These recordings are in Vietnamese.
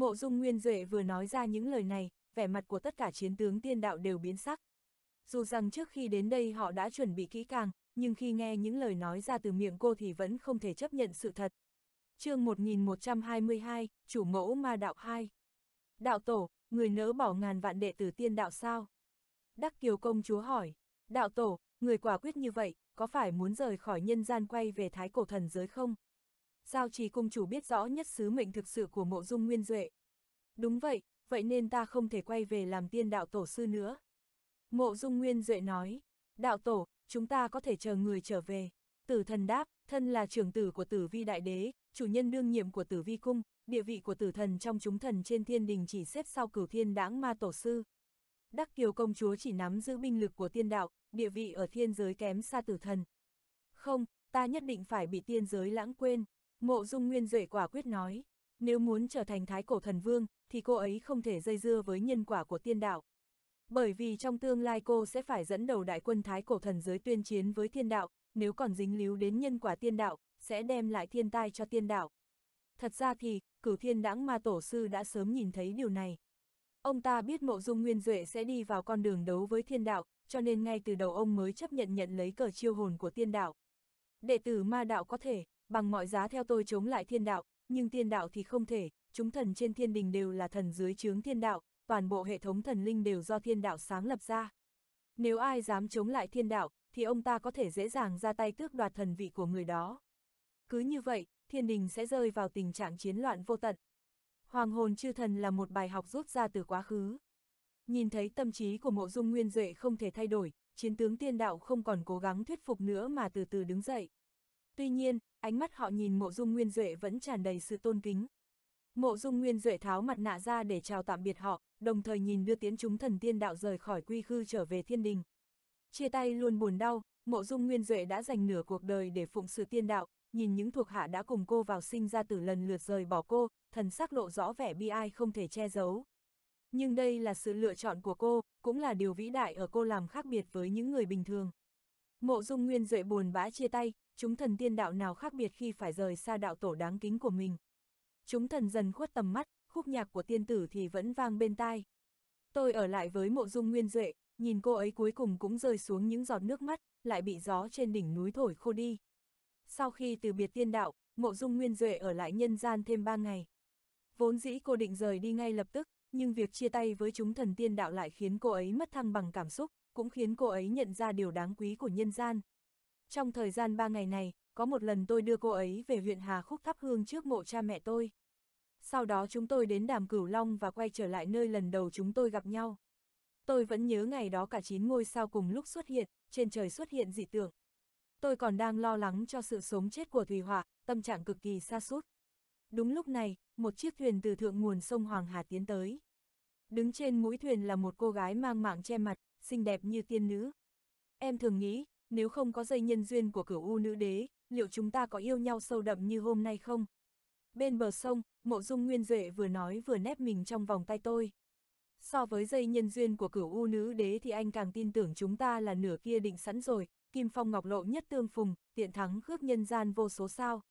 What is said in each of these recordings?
Mộ dung nguyên duệ vừa nói ra những lời này, vẻ mặt của tất cả chiến tướng tiên đạo đều biến sắc. Dù rằng trước khi đến đây họ đã chuẩn bị kỹ càng, nhưng khi nghe những lời nói ra từ miệng cô thì vẫn không thể chấp nhận sự thật. chương 1122, Chủ mẫu ma đạo 2 Đạo tổ, người nỡ bỏ ngàn vạn đệ tử tiên đạo sao? Đắc Kiều công chúa hỏi, đạo tổ, người quả quyết như vậy, có phải muốn rời khỏi nhân gian quay về thái cổ thần giới không? Giao trì cung chủ biết rõ nhất sứ mệnh thực sự của mộ dung nguyên duệ. Đúng vậy, vậy nên ta không thể quay về làm tiên đạo tổ sư nữa. Mộ dung nguyên duệ nói, đạo tổ, chúng ta có thể chờ người trở về. Tử thần đáp, thân là trưởng tử của tử vi đại đế, chủ nhân đương nhiệm của tử vi cung, địa vị của tử thần trong chúng thần trên thiên đình chỉ xếp sau cửu thiên đãng ma tổ sư. Đắc Kiều công chúa chỉ nắm giữ binh lực của tiên đạo, địa vị ở thiên giới kém xa tử thần. Không, ta nhất định phải bị tiên giới lãng quên. Mộ dung nguyên duệ quả quyết nói, nếu muốn trở thành thái cổ thần vương, thì cô ấy không thể dây dưa với nhân quả của tiên đạo. Bởi vì trong tương lai cô sẽ phải dẫn đầu đại quân thái cổ thần giới tuyên chiến với thiên đạo, nếu còn dính líu đến nhân quả tiên đạo, sẽ đem lại thiên tai cho tiên đạo. Thật ra thì, cửu thiên đãng ma tổ sư đã sớm nhìn thấy điều này. Ông ta biết mộ dung nguyên duệ sẽ đi vào con đường đấu với thiên đạo, cho nên ngay từ đầu ông mới chấp nhận nhận lấy cờ chiêu hồn của tiên đạo. Đệ tử ma đạo có thể, bằng mọi giá theo tôi chống lại thiên đạo, nhưng thiên đạo thì không thể, chúng thần trên thiên đình đều là thần dưới chướng thiên đạo, toàn bộ hệ thống thần linh đều do thiên đạo sáng lập ra. Nếu ai dám chống lại thiên đạo, thì ông ta có thể dễ dàng ra tay tước đoạt thần vị của người đó. Cứ như vậy, thiên đình sẽ rơi vào tình trạng chiến loạn vô tận. Hoàng hồn chư thần là một bài học rút ra từ quá khứ. Nhìn thấy tâm trí của mộ dung nguyên duệ không thể thay đổi, chiến tướng tiên đạo không còn cố gắng thuyết phục nữa mà từ từ đứng dậy. Tuy nhiên, ánh mắt họ nhìn mộ dung nguyên duệ vẫn tràn đầy sự tôn kính. Mộ dung nguyên duệ tháo mặt nạ ra để chào tạm biệt họ, đồng thời nhìn đưa tiến chúng thần tiên đạo rời khỏi quy khư trở về thiên đình. Chia tay luôn buồn đau, mộ dung nguyên duệ đã dành nửa cuộc đời để phụng sự tiên đạo, nhìn những thuộc hạ đã cùng cô vào sinh ra từ lần lượt rời bỏ cô, thần sắc lộ rõ vẻ bi ai không thể che giấu. Nhưng đây là sự lựa chọn của cô, cũng là điều vĩ đại ở cô làm khác biệt với những người bình thường. Mộ Dung Nguyên Duệ buồn bã chia tay, chúng thần tiên đạo nào khác biệt khi phải rời xa đạo tổ đáng kính của mình. Chúng thần dần khuất tầm mắt, khúc nhạc của tiên tử thì vẫn vang bên tai. Tôi ở lại với mộ dung nguyên duệ, nhìn cô ấy cuối cùng cũng rơi xuống những giọt nước mắt, lại bị gió trên đỉnh núi thổi khô đi. Sau khi từ biệt tiên đạo, mộ dung nguyên duệ ở lại nhân gian thêm ba ngày. Vốn dĩ cô định rời đi ngay lập tức, nhưng việc chia tay với chúng thần tiên đạo lại khiến cô ấy mất thăng bằng cảm xúc, cũng khiến cô ấy nhận ra điều đáng quý của nhân gian trong thời gian ba ngày này, có một lần tôi đưa cô ấy về huyện Hà Khúc thắp hương trước mộ cha mẹ tôi. Sau đó chúng tôi đến đàm cửu long và quay trở lại nơi lần đầu chúng tôi gặp nhau. Tôi vẫn nhớ ngày đó cả chín ngôi sao cùng lúc xuất hiện, trên trời xuất hiện dị tượng. Tôi còn đang lo lắng cho sự sống chết của Thùy Họa, tâm trạng cực kỳ xa sút Đúng lúc này, một chiếc thuyền từ thượng nguồn sông Hoàng Hà tiến tới. Đứng trên mũi thuyền là một cô gái mang mạng che mặt, xinh đẹp như tiên nữ. Em thường nghĩ, nếu không có dây nhân duyên của cửu u nữ đế, liệu chúng ta có yêu nhau sâu đậm như hôm nay không? Bên bờ sông, mộ dung nguyên duệ vừa nói vừa nép mình trong vòng tay tôi. So với dây nhân duyên của cửu u nữ đế thì anh càng tin tưởng chúng ta là nửa kia định sẵn rồi, kim phong ngọc lộ nhất tương phùng, tiện thắng khước nhân gian vô số sao.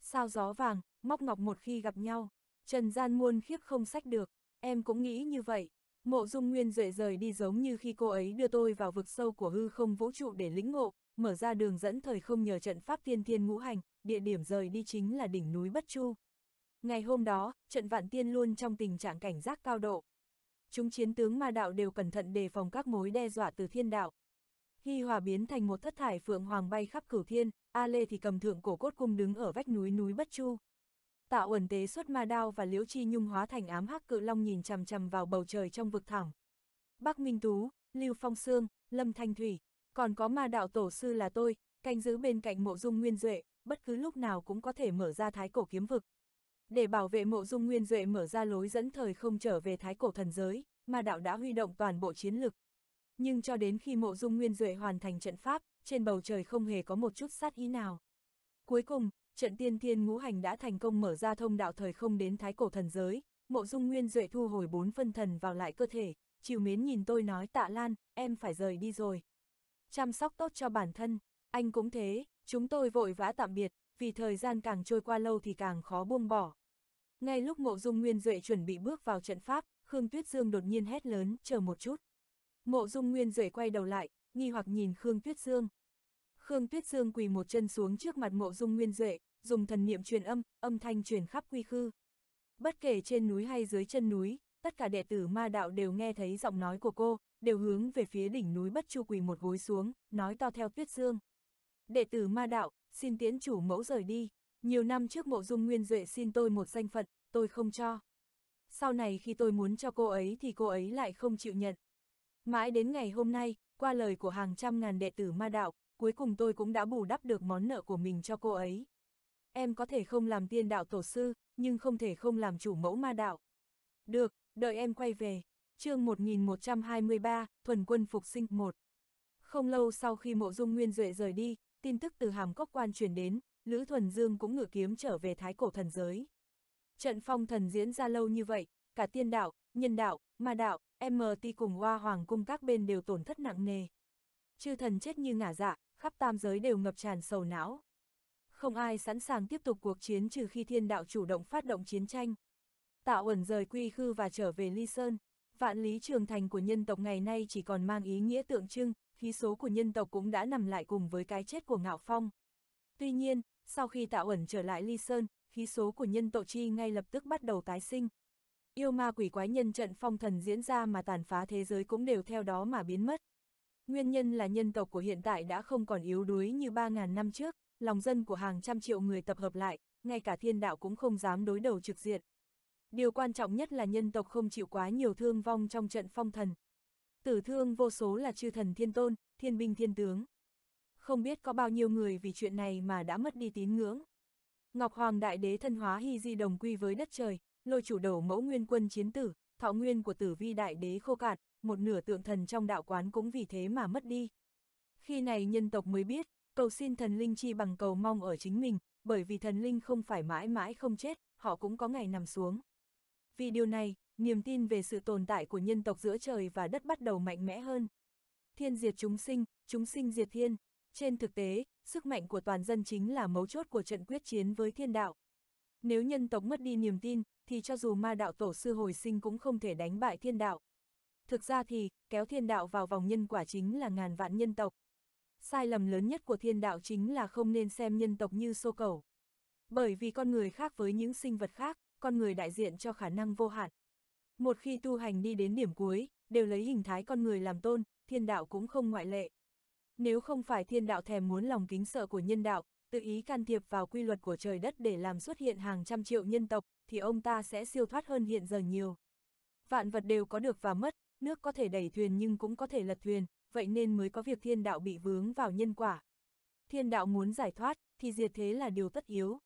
Sao gió vàng, móc ngọc một khi gặp nhau, trần gian muôn khiếp không sách được, em cũng nghĩ như vậy. Mộ dung nguyên rời rời đi giống như khi cô ấy đưa tôi vào vực sâu của hư không vũ trụ để lĩnh ngộ, mở ra đường dẫn thời không nhờ trận pháp tiên thiên ngũ hành, địa điểm rời đi chính là đỉnh núi Bất Chu. Ngày hôm đó, trận vạn tiên luôn trong tình trạng cảnh giác cao độ. Chúng chiến tướng ma đạo đều cẩn thận đề phòng các mối đe dọa từ thiên đạo. Hy hòa biến thành một thất thải phượng hoàng bay khắp cửu thiên, A Lê thì cầm thượng cổ cốt cung đứng ở vách núi núi Bất Chu, Tạ Uẩn tế xuất ma đao và Liễu Chi Nhung hóa thành ám hắc cự long nhìn chằm chằm vào bầu trời trong vực thẳm. Bắc Minh Tú, Lưu Phong Sương, Lâm Thanh Thủy, còn có ma đạo tổ sư là tôi, canh giữ bên cạnh mộ dung nguyên duệ, bất cứ lúc nào cũng có thể mở ra thái cổ kiếm vực. Để bảo vệ mộ dung nguyên duệ mở ra lối dẫn thời không trở về thái cổ thần giới, ma đạo đã huy động toàn bộ chiến lực. Nhưng cho đến khi mộ dung nguyên duệ hoàn thành trận pháp, trên bầu trời không hề có một chút sát ý nào. Cuối cùng, trận tiên thiên ngũ hành đã thành công mở ra thông đạo thời không đến thái cổ thần giới, mộ dung nguyên duệ thu hồi bốn phân thần vào lại cơ thể, chiều mến nhìn tôi nói tạ lan, em phải rời đi rồi. Chăm sóc tốt cho bản thân, anh cũng thế, chúng tôi vội vã tạm biệt, vì thời gian càng trôi qua lâu thì càng khó buông bỏ. Ngay lúc mộ dung nguyên duệ chuẩn bị bước vào trận pháp, Khương Tuyết Dương đột nhiên hét lớn, chờ một chút. Mộ dung nguyên duệ quay đầu lại, nghi hoặc nhìn Khương Tuyết Dương. Khương Tuyết Dương quỳ một chân xuống trước mặt mộ dung nguyên duệ, dùng thần niệm truyền âm, âm thanh truyền khắp quy khư. Bất kể trên núi hay dưới chân núi, tất cả đệ tử ma đạo đều nghe thấy giọng nói của cô, đều hướng về phía đỉnh núi bất chu quỳ một gối xuống, nói to theo tuyết dương. Đệ tử ma đạo, xin tiến chủ mẫu rời đi, nhiều năm trước mộ dung nguyên duệ xin tôi một danh phận, tôi không cho. Sau này khi tôi muốn cho cô ấy thì cô ấy lại không chịu nhận. Mãi đến ngày hôm nay, qua lời của hàng trăm ngàn đệ tử ma đạo, cuối cùng tôi cũng đã bù đắp được món nợ của mình cho cô ấy em có thể không làm tiên đạo tổ sư, nhưng không thể không làm chủ mẫu ma đạo. Được, đợi em quay về. chương 1123, Thuần quân phục sinh 1. Không lâu sau khi mộ dung nguyên duệ rời đi, tin tức từ hàm cốc quan truyền đến, Lữ Thuần Dương cũng ngự kiếm trở về thái cổ thần giới. Trận phong thần diễn ra lâu như vậy, cả tiên đạo, nhân đạo, ma đạo, MT cùng hoa hoàng cung các bên đều tổn thất nặng nề. Chư thần chết như ngả dạ, khắp tam giới đều ngập tràn sầu não không ai sẵn sàng tiếp tục cuộc chiến trừ khi thiên đạo chủ động phát động chiến tranh. Tạo ẩn rời quy khư và trở về Ly Sơn, vạn lý trường thành của nhân tộc ngày nay chỉ còn mang ý nghĩa tượng trưng, khí số của nhân tộc cũng đã nằm lại cùng với cái chết của Ngạo Phong. Tuy nhiên, sau khi tạo ẩn trở lại Ly Sơn, khí số của nhân tộc chi ngay lập tức bắt đầu tái sinh. Yêu ma quỷ quái nhân trận phong thần diễn ra mà tàn phá thế giới cũng đều theo đó mà biến mất. Nguyên nhân là nhân tộc của hiện tại đã không còn yếu đuối như 3.000 năm trước, lòng dân của hàng trăm triệu người tập hợp lại, ngay cả thiên đạo cũng không dám đối đầu trực diện. Điều quan trọng nhất là nhân tộc không chịu quá nhiều thương vong trong trận phong thần. Tử thương vô số là chư thần thiên tôn, thiên binh thiên tướng. Không biết có bao nhiêu người vì chuyện này mà đã mất đi tín ngưỡng. Ngọc Hoàng Đại Đế thân hóa hy di đồng quy với đất trời, lôi chủ đầu mẫu nguyên quân chiến tử, thọ nguyên của tử vi Đại Đế khô cạn, một nửa tượng thần trong đạo quán cũng vì thế mà mất đi. Khi này nhân tộc mới biết, Cầu xin thần linh chi bằng cầu mong ở chính mình, bởi vì thần linh không phải mãi mãi không chết, họ cũng có ngày nằm xuống. Vì điều này, niềm tin về sự tồn tại của nhân tộc giữa trời và đất bắt đầu mạnh mẽ hơn. Thiên diệt chúng sinh, chúng sinh diệt thiên. Trên thực tế, sức mạnh của toàn dân chính là mấu chốt của trận quyết chiến với thiên đạo. Nếu nhân tộc mất đi niềm tin, thì cho dù ma đạo tổ sư hồi sinh cũng không thể đánh bại thiên đạo. Thực ra thì, kéo thiên đạo vào vòng nhân quả chính là ngàn vạn nhân tộc, sai lầm lớn nhất của thiên đạo chính là không nên xem nhân tộc như sô cầu. Bởi vì con người khác với những sinh vật khác, con người đại diện cho khả năng vô hạn. Một khi tu hành đi đến điểm cuối, đều lấy hình thái con người làm tôn, thiên đạo cũng không ngoại lệ. Nếu không phải thiên đạo thèm muốn lòng kính sợ của nhân đạo, tự ý can thiệp vào quy luật của trời đất để làm xuất hiện hàng trăm triệu nhân tộc, thì ông ta sẽ siêu thoát hơn hiện giờ nhiều. Vạn vật đều có được và mất, nước có thể đẩy thuyền nhưng cũng có thể lật thuyền, vậy nên mới có việc thiên đạo bị vướng vào nhân quả. Thiên đạo muốn giải thoát, thì diệt thế là điều tất yếu.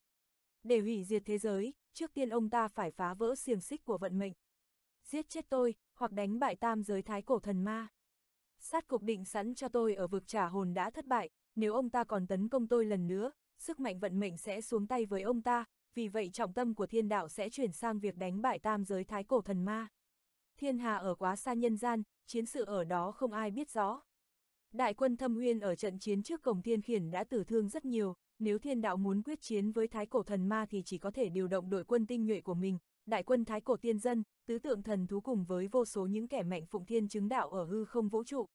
Để hủy diệt thế giới, trước tiên ông ta phải phá vỡ xiềng xích của vận mệnh. Giết chết tôi, hoặc đánh bại tam giới thái cổ thần ma. Sát cục định sẵn cho tôi ở vực trả hồn đã thất bại, nếu ông ta còn tấn công tôi lần nữa, sức mạnh vận mệnh sẽ xuống tay với ông ta, vì vậy trọng tâm của thiên đạo sẽ chuyển sang việc đánh bại tam giới thái cổ thần ma. Thiên hà ở quá xa nhân gian, chiến sự ở đó không ai biết rõ. Đại quân thâm uyên ở trận chiến trước cổng thiên khiển đã tử thương rất nhiều, nếu thiên đạo muốn quyết chiến với thái cổ thần ma thì chỉ có thể điều động đội quân tinh nhuệ của mình, đại quân thái cổ tiên dân, tứ tượng thần thú cùng với vô số những kẻ mạnh phụng thiên chứng đạo ở hư không vũ trụ.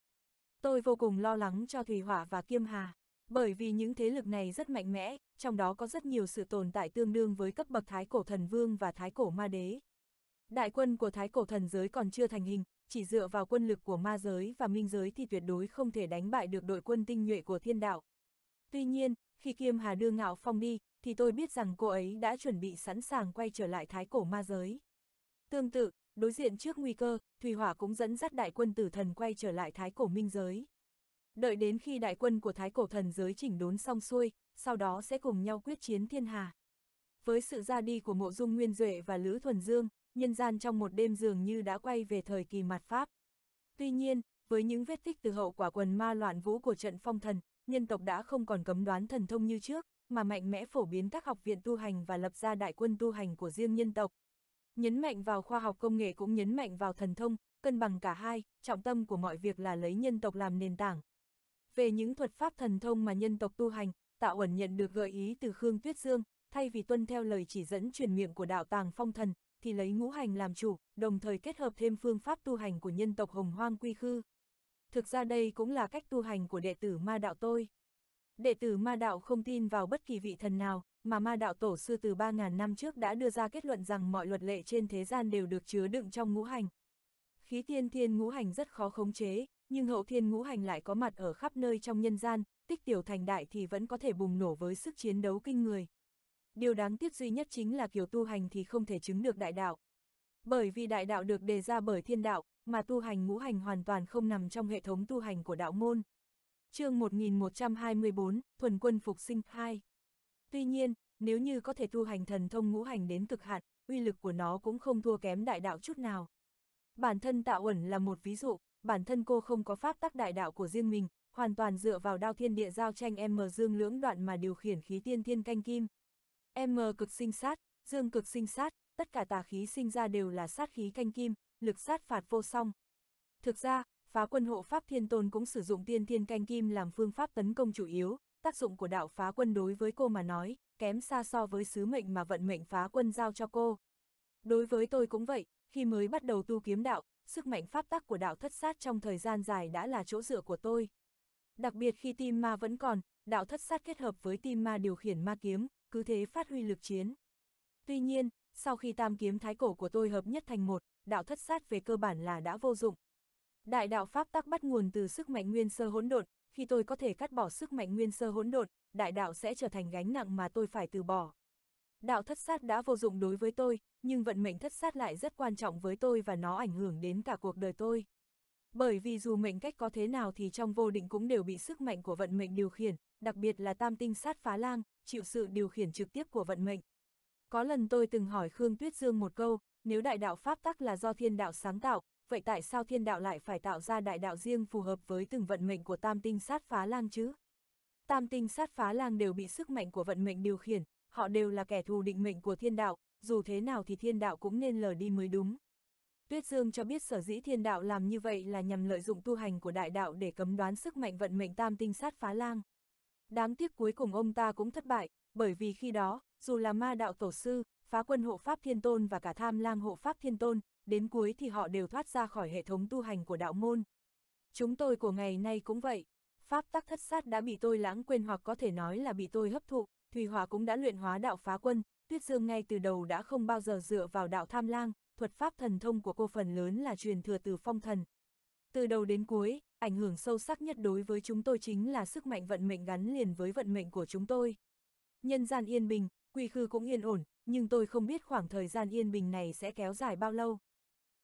Tôi vô cùng lo lắng cho Thủy Hỏa và Kiêm Hà, bởi vì những thế lực này rất mạnh mẽ, trong đó có rất nhiều sự tồn tại tương đương với cấp bậc thái cổ thần vương và thái cổ ma đế. Đại quân của thái cổ thần giới còn chưa thành hình, chỉ dựa vào quân lực của ma giới và minh giới thì tuyệt đối không thể đánh bại được đội quân tinh nhuệ của thiên đạo. Tuy nhiên, khi Kiêm Hà đưa Ngạo Phong đi, thì tôi biết rằng cô ấy đã chuẩn bị sẵn sàng quay trở lại thái cổ ma giới. Tương tự, đối diện trước nguy cơ, Thủy Hỏa cũng dẫn dắt đại quân tử thần quay trở lại thái cổ minh giới. Đợi đến khi đại quân của thái cổ thần giới chỉnh đốn xong xuôi, sau đó sẽ cùng nhau quyết chiến thiên hà. Với sự ra đi của mộ dung nguyên duệ và Lữ Thuần Dương, nhân gian trong một đêm dường như đã quay về thời kỳ mặt Pháp. Tuy nhiên, với những vết tích từ hậu quả quần ma loạn vũ của trận phong thần, nhân tộc đã không còn cấm đoán thần thông như trước, mà mạnh mẽ phổ biến các học viện tu hành và lập ra đại quân tu hành của riêng nhân tộc. Nhấn mạnh vào khoa học công nghệ cũng nhấn mạnh vào thần thông, cân bằng cả hai, trọng tâm của mọi việc là lấy nhân tộc làm nền tảng. Về những thuật pháp thần thông mà nhân tộc tu hành, tạo ẩn nhận được gợi ý từ Khương Tuyết Dương, thay vì tuân theo lời chỉ dẫn truyền miệng của đạo tàng phong thần, thì lấy ngũ hành làm chủ, đồng thời kết hợp thêm phương pháp tu hành của nhân tộc Hồng Hoang Quy Khư. Thực ra đây cũng là cách tu hành của đệ tử ma đạo tôi. Đệ tử ma đạo không tin vào bất kỳ vị thần nào, mà ma đạo tổ sư từ 3.000 năm trước đã đưa ra kết luận rằng mọi luật lệ trên thế gian đều được chứa đựng trong ngũ hành. Khí tiên thiên ngũ hành rất khó khống chế, nhưng hậu thiên ngũ hành lại có mặt ở khắp nơi trong nhân gian, tích tiểu thành đại thì vẫn có thể bùng nổ với sức chiến đấu kinh người điều đáng tiếc duy nhất chính là kiểu tu hành thì không thể chứng được đại đạo. Bởi vì đại đạo được đề ra bởi thiên đạo, mà tu hành ngũ hành hoàn toàn không nằm trong hệ thống tu hành của đạo môn. chương 1124, Thuần quân Phục sinh 2 Tuy nhiên, nếu như có thể tu hành thần thông ngũ hành đến cực hạn, uy lực của nó cũng không thua kém đại đạo chút nào. Bản thân tạo ẩn là một ví dụ, bản thân cô không có pháp tắc đại đạo của riêng mình, hoàn toàn dựa vào đao thiên địa giao tranh em mờ dương lưỡng đoạn mà điều khiển khí tiên thiên canh kim, M cực sinh sát, dương cực sinh sát, tất cả tà khí sinh ra đều là sát khí canh kim, lực sát phạt vô song. Thực ra, phá quân hộ pháp thiên tôn cũng sử dụng tiên thiên canh kim làm phương pháp tấn công chủ yếu, tác dụng của đạo phá quân đối với cô mà nói, kém xa so với sứ mệnh mà vận mệnh phá quân giao cho cô. Đối với tôi cũng vậy, khi mới bắt đầu tu kiếm đạo, sức mạnh pháp tắc của đạo thất sát trong thời gian dài đã là chỗ dựa của tôi. Đặc biệt khi tim ma vẫn còn, đạo thất sát kết hợp với tim ma điều khiển ma kiếm, cứ thế phát huy lực chiến. Tuy nhiên, sau khi tam kiếm thái cổ của tôi hợp nhất thành một, đạo thất sát về cơ bản là đã vô dụng. Đại đạo pháp tắc bắt nguồn từ sức mạnh nguyên sơ hỗn độn, khi tôi có thể cắt bỏ sức mạnh nguyên sơ hỗn độn, đại đạo sẽ trở thành gánh nặng mà tôi phải từ bỏ. Đạo thất sát đã vô dụng đối với tôi, nhưng vận mệnh thất sát lại rất quan trọng với tôi và nó ảnh hưởng đến cả cuộc đời tôi. Bởi vì dù mệnh cách có thế nào thì trong vô định cũng đều bị sức mạnh của vận mệnh điều khiển, đặc biệt là tam tinh sát phá lang, chịu sự điều khiển trực tiếp của vận mệnh. Có lần tôi từng hỏi Khương Tuyết Dương một câu, nếu đại đạo pháp tắc là do thiên đạo sáng tạo, vậy tại sao thiên đạo lại phải tạo ra đại đạo riêng phù hợp với từng vận mệnh của tam tinh sát phá lang chứ? Tam tinh sát phá lang đều bị sức mạnh của vận mệnh điều khiển, họ đều là kẻ thù định mệnh của thiên đạo, dù thế nào thì thiên đạo cũng nên lờ đi mới đúng. Tuyết Dương cho biết sở dĩ thiên đạo làm như vậy là nhằm lợi dụng tu hành của đại đạo để cấm đoán sức mạnh vận mệnh tam tinh sát phá lang. Đáng tiếc cuối cùng ông ta cũng thất bại, bởi vì khi đó, dù là ma đạo tổ sư, phá quân hộ pháp thiên tôn và cả tham lang hộ pháp thiên tôn, đến cuối thì họ đều thoát ra khỏi hệ thống tu hành của đạo môn. Chúng tôi của ngày nay cũng vậy, pháp tắc thất sát đã bị tôi lãng quên hoặc có thể nói là bị tôi hấp thụ, Thùy Hòa cũng đã luyện hóa đạo phá quân, Tuyết Dương ngay từ đầu đã không bao giờ dựa vào đạo tham lang, thuật pháp thần thông của cô phần lớn là truyền thừa từ phong thần. Từ đầu đến cuối, ảnh hưởng sâu sắc nhất đối với chúng tôi chính là sức mạnh vận mệnh gắn liền với vận mệnh của chúng tôi. Nhân gian yên bình, quy khư cũng yên ổn, nhưng tôi không biết khoảng thời gian yên bình này sẽ kéo dài bao lâu.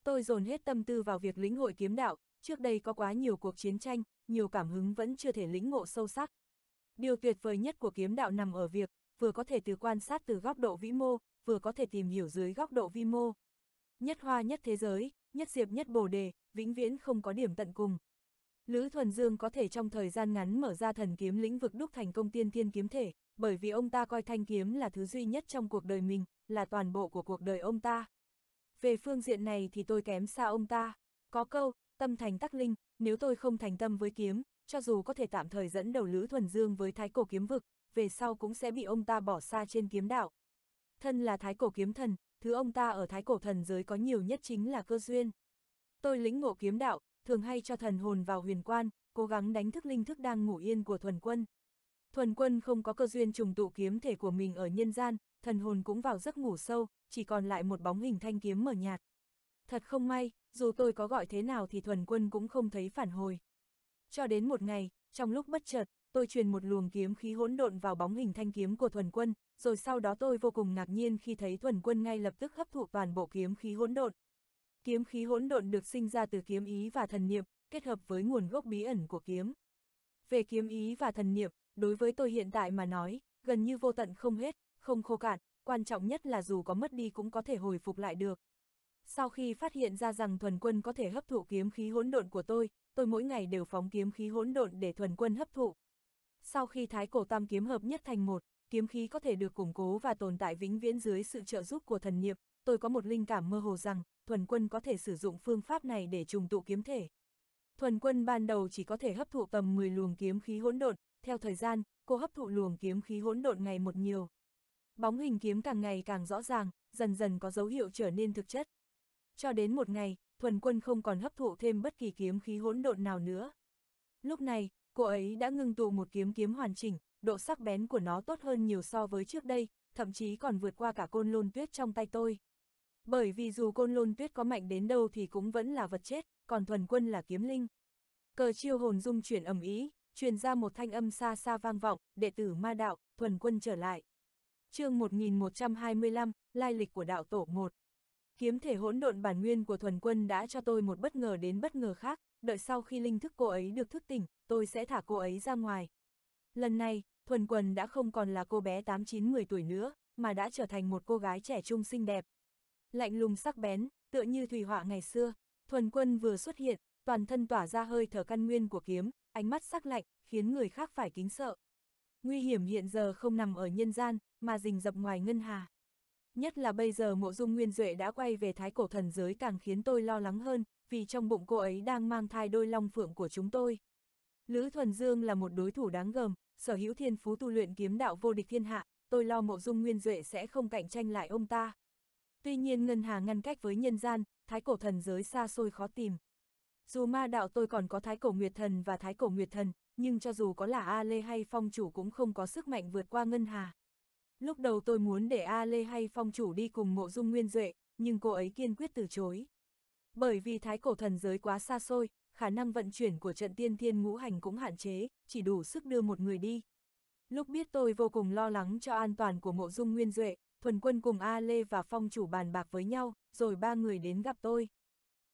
Tôi dồn hết tâm tư vào việc lĩnh hội kiếm đạo, trước đây có quá nhiều cuộc chiến tranh, nhiều cảm hứng vẫn chưa thể lĩnh ngộ sâu sắc. Điều tuyệt vời nhất của kiếm đạo nằm ở việc, vừa có thể từ quan sát từ góc độ vĩ mô, vừa có thể tìm hiểu dưới góc độ vi mô. Nhất hoa nhất thế giới, nhất diệp nhất bồ đề, vĩnh viễn không có điểm tận cùng, Lữ Thuần Dương có thể trong thời gian ngắn mở ra thần kiếm lĩnh vực đúc thành công tiên thiên kiếm thể, bởi vì ông ta coi thanh kiếm là thứ duy nhất trong cuộc đời mình, là toàn bộ của cuộc đời ông ta. Về phương diện này thì tôi kém xa ông ta. Có câu, tâm thành tắc linh, nếu tôi không thành tâm với kiếm, cho dù có thể tạm thời dẫn đầu Lữ Thuần Dương với thái cổ kiếm vực, về sau cũng sẽ bị ông ta bỏ xa trên kiếm đạo. Thân là thái cổ kiếm thần, thứ ông ta ở thái cổ thần giới có nhiều nhất chính là cơ duyên. Tôi lĩnh ngộ kiếm đạo, thường hay cho thần hồn vào huyền quan, cố gắng đánh thức linh thức đang ngủ yên của thuần quân. Thuần quân không có cơ duyên trùng tụ kiếm thể của mình ở nhân gian, thần hồn cũng vào giấc ngủ sâu, chỉ còn lại một bóng hình thanh kiếm mờ nhạt. Thật không may, dù tôi có gọi thế nào thì thuần quân cũng không thấy phản hồi. Cho đến một ngày, trong lúc bất chợt, tôi truyền một luồng kiếm khí hỗn độn vào bóng hình thanh kiếm của thuần quân, rồi sau đó tôi vô cùng ngạc nhiên khi thấy thuần quân ngay lập tức hấp thụ toàn bộ kiếm khí hỗn độn, Kiếm khí hỗn độn được sinh ra từ kiếm ý và thần niệm, kết hợp với nguồn gốc bí ẩn của kiếm. Về kiếm ý và thần niệm, đối với tôi hiện tại mà nói, gần như vô tận không hết, không khô cạn, quan trọng nhất là dù có mất đi cũng có thể hồi phục lại được. Sau khi phát hiện ra rằng thuần quân có thể hấp thụ kiếm khí hỗn độn của tôi, tôi mỗi ngày đều phóng kiếm khí hỗn độn để thuần quân hấp thụ. Sau khi thái cổ tam kiếm hợp nhất thành một, kiếm khí có thể được củng cố và tồn tại vĩnh viễn dưới sự trợ giúp của thần niệm, tôi có một linh cảm mơ hồ rằng, thuần quân có thể sử dụng phương pháp này để trùng tụ kiếm thể. Thuần quân ban đầu chỉ có thể hấp thụ tầm 10 luồng kiếm khí hỗn độn, theo thời gian, cô hấp thụ luồng kiếm khí hỗn độn ngày một nhiều. Bóng hình kiếm càng ngày càng rõ ràng, dần dần có dấu hiệu trở nên thực chất. Cho đến một ngày, thuần quân không còn hấp thụ thêm bất kỳ kiếm khí hỗn độn nào nữa. Lúc này, cô ấy đã ngưng tụ một kiếm kiếm hoàn chỉnh, độ sắc bén của nó tốt hơn nhiều so với trước đây, thậm chí còn vượt qua cả côn lôn tuyết trong tay tôi. Bởi vì dù côn lôn tuyết có mạnh đến đâu thì cũng vẫn là vật chết, còn thuần quân là kiếm linh. Cờ chiêu hồn dung chuyển ầm ý, truyền ra một thanh âm xa xa vang vọng, đệ tử ma đạo, thuần quân trở lại. chương 1125, Lai lịch của đạo tổ 1 Kiếm thể hỗn độn bản nguyên của thuần quân đã cho tôi một bất ngờ đến bất ngờ khác, đợi sau khi linh thức cô ấy được thức tỉnh, tôi sẽ thả cô ấy ra ngoài. Lần này, thuần quân đã không còn là cô bé 8-9-10 tuổi nữa, mà đã trở thành một cô gái trẻ trung xinh đẹp, lạnh lùng sắc bén, tựa như thủy họa ngày xưa. Thuần quân vừa xuất hiện, toàn thân tỏa ra hơi thở căn nguyên của kiếm, ánh mắt sắc lạnh, khiến người khác phải kính sợ. Nguy hiểm hiện giờ không nằm ở nhân gian, mà rình dập ngoài ngân hà. Nhất là bây giờ mộ dung nguyên duệ đã quay về thái cổ thần giới càng khiến tôi lo lắng hơn, vì trong bụng cô ấy đang mang thai đôi long phượng của chúng tôi. Lữ Thuần Dương là một đối thủ đáng gờm, sở hữu thiên phú tu luyện kiếm đạo vô địch thiên hạ, tôi lo mộ dung nguyên duệ sẽ không cạnh tranh lại ông ta. Tuy nhiên ngân hà ngăn cách với nhân gian, thái cổ thần giới xa xôi khó tìm. Dù ma đạo tôi còn có thái cổ nguyệt thần và thái cổ nguyệt thần, nhưng cho dù có là A Lê hay phong chủ cũng không có sức mạnh vượt qua ngân hà. Lúc đầu tôi muốn để A Lê hay phong chủ đi cùng mộ dung nguyên duệ, nhưng cô ấy kiên quyết từ chối. Bởi vì thái cổ thần giới quá xa xôi, khả năng vận chuyển của trận tiên thiên ngũ hành cũng hạn chế, chỉ đủ sức đưa một người đi. Lúc biết tôi vô cùng lo lắng cho an toàn của mộ dung nguyên duệ, Thuần Quân cùng A Lê và Phong chủ bàn bạc với nhau, rồi ba người đến gặp tôi.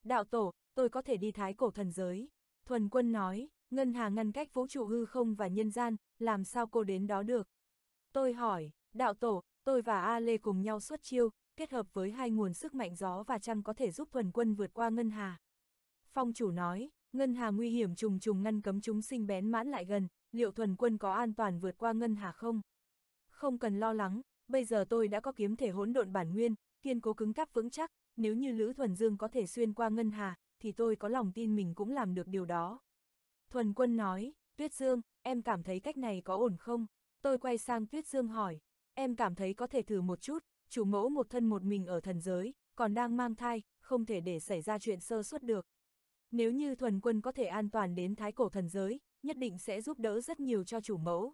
Đạo tổ, tôi có thể đi thái cổ thần giới. Thuần Quân nói, Ngân Hà ngăn cách vũ trụ hư không và nhân gian, làm sao cô đến đó được? Tôi hỏi, đạo tổ, tôi và A Lê cùng nhau xuất chiêu, kết hợp với hai nguồn sức mạnh gió và trăng có thể giúp Thuần Quân vượt qua Ngân Hà. Phong chủ nói, Ngân Hà nguy hiểm trùng trùng ngăn cấm chúng sinh bén mãn lại gần, liệu Thuần Quân có an toàn vượt qua Ngân Hà không? Không cần lo lắng, bây giờ tôi đã có kiếm thể hỗn độn bản nguyên, kiên cố cứng cáp vững chắc, nếu như Lữ Thuần Dương có thể xuyên qua ngân hà, thì tôi có lòng tin mình cũng làm được điều đó. Thuần Quân nói, Tuyết Dương, em cảm thấy cách này có ổn không? Tôi quay sang Tuyết Dương hỏi, em cảm thấy có thể thử một chút, chủ mẫu một thân một mình ở thần giới, còn đang mang thai, không thể để xảy ra chuyện sơ suất được. Nếu như Thuần Quân có thể an toàn đến thái cổ thần giới, nhất định sẽ giúp đỡ rất nhiều cho chủ mẫu.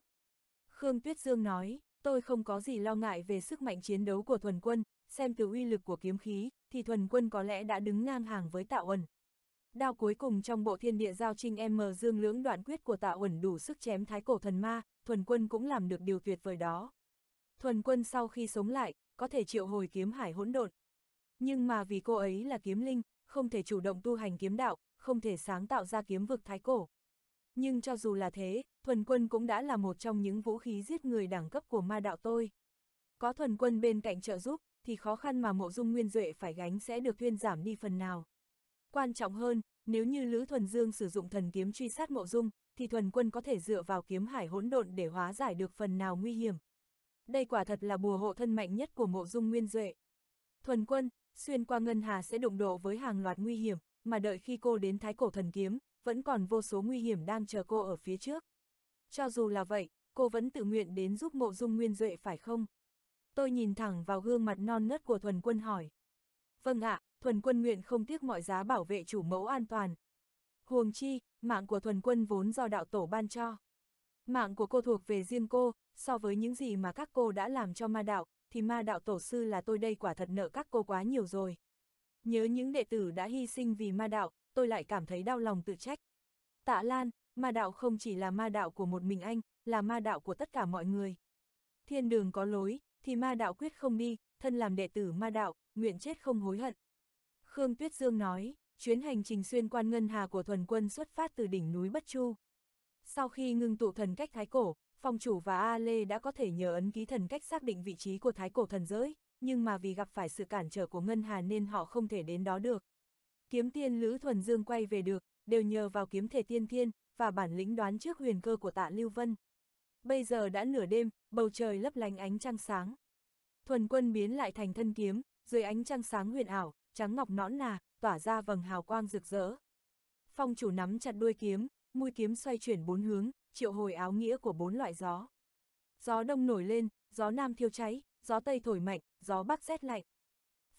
Khương Tuyết Dương nói, Tôi không có gì lo ngại về sức mạnh chiến đấu của thuần quân, xem từ uy lực của kiếm khí, thì thuần quân có lẽ đã đứng ngang hàng với tạo ẩn. Đao cuối cùng trong bộ thiên địa giao trinh em dương lưỡng đoạn quyết của tạo ẩn đủ sức chém thái cổ thần ma, thuần quân cũng làm được điều tuyệt vời đó. Thuần quân sau khi sống lại, có thể triệu hồi kiếm hải hỗn độn. Nhưng mà vì cô ấy là kiếm linh, không thể chủ động tu hành kiếm đạo, không thể sáng tạo ra kiếm vực thái cổ. Nhưng cho dù là thế, thuần quân cũng đã là một trong những vũ khí giết người đẳng cấp của ma đạo tôi. Có thuần quân bên cạnh trợ giúp, thì khó khăn mà mộ dung nguyên duệ phải gánh sẽ được thuyên giảm đi phần nào. Quan trọng hơn, nếu như Lữ Thuần Dương sử dụng thần kiếm truy sát mộ dung, thì thuần quân có thể dựa vào kiếm hải hỗn độn để hóa giải được phần nào nguy hiểm. Đây quả thật là bùa hộ thân mạnh nhất của mộ dung nguyên duệ. Thuần quân, xuyên qua ngân hà sẽ đụng độ với hàng loạt nguy hiểm, mà đợi khi cô đến thái cổ thần kiếm, vẫn còn vô số nguy hiểm đang chờ cô ở phía trước. Cho dù là vậy, cô vẫn tự nguyện đến giúp mộ dung nguyên duệ phải không? Tôi nhìn thẳng vào gương mặt non nớt của thuần quân hỏi. Vâng ạ, à, thuần quân nguyện không tiếc mọi giá bảo vệ chủ mẫu an toàn. Huồng chi, mạng của thuần quân vốn do đạo tổ ban cho. Mạng của cô thuộc về riêng cô, so với những gì mà các cô đã làm cho ma đạo, thì ma đạo tổ sư là tôi đây quả thật nợ các cô quá nhiều rồi. Nhớ những đệ tử đã hy sinh vì ma đạo, tôi lại cảm thấy đau lòng tự trách. Tạ Lan, ma đạo không chỉ là ma đạo của một mình anh, là ma đạo của tất cả mọi người. Thiên đường có lối, thì ma đạo quyết không đi, thân làm đệ tử ma đạo, nguyện chết không hối hận. Khương Tuyết Dương nói, chuyến hành trình xuyên quan ngân hà của thuần quân xuất phát từ đỉnh núi Bất Chu. Sau khi ngưng tụ thần cách thái cổ, phong chủ và A Lê đã có thể nhờ ấn ký thần cách xác định vị trí của thái cổ thần giới, nhưng mà vì gặp phải sự cản trở của ngân hà nên họ không thể đến đó được. Kiếm tiên Lữ Thuần Dương quay về được, đều nhờ vào kiếm thể tiên thiên, và bản lĩnh đoán trước huyền cơ của tạ Lưu Vân. Bây giờ đã nửa đêm, bầu trời lấp lánh ánh trăng sáng. Thuần quân biến lại thành thân kiếm, dưới ánh trăng sáng huyền ảo, trắng ngọc nõn nà, tỏa ra vầng hào quang rực rỡ. Phong chủ nắm chặt đuôi kiếm, mũi kiếm xoay chuyển bốn hướng, triệu hồi áo nghĩa của bốn loại gió. Gió đông nổi lên, gió nam thiêu cháy, gió tây thổi mạnh, gió bắc rét lạnh.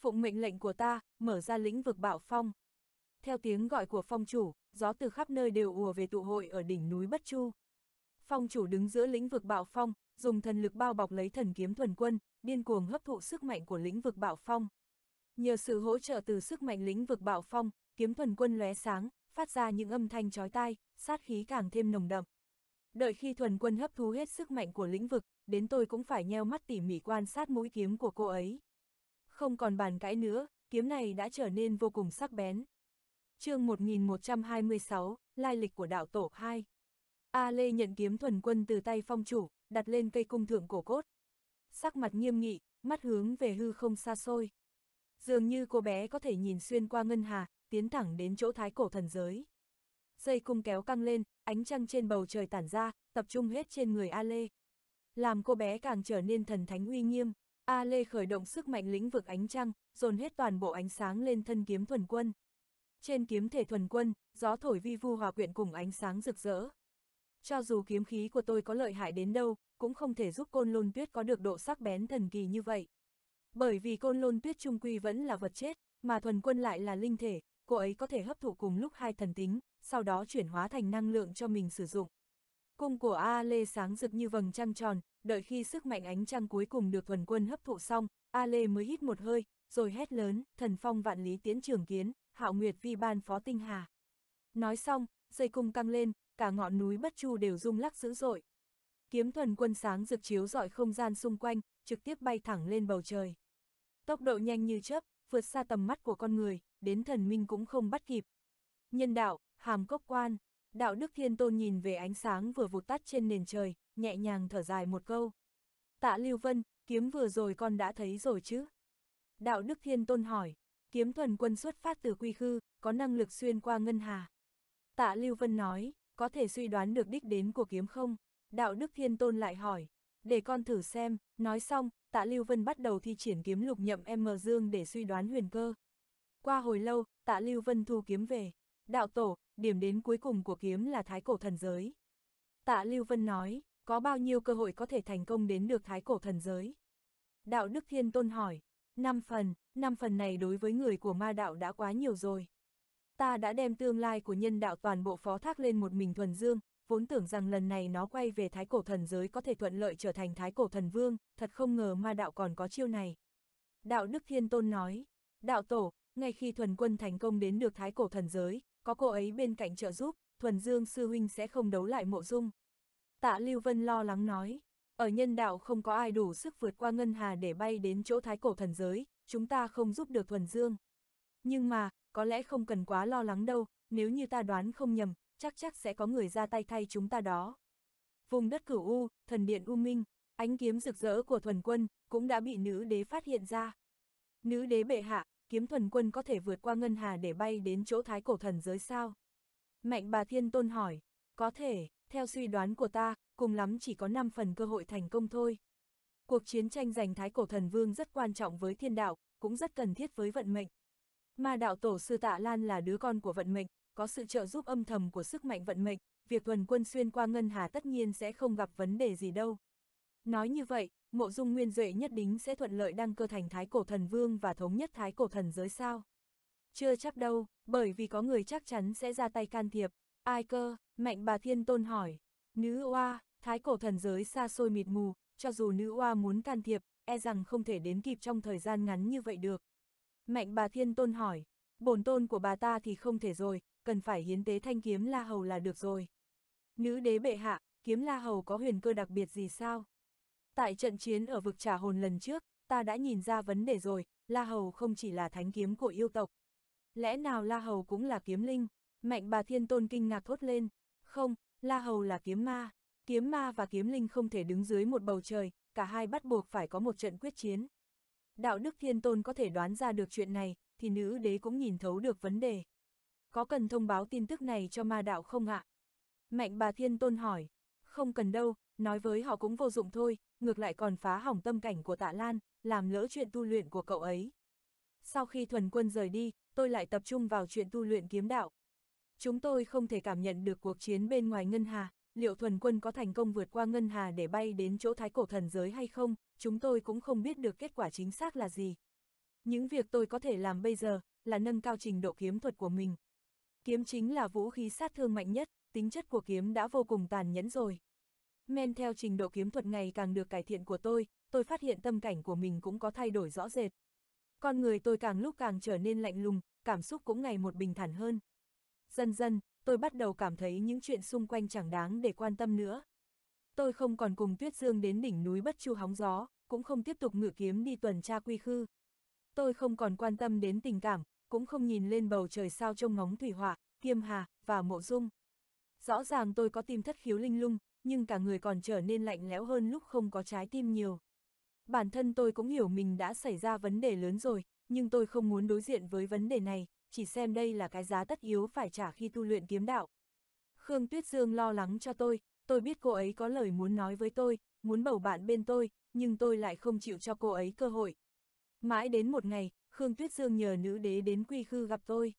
Phụng mệnh lệnh của ta, mở ra lĩnh vực bạo phong. Theo tiếng gọi của phong chủ, gió từ khắp nơi đều ùa về tụ hội ở đỉnh núi Bất Chu. Phong chủ đứng giữa lĩnh vực bạo phong, dùng thần lực bao bọc lấy thần kiếm thuần quân, điên cuồng hấp thụ sức mạnh của lĩnh vực bạo phong. Nhờ sự hỗ trợ từ sức mạnh lĩnh vực bạo phong, kiếm thuần quân lóe sáng, phát ra những âm thanh chói tai, sát khí càng thêm nồng đậm. Đợi khi thuần quân hấp thu hết sức mạnh của lĩnh vực, đến tôi cũng phải nheo mắt tỉ mỉ quan sát mũi kiếm của cô ấy. Không còn bàn cãi nữa, kiếm này đã trở nên vô cùng sắc bén chương 1126, Lai lịch của đạo tổ 2. A Lê nhận kiếm thuần quân từ tay phong chủ, đặt lên cây cung thượng cổ cốt. Sắc mặt nghiêm nghị, mắt hướng về hư không xa xôi. Dường như cô bé có thể nhìn xuyên qua ngân hà, tiến thẳng đến chỗ thái cổ thần giới. Dây cung kéo căng lên, ánh trăng trên bầu trời tản ra, tập trung hết trên người A Lê. Làm cô bé càng trở nên thần thánh uy nghiêm, A Lê khởi động sức mạnh lĩnh vực ánh trăng, dồn hết toàn bộ ánh sáng lên thân kiếm thuần quân. Trên kiếm thể thuần quân, gió thổi vi vu hòa quyện cùng ánh sáng rực rỡ. Cho dù kiếm khí của tôi có lợi hại đến đâu, cũng không thể giúp côn lôn tuyết có được độ sắc bén thần kỳ như vậy. Bởi vì côn lôn tuyết trung quy vẫn là vật chết, mà thuần quân lại là linh thể, cô ấy có thể hấp thụ cùng lúc hai thần tính, sau đó chuyển hóa thành năng lượng cho mình sử dụng. Cung của A Lê sáng rực như vầng trăng tròn, đợi khi sức mạnh ánh trăng cuối cùng được thuần quân hấp thụ xong, A Lê mới hít một hơi, rồi hét lớn, thần phong vạn lý tiến trường kiến, hạo nguyệt vi ban phó tinh hà. Nói xong, dây cung căng lên, cả ngọn núi bất chu đều rung lắc dữ dội. Kiếm thuần quân sáng rực chiếu dọi không gian xung quanh, trực tiếp bay thẳng lên bầu trời. Tốc độ nhanh như chớp, vượt xa tầm mắt của con người, đến thần minh cũng không bắt kịp. Nhân đạo, hàm cốc quan, đạo đức thiên tôn nhìn về ánh sáng vừa vụt tắt trên nền trời, nhẹ nhàng thở dài một câu. Tạ Lưu Vân, kiếm vừa rồi con đã thấy rồi chứ? Đạo đức thiên tôn hỏi kiếm thuần quân xuất phát từ quy khư, có năng lực xuyên qua ngân hà. Tạ Lưu Vân nói, có thể suy đoán được đích đến của kiếm không? Đạo Đức Thiên Tôn lại hỏi, để con thử xem, nói xong, Tạ Lưu Vân bắt đầu thi triển kiếm lục nhậm M Dương để suy đoán huyền cơ. Qua hồi lâu, Tạ Lưu Vân thu kiếm về. Đạo tổ, điểm đến cuối cùng của kiếm là Thái Cổ Thần Giới. Tạ Lưu Vân nói, có bao nhiêu cơ hội có thể thành công đến được Thái Cổ Thần Giới? Đạo Đức Thiên Tôn hỏi, 5 phần, 5 phần này đối với người của ma đạo đã quá nhiều rồi. Ta đã đem tương lai của nhân đạo toàn bộ phó thác lên một mình thuần dương, vốn tưởng rằng lần này nó quay về thái cổ thần giới có thể thuận lợi trở thành thái cổ thần vương, thật không ngờ ma đạo còn có chiêu này. Đạo Đức Thiên Tôn nói, đạo tổ, ngay khi thuần quân thành công đến được thái cổ thần giới, có cô ấy bên cạnh trợ giúp, thuần dương sư huynh sẽ không đấu lại mộ dung. Tạ Lưu Vân lo lắng nói, ở nhân đạo không có ai đủ sức vượt qua ngân hà để bay đến chỗ thái cổ thần giới, chúng ta không giúp được thuần dương. Nhưng mà, có lẽ không cần quá lo lắng đâu, nếu như ta đoán không nhầm, chắc chắc sẽ có người ra tay thay chúng ta đó. Vùng đất cửu U, thần điện U Minh, ánh kiếm rực rỡ của thuần quân, cũng đã bị nữ đế phát hiện ra. Nữ đế bệ hạ, kiếm thuần quân có thể vượt qua ngân hà để bay đến chỗ thái cổ thần giới sao? Mạnh bà thiên tôn hỏi, có thể, theo suy đoán của ta, cùng lắm chỉ có 5 phần cơ hội thành công thôi. Cuộc chiến tranh giành thái cổ thần vương rất quan trọng với thiên đạo, cũng rất cần thiết với vận mệnh. Ma đạo tổ sư Tạ Lan là đứa con của vận mệnh, có sự trợ giúp âm thầm của sức mạnh vận mệnh, việc thuần quân xuyên qua ngân hà tất nhiên sẽ không gặp vấn đề gì đâu. Nói như vậy, mộ dung nguyên duệ nhất đính sẽ thuận lợi đăng cơ thành thái cổ thần vương và thống nhất thái cổ thần giới sao. Chưa chắc đâu, bởi vì có người chắc chắn sẽ ra tay can thiệp. Ai cơ, mạnh bà thiên tôn hỏi. Nữ oa, thái cổ thần giới xa xôi mịt mù, cho dù nữ oa muốn can thiệp, e rằng không thể đến kịp trong thời gian ngắn như vậy được. Mạnh bà thiên tôn hỏi, bổn tôn của bà ta thì không thể rồi, cần phải hiến tế thanh kiếm La Hầu là được rồi. Nữ đế bệ hạ, kiếm La Hầu có huyền cơ đặc biệt gì sao? Tại trận chiến ở vực trả hồn lần trước, ta đã nhìn ra vấn đề rồi, La Hầu không chỉ là thánh kiếm của yêu tộc. Lẽ nào La Hầu cũng là kiếm linh? Mạnh bà thiên tôn kinh ngạc thốt lên, không, La Hầu là kiếm ma, kiếm ma và kiếm linh không thể đứng dưới một bầu trời, cả hai bắt buộc phải có một trận quyết chiến. Đạo đức thiên tôn có thể đoán ra được chuyện này, thì nữ đế cũng nhìn thấu được vấn đề. Có cần thông báo tin tức này cho ma đạo không ạ? À? Mạnh bà thiên tôn hỏi, không cần đâu, nói với họ cũng vô dụng thôi, ngược lại còn phá hỏng tâm cảnh của tạ Lan, làm lỡ chuyện tu luyện của cậu ấy. Sau khi thuần quân rời đi, tôi lại tập trung vào chuyện tu luyện kiếm đạo chúng tôi không thể cảm nhận được cuộc chiến bên ngoài Ngân Hà, liệu thuần quân có thành công vượt qua Ngân Hà để bay đến chỗ thái cổ thần giới hay không, chúng tôi cũng không biết được kết quả chính xác là gì. Những việc tôi có thể làm bây giờ là nâng cao trình độ kiếm thuật của mình. Kiếm chính là vũ khí sát thương mạnh nhất, tính chất của kiếm đã vô cùng tàn nhẫn rồi. Men theo trình độ kiếm thuật ngày càng được cải thiện của tôi, tôi phát hiện tâm cảnh của mình cũng có thay đổi rõ rệt. Con người tôi càng lúc càng trở nên lạnh lùng, cảm xúc cũng ngày một bình thản hơn. Dần dần, tôi bắt đầu cảm thấy những chuyện xung quanh chẳng đáng để quan tâm nữa. Tôi không còn cùng Tuyết Dương đến đỉnh núi Bất Chu hóng gió, cũng không tiếp tục ngự kiếm đi tuần tra quy khư. Tôi không còn quan tâm đến tình cảm, cũng không nhìn lên bầu trời sao trông ngóng thủy hỏa, kiêm hà, và mộ dung. Rõ ràng tôi có tim thất khiếu linh lung, nhưng cả người còn trở nên lạnh lẽo hơn lúc không có trái tim nhiều. Bản thân tôi cũng hiểu mình đã xảy ra vấn đề lớn rồi, nhưng tôi không muốn đối diện với vấn đề này, chỉ xem đây là cái giá tất yếu phải trả khi tu luyện kiếm đạo. Khương Tuyết Dương lo lắng cho tôi, tôi biết cô ấy có lời muốn nói với tôi, muốn bầu bạn bên tôi, nhưng tôi lại không chịu cho cô ấy cơ hội. Mãi đến một ngày, Khương Tuyết Dương nhờ nữ đế đến quy khư gặp tôi.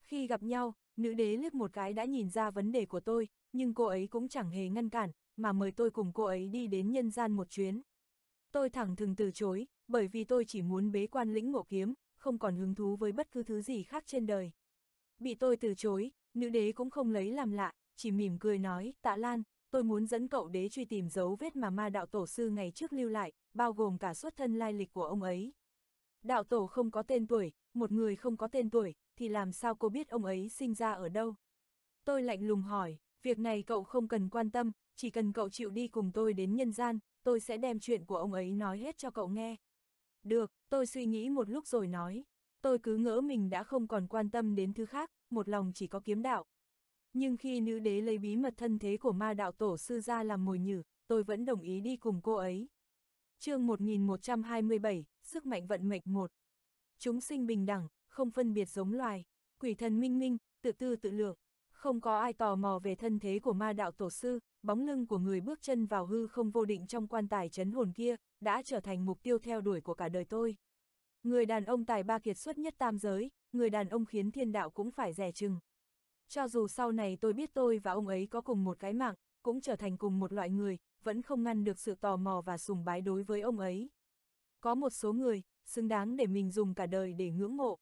Khi gặp nhau, nữ đế liếc một cái đã nhìn ra vấn đề của tôi, nhưng cô ấy cũng chẳng hề ngăn cản, mà mời tôi cùng cô ấy đi đến nhân gian một chuyến. Tôi thẳng thừng từ chối, bởi vì tôi chỉ muốn bế quan lĩnh ngộ kiếm, không còn hứng thú với bất cứ thứ gì khác trên đời. Bị tôi từ chối, nữ đế cũng không lấy làm lạ, chỉ mỉm cười nói, tạ Lan, tôi muốn dẫn cậu đế truy tìm dấu vết mà ma đạo tổ sư ngày trước lưu lại, bao gồm cả xuất thân lai lịch của ông ấy. Đạo tổ không có tên tuổi, một người không có tên tuổi, thì làm sao cô biết ông ấy sinh ra ở đâu? Tôi lạnh lùng hỏi, việc này cậu không cần quan tâm, chỉ cần cậu chịu đi cùng tôi đến nhân gian, tôi sẽ đem chuyện của ông ấy nói hết cho cậu nghe. Được, tôi suy nghĩ một lúc rồi nói. Tôi cứ ngỡ mình đã không còn quan tâm đến thứ khác, một lòng chỉ có kiếm đạo. Nhưng khi nữ đế lấy bí mật thân thế của ma đạo tổ sư ra làm mồi nhử, tôi vẫn đồng ý đi cùng cô ấy. chương 1127, Sức mạnh vận mệnh 1 Chúng sinh bình đẳng, không phân biệt giống loài, quỷ thần minh minh, tự tư tự lượng. Không có ai tò mò về thân thế của ma đạo tổ sư, bóng lưng của người bước chân vào hư không vô định trong quan tài chấn hồn kia, đã trở thành mục tiêu theo đuổi của cả đời tôi. Người đàn ông tài ba kiệt xuất nhất tam giới, người đàn ông khiến thiên đạo cũng phải rẻ chừng. Cho dù sau này tôi biết tôi và ông ấy có cùng một cái mạng, cũng trở thành cùng một loại người, vẫn không ngăn được sự tò mò và sùng bái đối với ông ấy. Có một số người, xứng đáng để mình dùng cả đời để ngưỡng mộ.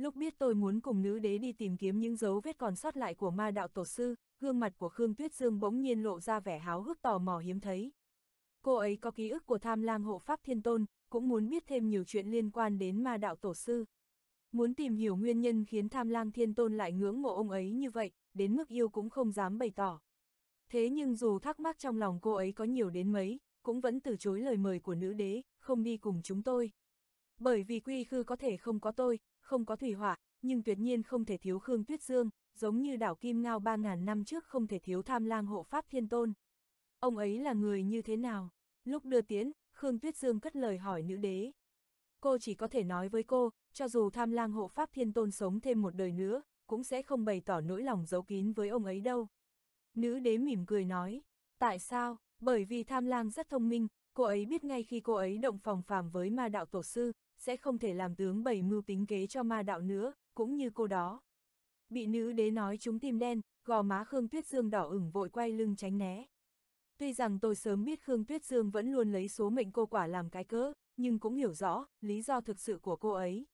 Lúc biết tôi muốn cùng nữ đế đi tìm kiếm những dấu vết còn sót lại của ma đạo tổ sư, gương mặt của Khương Tuyết Dương bỗng nhiên lộ ra vẻ háo hức tò mò hiếm thấy. Cô ấy có ký ức của tham lang hộ pháp thiên tôn, cũng muốn biết thêm nhiều chuyện liên quan đến ma đạo tổ sư. Muốn tìm hiểu nguyên nhân khiến tham lang thiên tôn lại ngưỡng mộ ông ấy như vậy, đến mức yêu cũng không dám bày tỏ. Thế nhưng dù thắc mắc trong lòng cô ấy có nhiều đến mấy, cũng vẫn từ chối lời mời của nữ đế, không đi cùng chúng tôi. Bởi vì quy khư có thể không có tôi, không có thủy hỏa, nhưng tuyệt nhiên không thể thiếu Khương Tuyết Dương, giống như đảo Kim Ngao 3.000 năm trước không thể thiếu tham lang hộ pháp thiên tôn. Ông ấy là người như thế nào? Lúc đưa tiến, Khương Tuyết Dương cất lời hỏi nữ đế. Cô chỉ có thể nói với cô, cho dù tham lang hộ pháp thiên tôn sống thêm một đời nữa, cũng sẽ không bày tỏ nỗi lòng giấu kín với ông ấy đâu. Nữ đế mỉm cười nói, tại sao? Bởi vì tham lang rất thông minh, cô ấy biết ngay khi cô ấy động phòng phàm với ma đạo tổ sư, sẽ không thể làm tướng bày mưu tính kế cho ma đạo nữa, cũng như cô đó. Bị nữ đế nói chúng tim đen, gò má Khương Tuyết Dương đỏ ửng vội quay lưng tránh né. Tuy rằng tôi sớm biết Khương Tuyết Dương vẫn luôn lấy số mệnh cô quả làm cái cớ, nhưng cũng hiểu rõ lý do thực sự của cô ấy.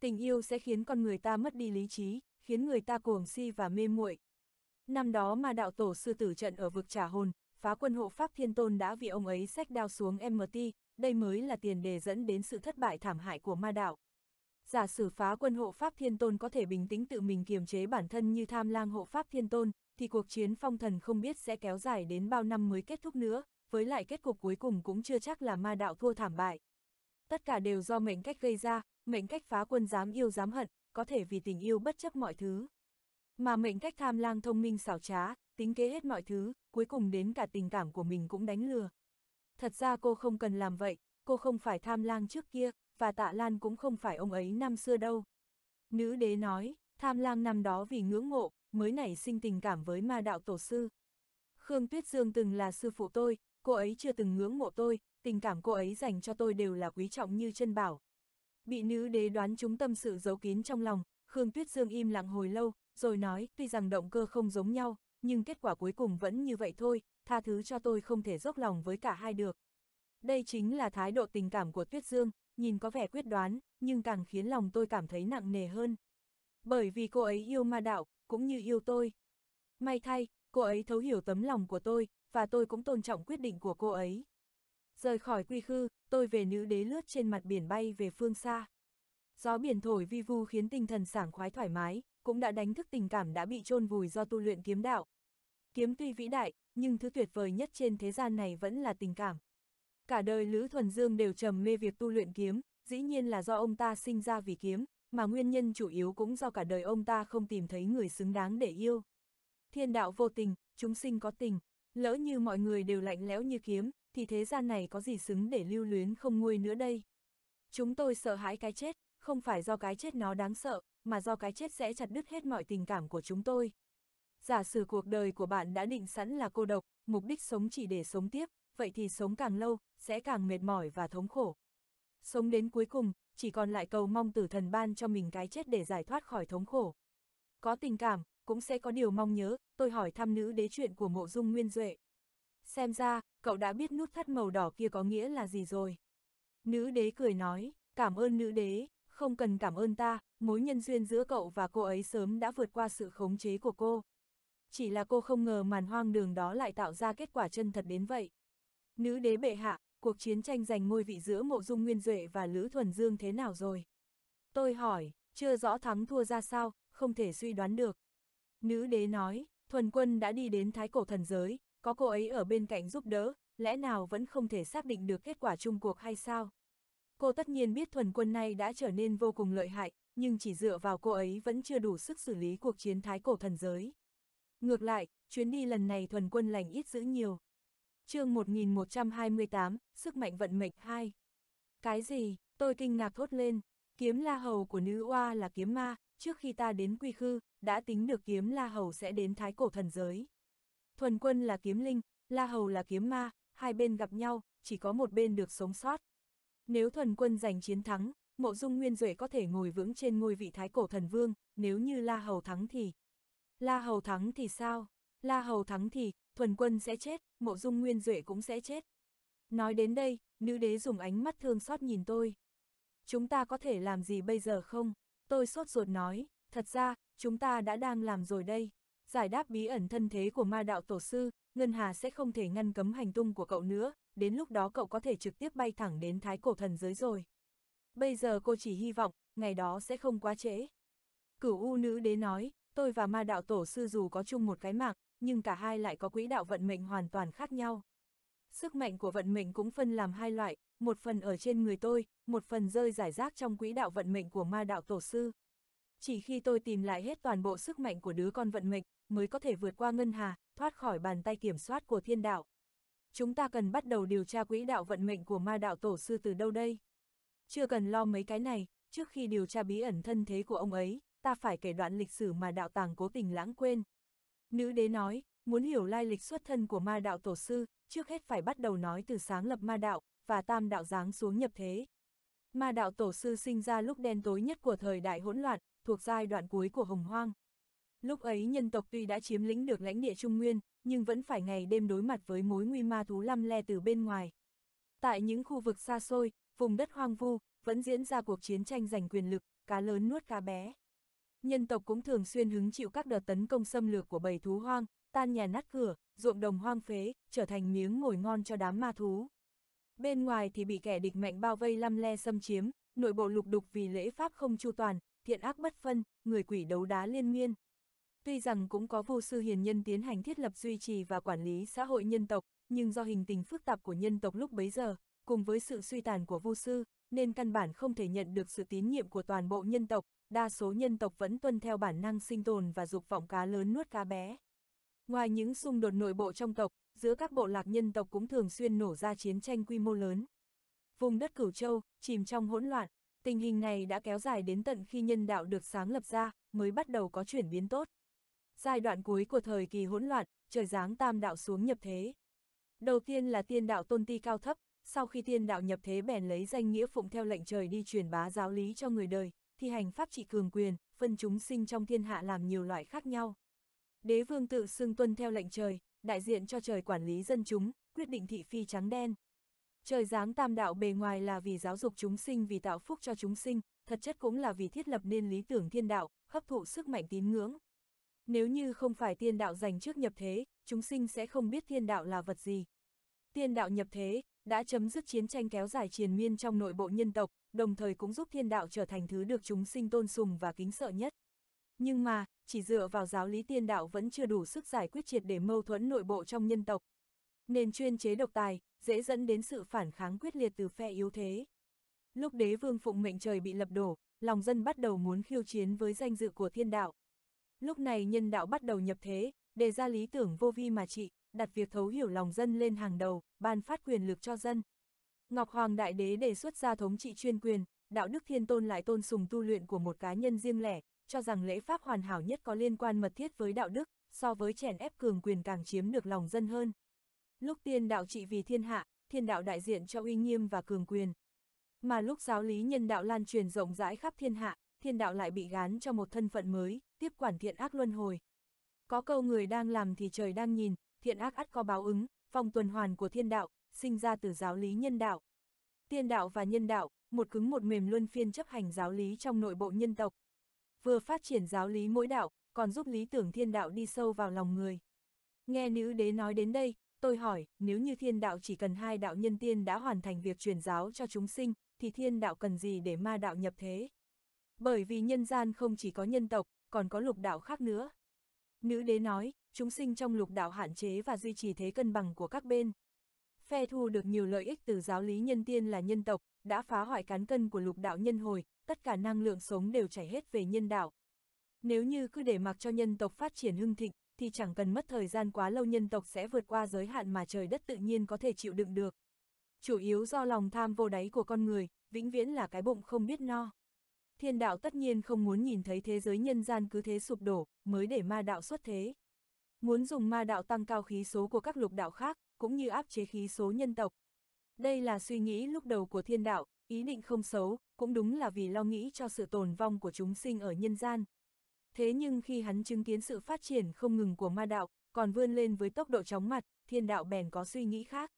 Tình yêu sẽ khiến con người ta mất đi lý trí, khiến người ta cuồng si và mê muội. Năm đó mà đạo tổ sư tử trận ở vực trả hồn, phá quân hộ Pháp Thiên Tôn đã vì ông ấy sách đao xuống MT, đây mới là tiền đề dẫn đến sự thất bại thảm hại của ma đạo. Giả sử phá quân hộ Pháp Thiên Tôn có thể bình tĩnh tự mình kiềm chế bản thân như tham lang hộ Pháp Thiên Tôn, thì cuộc chiến phong thần không biết sẽ kéo dài đến bao năm mới kết thúc nữa, với lại kết cục cuối cùng cũng chưa chắc là ma đạo thua thảm bại. Tất cả đều do mệnh cách gây ra, mệnh cách phá quân dám yêu dám hận, có thể vì tình yêu bất chấp mọi thứ. Mà mệnh cách tham lang thông minh xảo trá, tính kế hết mọi thứ, cuối cùng đến cả tình cảm của mình cũng đánh lừa, thật ra cô không cần làm vậy, cô không phải tham lang trước kia, và tạ lan cũng không phải ông ấy năm xưa đâu. Nữ đế nói, tham lang năm đó vì ngưỡng mộ, mới nảy sinh tình cảm với ma đạo tổ sư. Khương Tuyết Dương từng là sư phụ tôi, cô ấy chưa từng ngưỡng mộ tôi, tình cảm cô ấy dành cho tôi đều là quý trọng như chân bảo. Bị nữ đế đoán chúng tâm sự giấu kín trong lòng, Khương Tuyết Dương im lặng hồi lâu, rồi nói, tuy rằng động cơ không giống nhau, nhưng kết quả cuối cùng vẫn như vậy thôi, tha thứ cho tôi không thể dốc lòng với cả hai được. Đây chính là thái độ tình cảm của Tuyết Dương, nhìn có vẻ quyết đoán, nhưng càng khiến lòng tôi cảm thấy nặng nề hơn. Bởi vì cô ấy yêu ma đạo, cũng như yêu tôi. May thay, cô ấy thấu hiểu tấm lòng của tôi, và tôi cũng tôn trọng quyết định của cô ấy. Rời khỏi quy khư, tôi về nữ đế lướt trên mặt biển bay về phương xa. Gió biển thổi vi vu khiến tinh thần sảng khoái thoải mái, cũng đã đánh thức tình cảm đã bị chôn vùi do tu luyện kiếm đạo. Kiếm tuy vĩ đại, nhưng thứ tuyệt vời nhất trên thế gian này vẫn là tình cảm. Cả đời Lữ Thuần Dương đều trầm mê việc tu luyện kiếm, dĩ nhiên là do ông ta sinh ra vì kiếm, mà nguyên nhân chủ yếu cũng do cả đời ông ta không tìm thấy người xứng đáng để yêu. Thiên đạo vô tình, chúng sinh có tình, lỡ như mọi người đều lạnh lẽo như kiếm, thì thế gian này có gì xứng để lưu luyến không nguôi nữa đây. Chúng tôi sợ hãi cái chết, không phải do cái chết nó đáng sợ, mà do cái chết sẽ chặt đứt hết mọi tình cảm của chúng tôi, giả sử cuộc đời của bạn đã định sẵn là cô độc, mục đích sống chỉ để sống tiếp, vậy thì sống càng lâu, sẽ càng mệt mỏi và thống khổ. Sống đến cuối cùng, chỉ còn lại cầu mong tử thần ban cho mình cái chết để giải thoát khỏi thống khổ. Có tình cảm, cũng sẽ có điều mong nhớ, tôi hỏi thăm nữ đế chuyện của mộ dung nguyên duệ. Xem ra, cậu đã biết nút thắt màu đỏ kia có nghĩa là gì rồi. Nữ đế cười nói, cảm ơn nữ đế, không cần cảm ơn ta, mối nhân duyên giữa cậu và cô ấy sớm đã vượt qua sự khống chế của cô chỉ là cô không ngờ màn hoang đường đó lại tạo ra kết quả chân thật đến vậy. Nữ đế bệ hạ, cuộc chiến tranh giành ngôi vị giữa mộ dung nguyên duệ và Lữ Thuần Dương thế nào rồi? Tôi hỏi, chưa rõ thắng thua ra sao, không thể suy đoán được. Nữ đế nói, thuần quân đã đi đến thái cổ thần giới, có cô ấy ở bên cạnh giúp đỡ, lẽ nào vẫn không thể xác định được kết quả chung cuộc hay sao? Cô tất nhiên biết thuần quân này đã trở nên vô cùng lợi hại, nhưng chỉ dựa vào cô ấy vẫn chưa đủ sức xử lý cuộc chiến thái cổ thần giới. Ngược lại, chuyến đi lần này thuần quân lành ít giữ nhiều. chương 1128, Sức mạnh vận mệnh 2. Cái gì, tôi kinh ngạc thốt lên, kiếm la hầu của nữ oa là kiếm ma, trước khi ta đến quy khư, đã tính được kiếm la hầu sẽ đến thái cổ thần giới. Thuần quân là kiếm linh, la hầu là kiếm ma, hai bên gặp nhau, chỉ có một bên được sống sót. Nếu thuần quân giành chiến thắng, mộ dung nguyên duệ có thể ngồi vững trên ngôi vị thái cổ thần vương, nếu như la hầu thắng thì La Hầu thắng thì sao? La Hầu thắng thì, thuần quân sẽ chết, mộ dung nguyên duệ cũng sẽ chết. Nói đến đây, nữ đế dùng ánh mắt thương xót nhìn tôi. Chúng ta có thể làm gì bây giờ không? Tôi sốt ruột nói, thật ra, chúng ta đã đang làm rồi đây. Giải đáp bí ẩn thân thế của ma đạo tổ sư, Ngân Hà sẽ không thể ngăn cấm hành tung của cậu nữa, đến lúc đó cậu có thể trực tiếp bay thẳng đến thái cổ thần giới rồi. Bây giờ cô chỉ hy vọng, ngày đó sẽ không quá trễ. Cửu U nữ đế nói, tôi và ma đạo tổ sư dù có chung một cái mạng, nhưng cả hai lại có quỹ đạo vận mệnh hoàn toàn khác nhau. Sức mạnh của vận mệnh cũng phân làm hai loại, một phần ở trên người tôi, một phần rơi giải rác trong quỹ đạo vận mệnh của ma đạo tổ sư. Chỉ khi tôi tìm lại hết toàn bộ sức mạnh của đứa con vận mệnh, mới có thể vượt qua ngân hà, thoát khỏi bàn tay kiểm soát của thiên đạo. Chúng ta cần bắt đầu điều tra quỹ đạo vận mệnh của ma đạo tổ sư từ đâu đây? Chưa cần lo mấy cái này, trước khi điều tra bí ẩn thân thế của ông ấy, ta phải kể đoạn lịch sử mà đạo tàng cố tình lãng quên. Nữ đế nói, muốn hiểu lai lịch xuất thân của ma đạo tổ sư, trước hết phải bắt đầu nói từ sáng lập ma đạo, và tam đạo giáng xuống nhập thế. Ma đạo tổ sư sinh ra lúc đen tối nhất của thời đại hỗn loạn, thuộc giai đoạn cuối của Hồng Hoang. Lúc ấy nhân tộc tuy đã chiếm lĩnh được lãnh địa Trung Nguyên, nhưng vẫn phải ngày đêm đối mặt với mối nguy ma thú lăm le từ bên ngoài. Tại những khu vực xa xôi, vùng đất hoang vu, vẫn diễn ra cuộc chiến tranh giành quyền lực, cá lớn nuốt cá bé. Nhân tộc cũng thường xuyên hứng chịu các đợt tấn công xâm lược của bầy thú hoang, tan nhà nát cửa, ruộng đồng hoang phế, trở thành miếng ngồi ngon cho đám ma thú. Bên ngoài thì bị kẻ địch mạnh bao vây lăm le xâm chiếm, nội bộ lục đục vì lễ pháp không chu toàn, thiện ác bất phân, người quỷ đấu đá liên miên. Tuy rằng cũng có vô sư hiền nhân tiến hành thiết lập duy trì và quản lý xã hội nhân tộc, nhưng do hình tình phức tạp của nhân tộc lúc bấy giờ, cùng với sự suy tàn của vô sư, nên căn bản không thể nhận được sự tín nhiệm của toàn bộ nhân tộc, đa số nhân tộc vẫn tuân theo bản năng sinh tồn và dục vọng cá lớn nuốt cá bé. Ngoài những xung đột nội bộ trong tộc, giữa các bộ lạc nhân tộc cũng thường xuyên nổ ra chiến tranh quy mô lớn. Vùng đất Cửu Châu, chìm trong hỗn loạn, tình hình này đã kéo dài đến tận khi nhân đạo được sáng lập ra, mới bắt đầu có chuyển biến tốt. Giai đoạn cuối của thời kỳ hỗn loạn, trời giáng tam đạo xuống nhập thế. Đầu tiên là tiên đạo tôn ti cao thấp, sau khi tiên đạo nhập thế bèn lấy danh nghĩa phụng theo lệnh trời đi truyền bá giáo lý cho người đời, thi hành pháp trị cường quyền, phân chúng sinh trong thiên hạ làm nhiều loại khác nhau. Đế vương tự xưng tuân theo lệnh trời, đại diện cho trời quản lý dân chúng, quyết định thị phi trắng đen. Trời giáng tam đạo bề ngoài là vì giáo dục chúng sinh vì tạo phúc cho chúng sinh, thật chất cũng là vì thiết lập nên lý tưởng thiên đạo, hấp thụ sức mạnh tín ngưỡng. Nếu như không phải tiên đạo dành trước nhập thế, chúng sinh sẽ không biết thiên đạo là vật gì. Tiên đạo nhập thế, đã chấm dứt chiến tranh kéo dài triền miên trong nội bộ nhân tộc, đồng thời cũng giúp thiên đạo trở thành thứ được chúng sinh tôn sùng và kính sợ nhất. Nhưng mà, chỉ dựa vào giáo lý tiên đạo vẫn chưa đủ sức giải quyết triệt để mâu thuẫn nội bộ trong nhân tộc. Nên chuyên chế độc tài, dễ dẫn đến sự phản kháng quyết liệt từ phe yếu thế. Lúc đế vương phụng mệnh trời bị lập đổ, lòng dân bắt đầu muốn khiêu chiến với danh dự của thiên đạo. Lúc này nhân đạo bắt đầu nhập thế, đề ra lý tưởng vô vi mà trị, đặt việc thấu hiểu lòng dân lên hàng đầu, ban phát quyền lực cho dân. Ngọc Hoàng Đại Đế đề xuất ra thống trị chuyên quyền, đạo đức thiên tôn lại tôn sùng tu luyện của một cá nhân riêng lẻ, cho rằng lễ pháp hoàn hảo nhất có liên quan mật thiết với đạo đức, so với chèn ép cường quyền càng chiếm được lòng dân hơn. Lúc tiên đạo trị vì thiên hạ, thiên đạo đại diện cho uy nghiêm và cường quyền. Mà lúc giáo lý nhân đạo lan truyền rộng rãi khắp thiên hạ, thiên đạo lại bị gán cho một thân phận mới, tiếp quản thiện ác luân hồi. Có câu người đang làm thì trời đang nhìn, thiện ác ắt có báo ứng, vòng tuần hoàn của thiên đạo, sinh ra từ giáo lý nhân đạo. Tiên đạo và nhân đạo, một cứng một mềm luân phiên chấp hành giáo lý trong nội bộ nhân tộc. Vừa phát triển giáo lý mỗi đạo, còn giúp lý tưởng thiên đạo đi sâu vào lòng người. Nghe nữ đế nói đến đây, tôi hỏi, nếu như thiên đạo chỉ cần hai đạo nhân tiên đã hoàn thành việc truyền giáo cho chúng sinh, thì thiên đạo cần gì để ma đạo nhập thế? Bởi vì nhân gian không chỉ có nhân tộc, còn có lục đạo khác nữa. Nữ đế nói, chúng sinh trong lục đạo hạn chế và duy trì thế cân bằng của các bên phe thu được nhiều lợi ích từ giáo lý nhân tiên là nhân tộc, đã phá hoại cán cân của lục đạo nhân hồi, tất cả năng lượng sống đều chảy hết về nhân đạo. Nếu như cứ để mặc cho nhân tộc phát triển hưng thịnh, thì chẳng cần mất thời gian quá lâu nhân tộc sẽ vượt qua giới hạn mà trời đất tự nhiên có thể chịu đựng được. Chủ yếu do lòng tham vô đáy của con người, vĩnh viễn là cái bụng không biết no. Thiên đạo tất nhiên không muốn nhìn thấy thế giới nhân gian cứ thế sụp đổ, mới để ma đạo xuất thế. Muốn dùng ma đạo tăng cao khí số của các lục đạo khác, cũng như áp chế khí số nhân tộc. Đây là suy nghĩ lúc đầu của thiên đạo, ý định không xấu, cũng đúng là vì lo nghĩ cho sự tồn vong của chúng sinh ở nhân gian. Thế nhưng khi hắn chứng kiến sự phát triển không ngừng của ma đạo, còn vươn lên với tốc độ chóng mặt, thiên đạo bèn có suy nghĩ khác.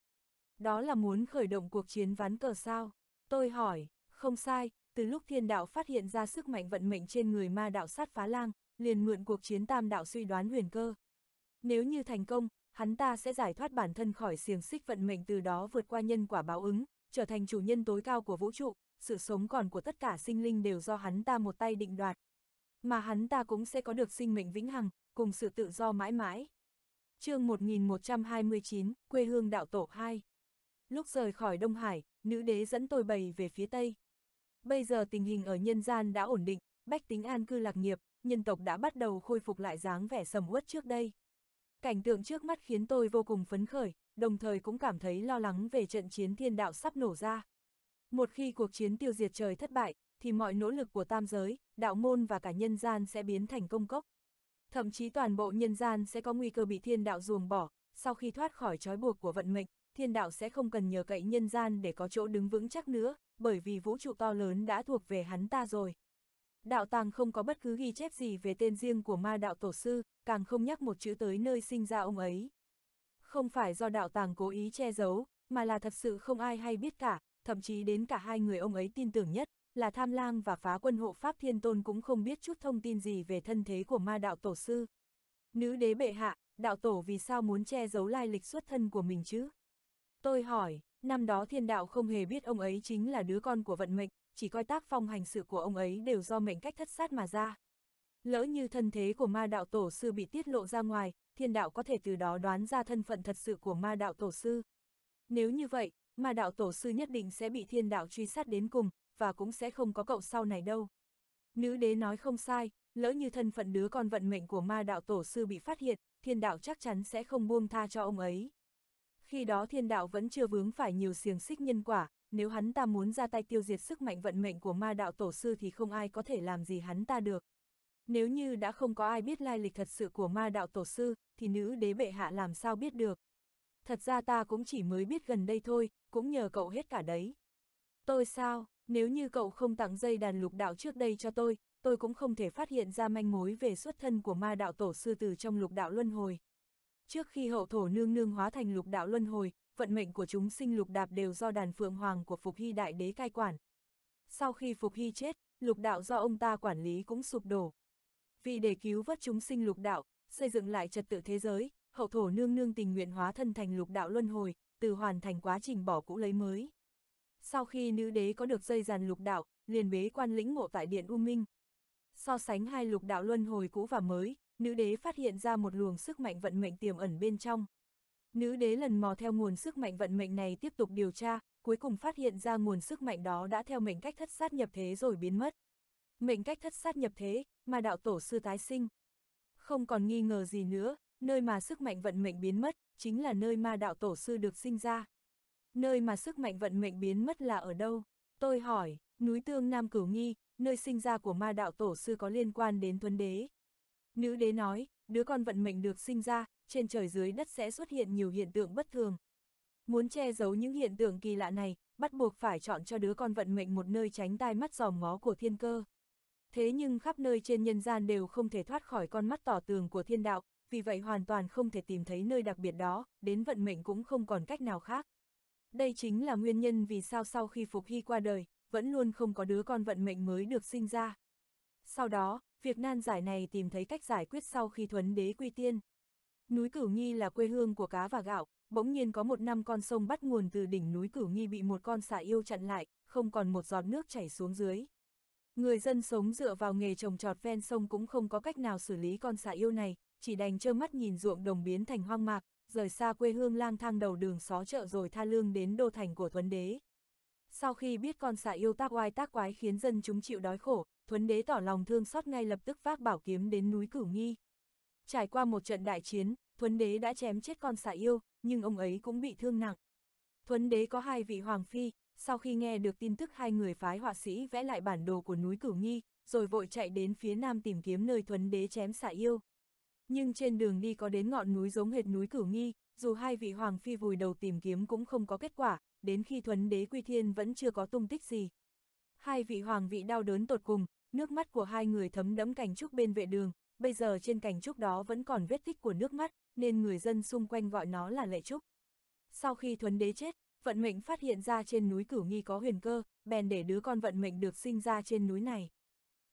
Đó là muốn khởi động cuộc chiến ván cờ sao? Tôi hỏi, không sai, từ lúc thiên đạo phát hiện ra sức mạnh vận mệnh trên người ma đạo sát phá lang, liền mượn cuộc chiến tam đạo suy đoán huyền cơ. Nếu như thành công, hắn ta sẽ giải thoát bản thân khỏi xiềng xích vận mệnh từ đó vượt qua nhân quả báo ứng, trở thành chủ nhân tối cao của vũ trụ, sự sống còn của tất cả sinh linh đều do hắn ta một tay định đoạt. Mà hắn ta cũng sẽ có được sinh mệnh vĩnh hằng, cùng sự tự do mãi mãi. chương 1129, quê hương đạo tổ 2 Lúc rời khỏi Đông Hải, nữ đế dẫn tôi bầy về phía Tây. Bây giờ tình hình ở nhân gian đã ổn định, bách tính an cư lạc nghiệp, nhân tộc đã bắt đầu khôi phục lại dáng vẻ sầm uất trước đây. Cảnh tượng trước mắt khiến tôi vô cùng phấn khởi, đồng thời cũng cảm thấy lo lắng về trận chiến thiên đạo sắp nổ ra. Một khi cuộc chiến tiêu diệt trời thất bại, thì mọi nỗ lực của tam giới, đạo môn và cả nhân gian sẽ biến thành công cốc. Thậm chí toàn bộ nhân gian sẽ có nguy cơ bị thiên đạo ruồng bỏ, sau khi thoát khỏi trói buộc của vận mệnh, thiên đạo sẽ không cần nhờ cậy nhân gian để có chỗ đứng vững chắc nữa, bởi vì vũ trụ to lớn đã thuộc về hắn ta rồi. Đạo tàng không có bất cứ ghi chép gì về tên riêng của ma đạo tổ sư, càng không nhắc một chữ tới nơi sinh ra ông ấy. Không phải do đạo tàng cố ý che giấu, mà là thật sự không ai hay biết cả, thậm chí đến cả hai người ông ấy tin tưởng nhất, là Tham Lang và Phá Quân Hộ Pháp Thiên Tôn cũng không biết chút thông tin gì về thân thế của ma đạo tổ sư. Nữ đế bệ hạ, đạo tổ vì sao muốn che giấu lai lịch xuất thân của mình chứ? Tôi hỏi, năm đó thiên đạo không hề biết ông ấy chính là đứa con của vận mệnh, chỉ coi tác phong hành sự của ông ấy đều do mệnh cách thất sát mà ra. Lỡ như thân thế của ma đạo tổ sư bị tiết lộ ra ngoài, thiên đạo có thể từ đó đoán ra thân phận thật sự của ma đạo tổ sư. Nếu như vậy, ma đạo tổ sư nhất định sẽ bị thiên đạo truy sát đến cùng, và cũng sẽ không có cậu sau này đâu. Nữ đế nói không sai, lỡ như thân phận đứa con vận mệnh của ma đạo tổ sư bị phát hiện, thiên đạo chắc chắn sẽ không buông tha cho ông ấy. Khi đó thiên đạo vẫn chưa vướng phải nhiều xiềng xích nhân quả, nếu hắn ta muốn ra tay tiêu diệt sức mạnh vận mệnh của ma đạo tổ sư thì không ai có thể làm gì hắn ta được. Nếu như đã không có ai biết lai lịch thật sự của ma đạo tổ sư, thì nữ đế bệ hạ làm sao biết được. Thật ra ta cũng chỉ mới biết gần đây thôi, cũng nhờ cậu hết cả đấy. Tôi sao, nếu như cậu không tặng dây đàn lục đạo trước đây cho tôi, tôi cũng không thể phát hiện ra manh mối về xuất thân của ma đạo tổ sư từ trong lục đạo luân hồi. Trước khi hậu thổ nương nương hóa thành lục đạo luân hồi, vận mệnh của chúng sinh lục đạp đều do đàn phượng hoàng của Phục Hy Đại Đế cai quản. Sau khi Phục Hy chết, lục đạo do ông ta quản lý cũng sụp đổ. Vì để cứu vớt chúng sinh lục đạo, xây dựng lại trật tự thế giới, hậu thổ nương nương tình nguyện hóa thân thành lục đạo luân hồi, từ hoàn thành quá trình bỏ cũ lấy mới. Sau khi nữ đế có được dây dàn lục đạo, liền bế quan lĩnh ngộ tại điện U Minh. So sánh hai lục đạo luân hồi cũ và mới, nữ đế phát hiện ra một luồng sức mạnh vận mệnh tiềm ẩn bên trong, Nữ đế lần mò theo nguồn sức mạnh vận mệnh này tiếp tục điều tra, cuối cùng phát hiện ra nguồn sức mạnh đó đã theo mệnh cách thất sát nhập thế rồi biến mất. Mệnh cách thất sát nhập thế, mà đạo tổ sư tái sinh. Không còn nghi ngờ gì nữa, nơi mà sức mạnh vận mệnh biến mất, chính là nơi mà đạo tổ sư được sinh ra. Nơi mà sức mạnh vận mệnh biến mất là ở đâu? Tôi hỏi, núi tương Nam Cửu Nghi, nơi sinh ra của ma đạo tổ sư có liên quan đến tuấn đế. Nữ đế nói, đứa con vận mệnh được sinh ra, trên trời dưới đất sẽ xuất hiện nhiều hiện tượng bất thường. Muốn che giấu những hiện tượng kỳ lạ này, bắt buộc phải chọn cho đứa con vận mệnh một nơi tránh tai mắt dòm ngó của thiên cơ. Thế nhưng khắp nơi trên nhân gian đều không thể thoát khỏi con mắt tỏ tường của thiên đạo, vì vậy hoàn toàn không thể tìm thấy nơi đặc biệt đó, đến vận mệnh cũng không còn cách nào khác. Đây chính là nguyên nhân vì sao sau khi Phục Hy qua đời, vẫn luôn không có đứa con vận mệnh mới được sinh ra. Sau đó, việc nan giải này tìm thấy cách giải quyết sau khi thuấn đế quy tiên. Núi Cửu Nhi là quê hương của cá và gạo, bỗng nhiên có một năm con sông bắt nguồn từ đỉnh núi Cửu Nhi bị một con xà yêu chặn lại, không còn một giọt nước chảy xuống dưới. Người dân sống dựa vào nghề trồng trọt ven sông cũng không có cách nào xử lý con xà yêu này, chỉ đành trơ mắt nhìn ruộng đồng biến thành hoang mạc, rời xa quê hương lang thang đầu đường xó chợ rồi tha lương đến đô thành của Thuấn Đế. Sau khi biết con xà yêu tác oai tác quái khiến dân chúng chịu đói khổ, Thuấn Đế tỏ lòng thương xót ngay lập tức vác bảo kiếm đến núi Cửu Nhi. Trải qua một trận đại chiến, Thuấn Đế đã chém chết con xà yêu, nhưng ông ấy cũng bị thương nặng. Thuấn Đế có hai vị Hoàng Phi, sau khi nghe được tin tức hai người phái họa sĩ vẽ lại bản đồ của núi Cửu Nghi, rồi vội chạy đến phía nam tìm kiếm nơi Thuấn Đế chém xà yêu. Nhưng trên đường đi có đến ngọn núi giống hệt núi Cửu Nghi, dù hai vị Hoàng Phi vùi đầu tìm kiếm cũng không có kết quả, đến khi Thuấn Đế Quy Thiên vẫn chưa có tung tích gì. Hai vị Hoàng vị đau đớn tột cùng, nước mắt của hai người thấm đẫm cảnh trúc bên vệ đường, bây giờ trên cành trúc đó vẫn còn vết tích của nước mắt, nên người dân xung quanh gọi nó là lệ trúc. Sau khi thuấn đế chết, vận mệnh phát hiện ra trên núi cửu nghi có huyền cơ, bèn để đứa con vận mệnh được sinh ra trên núi này.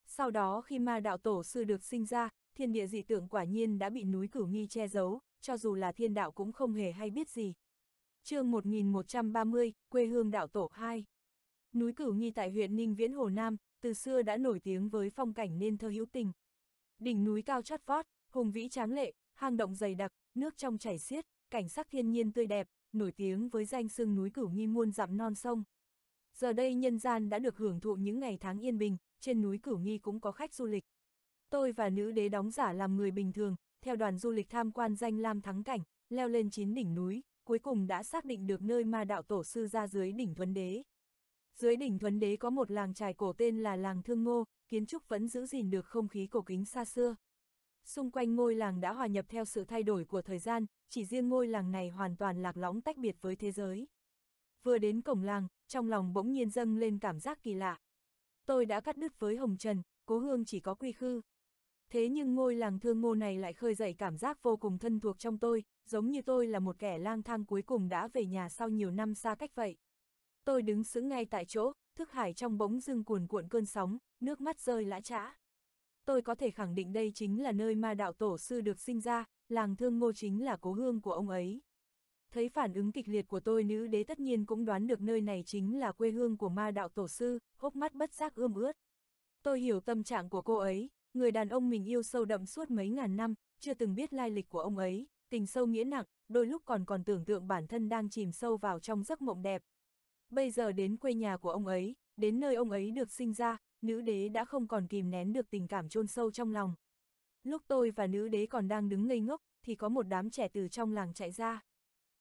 Sau đó khi ma đạo tổ sư được sinh ra, thiên địa dị tượng quả nhiên đã bị núi cửu nghi che giấu, cho dù là thiên đạo cũng không hề hay biết gì. chương 1130, quê hương đạo tổ 2 Núi cửu nghi tại huyện Ninh Viễn Hồ Nam, từ xưa đã nổi tiếng với phong cảnh nên thơ hữu tình. Đỉnh núi cao chót vót, hùng vĩ tráng lệ, hang động dày đặc, nước trong chảy xiết, cảnh sắc thiên nhiên tươi đẹp, nổi tiếng với danh sương núi cửu nghi muôn dặm non sông. Giờ đây nhân gian đã được hưởng thụ những ngày tháng yên bình, trên núi cửu nghi cũng có khách du lịch. Tôi và nữ đế đóng giả làm người bình thường, theo đoàn du lịch tham quan danh Lam Thắng Cảnh, leo lên chín đỉnh núi, cuối cùng đã xác định được nơi mà đạo tổ sư ra dưới đỉnh Thuấn Đế. Dưới đỉnh Thuấn Đế có một làng trài cổ tên là làng Thương Ngô, kiến trúc vẫn giữ gìn được không khí cổ kính xa xưa. Xung quanh ngôi làng đã hòa nhập theo sự thay đổi của thời gian, chỉ riêng ngôi làng này hoàn toàn lạc lõng tách biệt với thế giới. Vừa đến cổng làng, trong lòng bỗng nhiên dâng lên cảm giác kỳ lạ. Tôi đã cắt đứt với Hồng Trần, cố hương chỉ có quy khư. Thế nhưng ngôi làng thương ngô này lại khơi dậy cảm giác vô cùng thân thuộc trong tôi, giống như tôi là một kẻ lang thang cuối cùng đã về nhà sau nhiều năm xa cách vậy. Tôi đứng sững ngay tại chỗ, thức hải trong bỗng dưng cuồn cuộn cơn sóng, nước mắt rơi lã trã. Tôi có thể khẳng định đây chính là nơi ma đạo tổ sư được sinh ra, làng thương ngô chính là cố hương của ông ấy. Thấy phản ứng kịch liệt của tôi nữ đế tất nhiên cũng đoán được nơi này chính là quê hương của ma đạo tổ sư, hốc mắt bất giác ươm ướt. Tôi hiểu tâm trạng của cô ấy, người đàn ông mình yêu sâu đậm suốt mấy ngàn năm, chưa từng biết lai lịch của ông ấy, tình sâu nghĩa nặng, đôi lúc còn còn tưởng tượng bản thân đang chìm sâu vào trong giấc mộng đẹp, bây giờ đến quê nhà của ông ấy, đến nơi ông ấy được sinh ra, nữ đế đã không còn kìm nén được tình cảm chôn sâu trong lòng. Lúc tôi và nữ đế còn đang đứng ngây ngốc, thì có một đám trẻ từ trong làng chạy ra.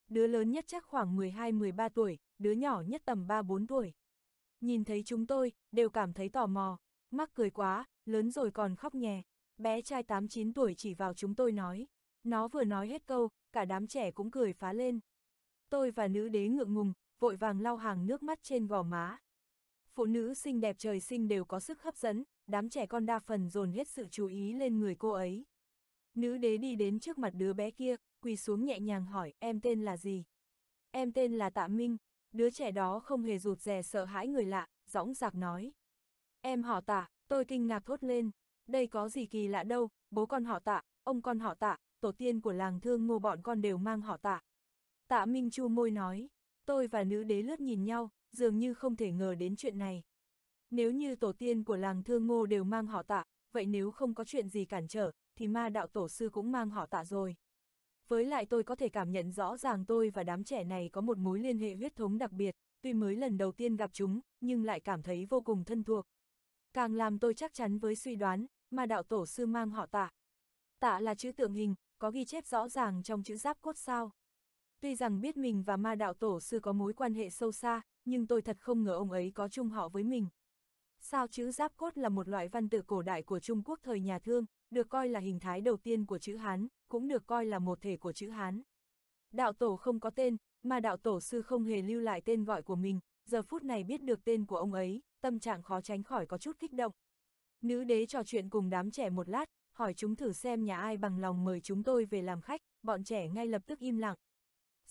Đứa lớn nhất chắc khoảng 12-13 tuổi, đứa nhỏ nhất tầm 3-4 tuổi. Nhìn thấy chúng tôi, đều cảm thấy tò mò, mắc cười quá, lớn rồi còn khóc nhè. Bé trai 8-9 tuổi chỉ vào chúng tôi nói. Nó vừa nói hết câu, cả đám trẻ cũng cười phá lên. Tôi và nữ đế ngượng ngùng, vội vàng lau hàng nước mắt trên gò má. Phụ nữ xinh đẹp trời sinh đều có sức hấp dẫn, đám trẻ con đa phần dồn hết sự chú ý lên người cô ấy. Nữ đế đi đến trước mặt đứa bé kia, quỳ xuống nhẹ nhàng hỏi, em tên là gì? Em tên là Tạ Minh, đứa trẻ đó không hề rụt rè sợ hãi người lạ, dõng dạc nói. Em họ tạ, tôi kinh ngạc thốt lên, đây có gì kỳ lạ đâu, bố con họ tạ, ông con họ tạ, tổ tiên của làng thương ngô bọn con đều mang họ tạ. Tạ Minh Chu môi nói, Tôi và nữ đế lướt nhìn nhau, dường như không thể ngờ đến chuyện này. Nếu như tổ tiên của làng thương ngô đều mang họ tạ, vậy nếu không có chuyện gì cản trở, thì ma đạo tổ sư cũng mang họ tạ rồi. Với lại tôi có thể cảm nhận rõ ràng tôi và đám trẻ này có một mối liên hệ huyết thống đặc biệt, tuy mới lần đầu tiên gặp chúng, nhưng lại cảm thấy vô cùng thân thuộc. Càng làm tôi chắc chắn với suy đoán, ma đạo tổ sư mang họ tạ. Tạ là chữ tượng hình, có ghi chép rõ ràng trong chữ giáp cốt sao. Tuy rằng biết mình và ma đạo tổ sư có mối quan hệ sâu xa, nhưng tôi thật không ngờ ông ấy có chung họ với mình. Sao chữ giáp cốt là một loại văn tự cổ đại của Trung Quốc thời nhà thương, được coi là hình thái đầu tiên của chữ Hán, cũng được coi là một thể của chữ Hán. Đạo tổ không có tên, mà đạo tổ sư không hề lưu lại tên gọi của mình, giờ phút này biết được tên của ông ấy, tâm trạng khó tránh khỏi có chút kích động. Nữ đế trò chuyện cùng đám trẻ một lát, hỏi chúng thử xem nhà ai bằng lòng mời chúng tôi về làm khách, bọn trẻ ngay lập tức im lặng,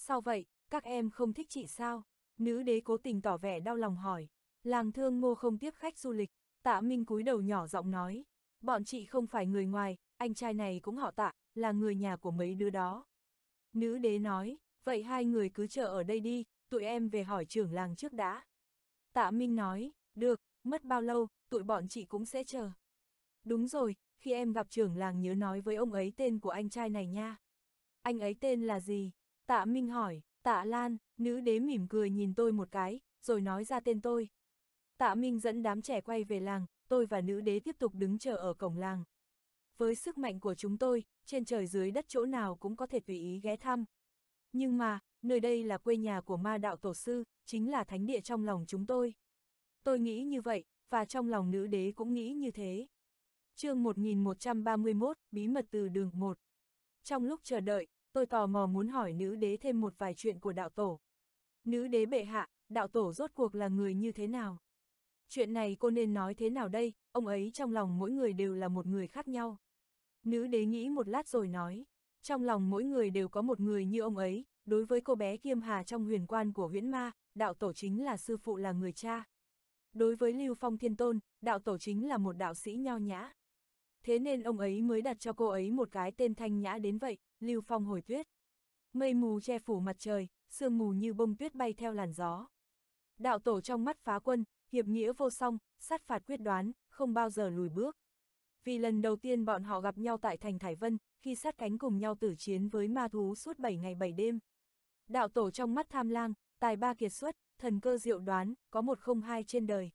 Sao vậy, các em không thích chị sao? Nữ đế cố tình tỏ vẻ đau lòng hỏi. Làng thương ngô không tiếp khách du lịch, tạ minh cúi đầu nhỏ giọng nói. Bọn chị không phải người ngoài, anh trai này cũng họ tạ, là người nhà của mấy đứa đó. Nữ đế nói, vậy hai người cứ chờ ở đây đi, tụi em về hỏi trưởng làng trước đã. Tạ Minh nói, được, mất bao lâu, tụi bọn chị cũng sẽ chờ. Đúng rồi, khi em gặp trưởng làng nhớ nói với ông ấy tên của anh trai này nha. Anh ấy tên là gì? Tạ Minh hỏi, Tạ Lan, nữ đế mỉm cười nhìn tôi một cái, rồi nói ra tên tôi. Tạ Minh dẫn đám trẻ quay về làng, tôi và nữ đế tiếp tục đứng chờ ở cổng làng. Với sức mạnh của chúng tôi, trên trời dưới đất chỗ nào cũng có thể tùy ý ghé thăm. Nhưng mà, nơi đây là quê nhà của ma đạo tổ sư, chính là thánh địa trong lòng chúng tôi. Tôi nghĩ như vậy, và trong lòng nữ đế cũng nghĩ như thế. chương 1131, Bí mật từ đường 1 Trong lúc chờ đợi, tôi tò mò muốn hỏi nữ đế thêm một vài chuyện của đạo tổ. Nữ đế bệ hạ, đạo tổ rốt cuộc là người như thế nào? Chuyện này cô nên nói thế nào đây, ông ấy trong lòng mỗi người đều là một người khác nhau. Nữ đế nghĩ một lát rồi nói, trong lòng mỗi người đều có một người như ông ấy, đối với cô bé Kiêm Hà trong huyền quan của huyễn ma, đạo tổ chính là sư phụ là người cha. Đối với Lưu Phong Thiên Tôn, đạo tổ chính là một đạo sĩ nho nhã. Thế nên ông ấy mới đặt cho cô ấy một cái tên thanh nhã đến vậy lưu phong hồi tuyết. Mây mù che phủ mặt trời, sương mù như bông tuyết bay theo làn gió. Đạo tổ trong mắt phá quân, hiệp nghĩa vô song, sát phạt quyết đoán, không bao giờ lùi bước. Vì lần đầu tiên bọn họ gặp nhau tại thành Thải Vân, khi sát cánh cùng nhau tử chiến với ma thú suốt 7 ngày 7 đêm. Đạo tổ trong mắt tham lang, tài ba kiệt xuất, thần cơ diệu đoán, có một không hai trên đời.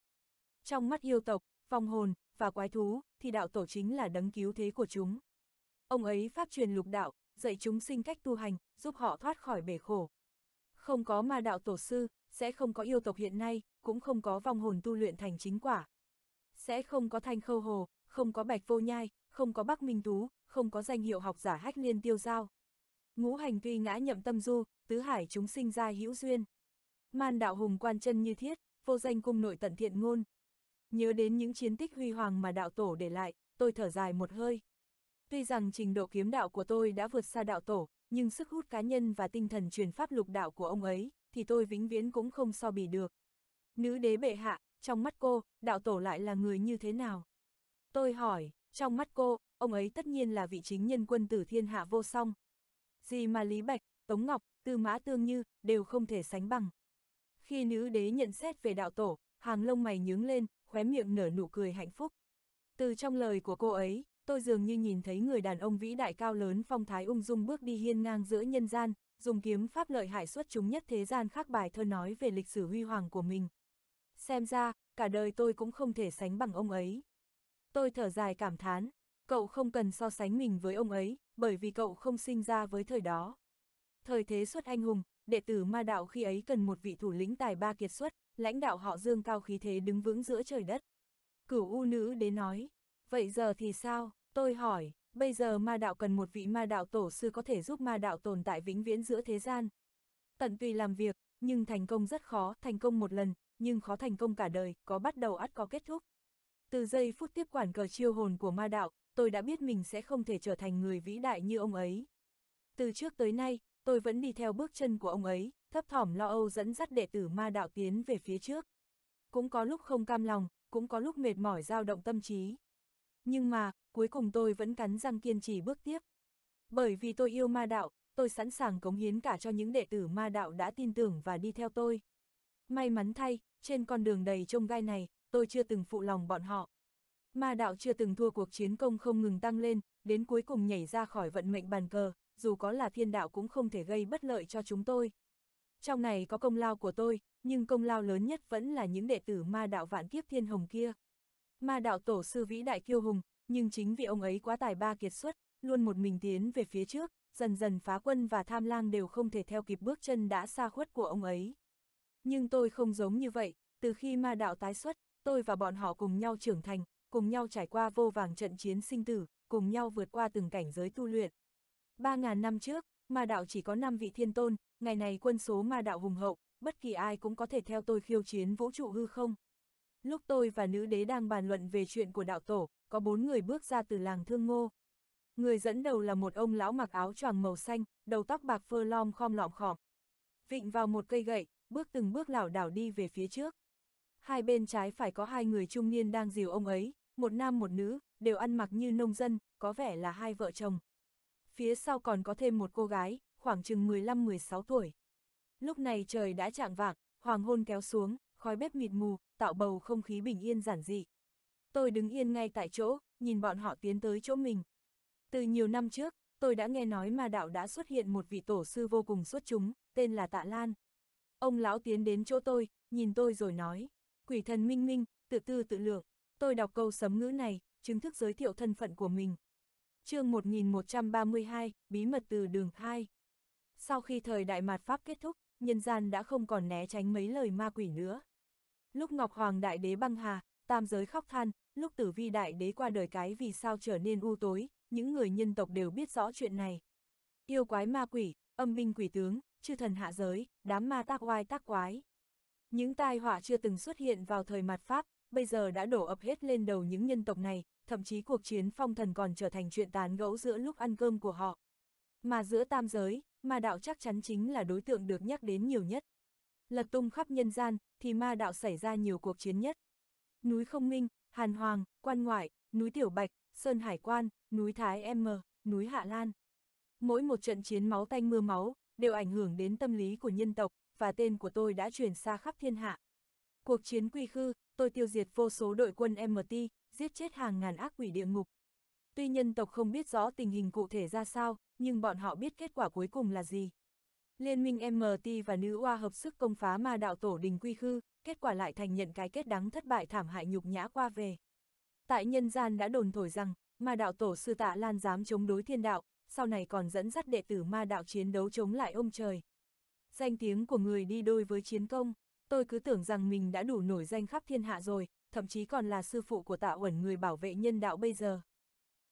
Trong mắt yêu tộc, vong hồn, và quái thú, thì đạo tổ chính là đấng cứu thế của chúng. Ông ấy pháp truyền lục đạo, dạy chúng sinh cách tu hành, giúp họ thoát khỏi bể khổ. Không có ma đạo tổ sư, sẽ không có yêu tộc hiện nay, cũng không có vong hồn tu luyện thành chính quả. Sẽ không có thanh khâu hồ, không có bạch vô nhai, không có bắc minh tú, không có danh hiệu học giả hách liên tiêu giao. Ngũ hành tuy ngã nhậm tâm du, tứ hải chúng sinh ra hữu duyên. Man đạo hùng quan chân như thiết, vô danh cung nội tận thiện ngôn. Nhớ đến những chiến tích huy hoàng mà đạo tổ để lại, tôi thở dài một hơi. Tuy rằng trình độ kiếm đạo của tôi đã vượt xa đạo tổ, nhưng sức hút cá nhân và tinh thần truyền pháp lục đạo của ông ấy, thì tôi vĩnh viễn cũng không so bì được. Nữ đế bệ hạ, trong mắt cô, đạo tổ lại là người như thế nào? Tôi hỏi, trong mắt cô, ông ấy tất nhiên là vị chính nhân quân tử thiên hạ vô song. Gì mà Lý Bạch, Tống Ngọc, Tư Mã Tương Như, đều không thể sánh bằng. Khi nữ đế nhận xét về đạo tổ, hàng lông mày nhướng lên, khóe miệng nở nụ cười hạnh phúc. Từ trong lời của cô ấy, tôi dường như nhìn thấy người đàn ông vĩ đại cao lớn phong thái ung dung bước đi hiên ngang giữa nhân gian, dùng kiếm pháp lợi hại xuất chúng nhất thế gian khác bài thơ nói về lịch sử huy hoàng của mình. Xem ra, cả đời tôi cũng không thể sánh bằng ông ấy. Tôi thở dài cảm thán, cậu không cần so sánh mình với ông ấy, bởi vì cậu không sinh ra với thời đó. Thời thế xuất anh hùng, đệ tử ma đạo khi ấy cần một vị thủ lĩnh tài ba kiệt xuất, lãnh đạo họ dương cao khí thế đứng vững giữa trời đất. Cửu u nữ đến nói, Vậy giờ thì sao? Tôi hỏi, bây giờ ma đạo cần một vị ma đạo tổ sư có thể giúp ma đạo tồn tại vĩnh viễn giữa thế gian. Tận tùy làm việc, nhưng thành công rất khó, thành công một lần, nhưng khó thành công cả đời, có bắt đầu ắt có kết thúc. Từ giây phút tiếp quản cờ chiêu hồn của ma đạo, tôi đã biết mình sẽ không thể trở thành người vĩ đại như ông ấy. Từ trước tới nay, tôi vẫn đi theo bước chân của ông ấy, thấp thỏm lo âu dẫn dắt đệ tử ma đạo tiến về phía trước. Cũng có lúc không cam lòng, cũng có lúc mệt mỏi dao động tâm trí. Nhưng mà, cuối cùng tôi vẫn cắn răng kiên trì bước tiếp. Bởi vì tôi yêu ma đạo, tôi sẵn sàng cống hiến cả cho những đệ tử ma đạo đã tin tưởng và đi theo tôi. May mắn thay, trên con đường đầy trông gai này, tôi chưa từng phụ lòng bọn họ. Ma đạo chưa từng thua cuộc chiến công không ngừng tăng lên, đến cuối cùng nhảy ra khỏi vận mệnh bàn cờ, dù có là thiên đạo cũng không thể gây bất lợi cho chúng tôi. Trong này có công lao của tôi, nhưng công lao lớn nhất vẫn là những đệ tử ma đạo vạn kiếp thiên hồng kia. Ma đạo tổ sư vĩ đại kiêu hùng, nhưng chính vì ông ấy quá tài ba kiệt xuất, luôn một mình tiến về phía trước, dần dần phá quân và tham lang đều không thể theo kịp bước chân đã xa khuất của ông ấy. Nhưng tôi không giống như vậy, từ khi ma đạo tái xuất, tôi và bọn họ cùng nhau trưởng thành, cùng nhau trải qua vô vàng trận chiến sinh tử, cùng nhau vượt qua từng cảnh giới tu luyện. Ba ngàn năm trước, ma đạo chỉ có năm vị thiên tôn, ngày này quân số ma đạo hùng hậu, bất kỳ ai cũng có thể theo tôi khiêu chiến vũ trụ hư không, Lúc tôi và nữ đế đang bàn luận về chuyện của đạo tổ, có bốn người bước ra từ làng Thương Ngô. Người dẫn đầu là một ông lão mặc áo choàng màu xanh, đầu tóc bạc phơ lom khom lọm khọm. Vịnh vào một cây gậy, bước từng bước lảo đảo đi về phía trước. Hai bên trái phải có hai người trung niên đang dìu ông ấy, một nam một nữ, đều ăn mặc như nông dân, có vẻ là hai vợ chồng. Phía sau còn có thêm một cô gái, khoảng chừng 15-16 tuổi. Lúc này trời đã chạng vạng, hoàng hôn kéo xuống, khói bếp mịt mù, tạo bầu không khí bình yên giản dị. Tôi đứng yên ngay tại chỗ, nhìn bọn họ tiến tới chỗ mình. Từ nhiều năm trước, tôi đã nghe nói mà đạo đã xuất hiện một vị tổ sư vô cùng xuất chúng, tên là Tạ Lan. Ông lão tiến đến chỗ tôi, nhìn tôi rồi nói, quỷ thần minh minh, tự tư tự lượng. Tôi đọc câu sấm ngữ này, chứng thức giới thiệu thân phận của mình. chương 1132, Bí mật từ đường 2 Sau khi thời đại mạt Pháp kết thúc, nhân gian đã không còn né tránh mấy lời ma quỷ nữa lúc Ngọc Hoàng Đại Đế băng hà, tam giới khóc than, lúc Tử Vi Đại Đế qua đời cái vì sao trở nên u tối, những người nhân tộc đều biết rõ chuyện này. Yêu quái ma quỷ, âm minh quỷ tướng, chư thần hạ giới, đám ma tác oai tác quái. Những tai họa chưa từng xuất hiện vào thời mặt Pháp, bây giờ đã đổ ập hết lên đầu những nhân tộc này, thậm chí cuộc chiến phong thần còn trở thành chuyện tán gẫu giữa lúc ăn cơm của họ. Mà giữa tam giới, ma đạo chắc chắn chính là đối tượng được nhắc đến nhiều nhất lật tung khắp nhân gian, thì ma đạo xảy ra nhiều cuộc chiến nhất. Núi Không Minh, Hàn Hoàng, Quan Ngoại, núi Tiểu Bạch, Sơn Hải Quan, núi Thái Em M, núi Hạ Lan. Mỗi một trận chiến máu tanh mưa máu, đều ảnh hưởng đến tâm lý của nhân tộc, và tên của tôi đã truyền xa khắp thiên hạ. Cuộc chiến quy khư, tôi tiêu diệt vô số đội quân MT, giết chết hàng ngàn ác quỷ địa ngục. Tuy nhân tộc không biết rõ tình hình cụ thể ra sao, nhưng bọn họ biết kết quả cuối cùng là gì. Liên minh MT và nữ oa hợp sức công phá ma đạo tổ đình quy khư, kết quả lại thành nhận cái kết đắng thất bại thảm hại nhục nhã qua về. Tại nhân gian đã đồn thổi rằng, ma đạo tổ sư tạ lan dám chống đối thiên đạo, sau này còn dẫn dắt đệ tử ma đạo chiến đấu chống lại ông trời. Danh tiếng của người đi đôi với chiến công, tôi cứ tưởng rằng mình đã đủ nổi danh khắp thiên hạ rồi, thậm chí còn là sư phụ của tạ uẩn người bảo vệ nhân đạo bây giờ.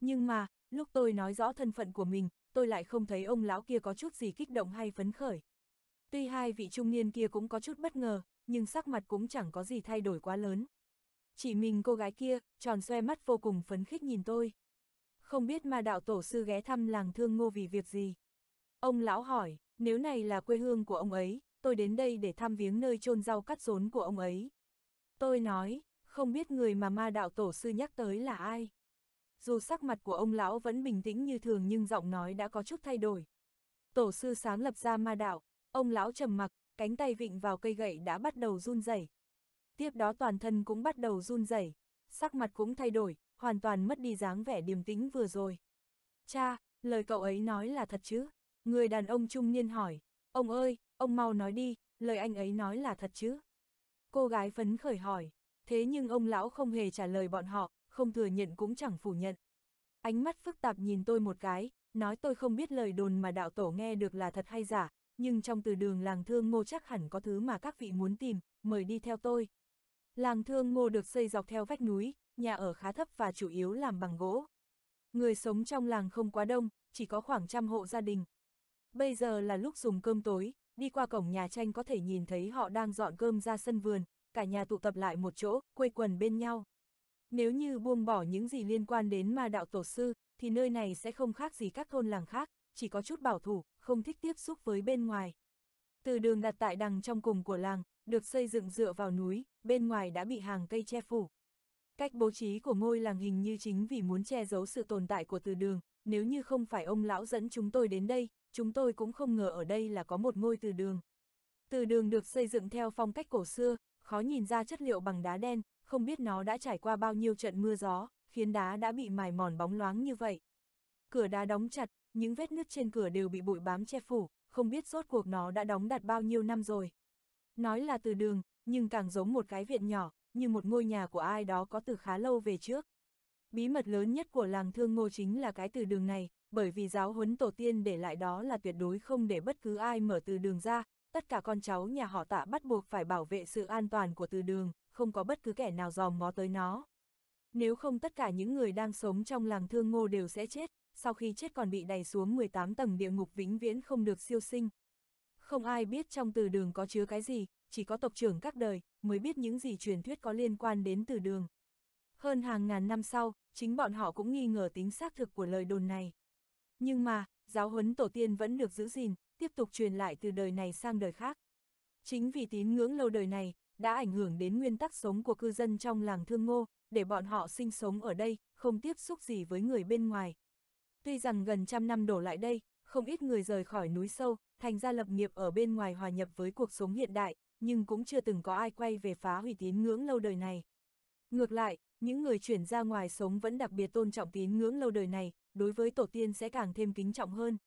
Nhưng mà, lúc tôi nói rõ thân phận của mình, tôi lại không thấy ông lão kia có chút gì kích động hay phấn khởi. Tuy hai vị trung niên kia cũng có chút bất ngờ, nhưng sắc mặt cũng chẳng có gì thay đổi quá lớn. Chỉ mình cô gái kia, tròn xoe mắt vô cùng phấn khích nhìn tôi. Không biết ma đạo tổ sư ghé thăm làng thương ngô vì việc gì? Ông lão hỏi, nếu này là quê hương của ông ấy, tôi đến đây để thăm viếng nơi chôn rau cắt rốn của ông ấy. Tôi nói, không biết người mà ma đạo tổ sư nhắc tới là ai dù sắc mặt của ông lão vẫn bình tĩnh như thường nhưng giọng nói đã có chút thay đổi. Tổ sư sáng lập ra ma đạo, ông lão trầm mặc, cánh tay vịnh vào cây gậy đã bắt đầu run rẩy. Tiếp đó toàn thân cũng bắt đầu run rẩy, sắc mặt cũng thay đổi, hoàn toàn mất đi dáng vẻ điềm tĩnh vừa rồi. Cha, lời cậu ấy nói là thật chứ? Người đàn ông trung niên hỏi, ông ơi, ông mau nói đi, lời anh ấy nói là thật chứ? Cô gái phấn khởi hỏi, thế nhưng ông lão không hề trả lời bọn họ, không thừa nhận cũng chẳng phủ nhận. Ánh mắt phức tạp nhìn tôi một cái, nói tôi không biết lời đồn mà đạo tổ nghe được là thật hay giả, nhưng trong từ đường làng thương ngô chắc hẳn có thứ mà các vị muốn tìm, mời đi theo tôi. Làng thương ngô được xây dọc theo vách núi, nhà ở khá thấp và chủ yếu làm bằng gỗ. Người sống trong làng không quá đông, chỉ có khoảng trăm hộ gia đình. Bây giờ là lúc dùng cơm tối, đi qua cổng nhà tranh có thể nhìn thấy họ đang dọn cơm ra sân vườn, cả nhà tụ tập lại một chỗ, quây quần bên nhau. Nếu như buông bỏ những gì liên quan đến ma đạo tổ sư, thì nơi này sẽ không khác gì các thôn làng khác, chỉ có chút bảo thủ, không thích tiếp xúc với bên ngoài. Từ đường đặt tại đằng trong cùng của làng, được xây dựng dựa vào núi, bên ngoài đã bị hàng cây che phủ. Cách bố trí của ngôi làng hình như chính vì muốn che giấu sự tồn tại của từ đường, nếu như không phải ông lão dẫn chúng tôi đến đây, chúng tôi cũng không ngờ ở đây là có một ngôi từ đường. Từ đường được xây dựng theo phong cách cổ xưa, khó nhìn ra chất liệu bằng đá đen, không biết nó đã trải qua bao nhiêu trận mưa gió, khiến đá đã bị mài mòn bóng loáng như vậy. Cửa đá đóng chặt, những vết nứt trên cửa đều bị bụi bám che phủ, không biết rốt cuộc nó đã đóng đặt bao nhiêu năm rồi. Nói là từ đường, nhưng càng giống một cái viện nhỏ, như một ngôi nhà của ai đó có từ khá lâu về trước. Bí mật lớn nhất của làng thương ngô chính là cái từ đường này, bởi vì giáo huấn tổ tiên để lại đó là tuyệt đối không để bất cứ ai mở từ đường ra, tất cả con cháu nhà họ tạ bắt buộc phải bảo vệ sự an toàn của từ đường không có bất cứ kẻ nào dòm ngó tới nó. Nếu không tất cả những người đang sống trong làng thương ngô đều sẽ chết, sau khi chết còn bị đẩy xuống 18 tầng địa ngục vĩnh viễn không được siêu sinh. Không ai biết trong từ đường có chứa cái gì, chỉ có tộc trưởng các đời mới biết những gì truyền thuyết có liên quan đến từ đường. Hơn hàng ngàn năm sau, chính bọn họ cũng nghi ngờ tính xác thực của lời đồn này. Nhưng mà, giáo huấn tổ tiên vẫn được giữ gìn, tiếp tục truyền lại từ đời này sang đời khác. Chính vì tín ngưỡng lâu đời này, đã ảnh hưởng đến nguyên tắc sống của cư dân trong làng Thương Ngô, để bọn họ sinh sống ở đây, không tiếp xúc gì với người bên ngoài. Tuy rằng gần trăm năm đổ lại đây, không ít người rời khỏi núi sâu, thành ra lập nghiệp ở bên ngoài hòa nhập với cuộc sống hiện đại, nhưng cũng chưa từng có ai quay về phá hủy tín ngưỡng lâu đời này. Ngược lại, những người chuyển ra ngoài sống vẫn đặc biệt tôn trọng tín ngưỡng lâu đời này, đối với tổ tiên sẽ càng thêm kính trọng hơn.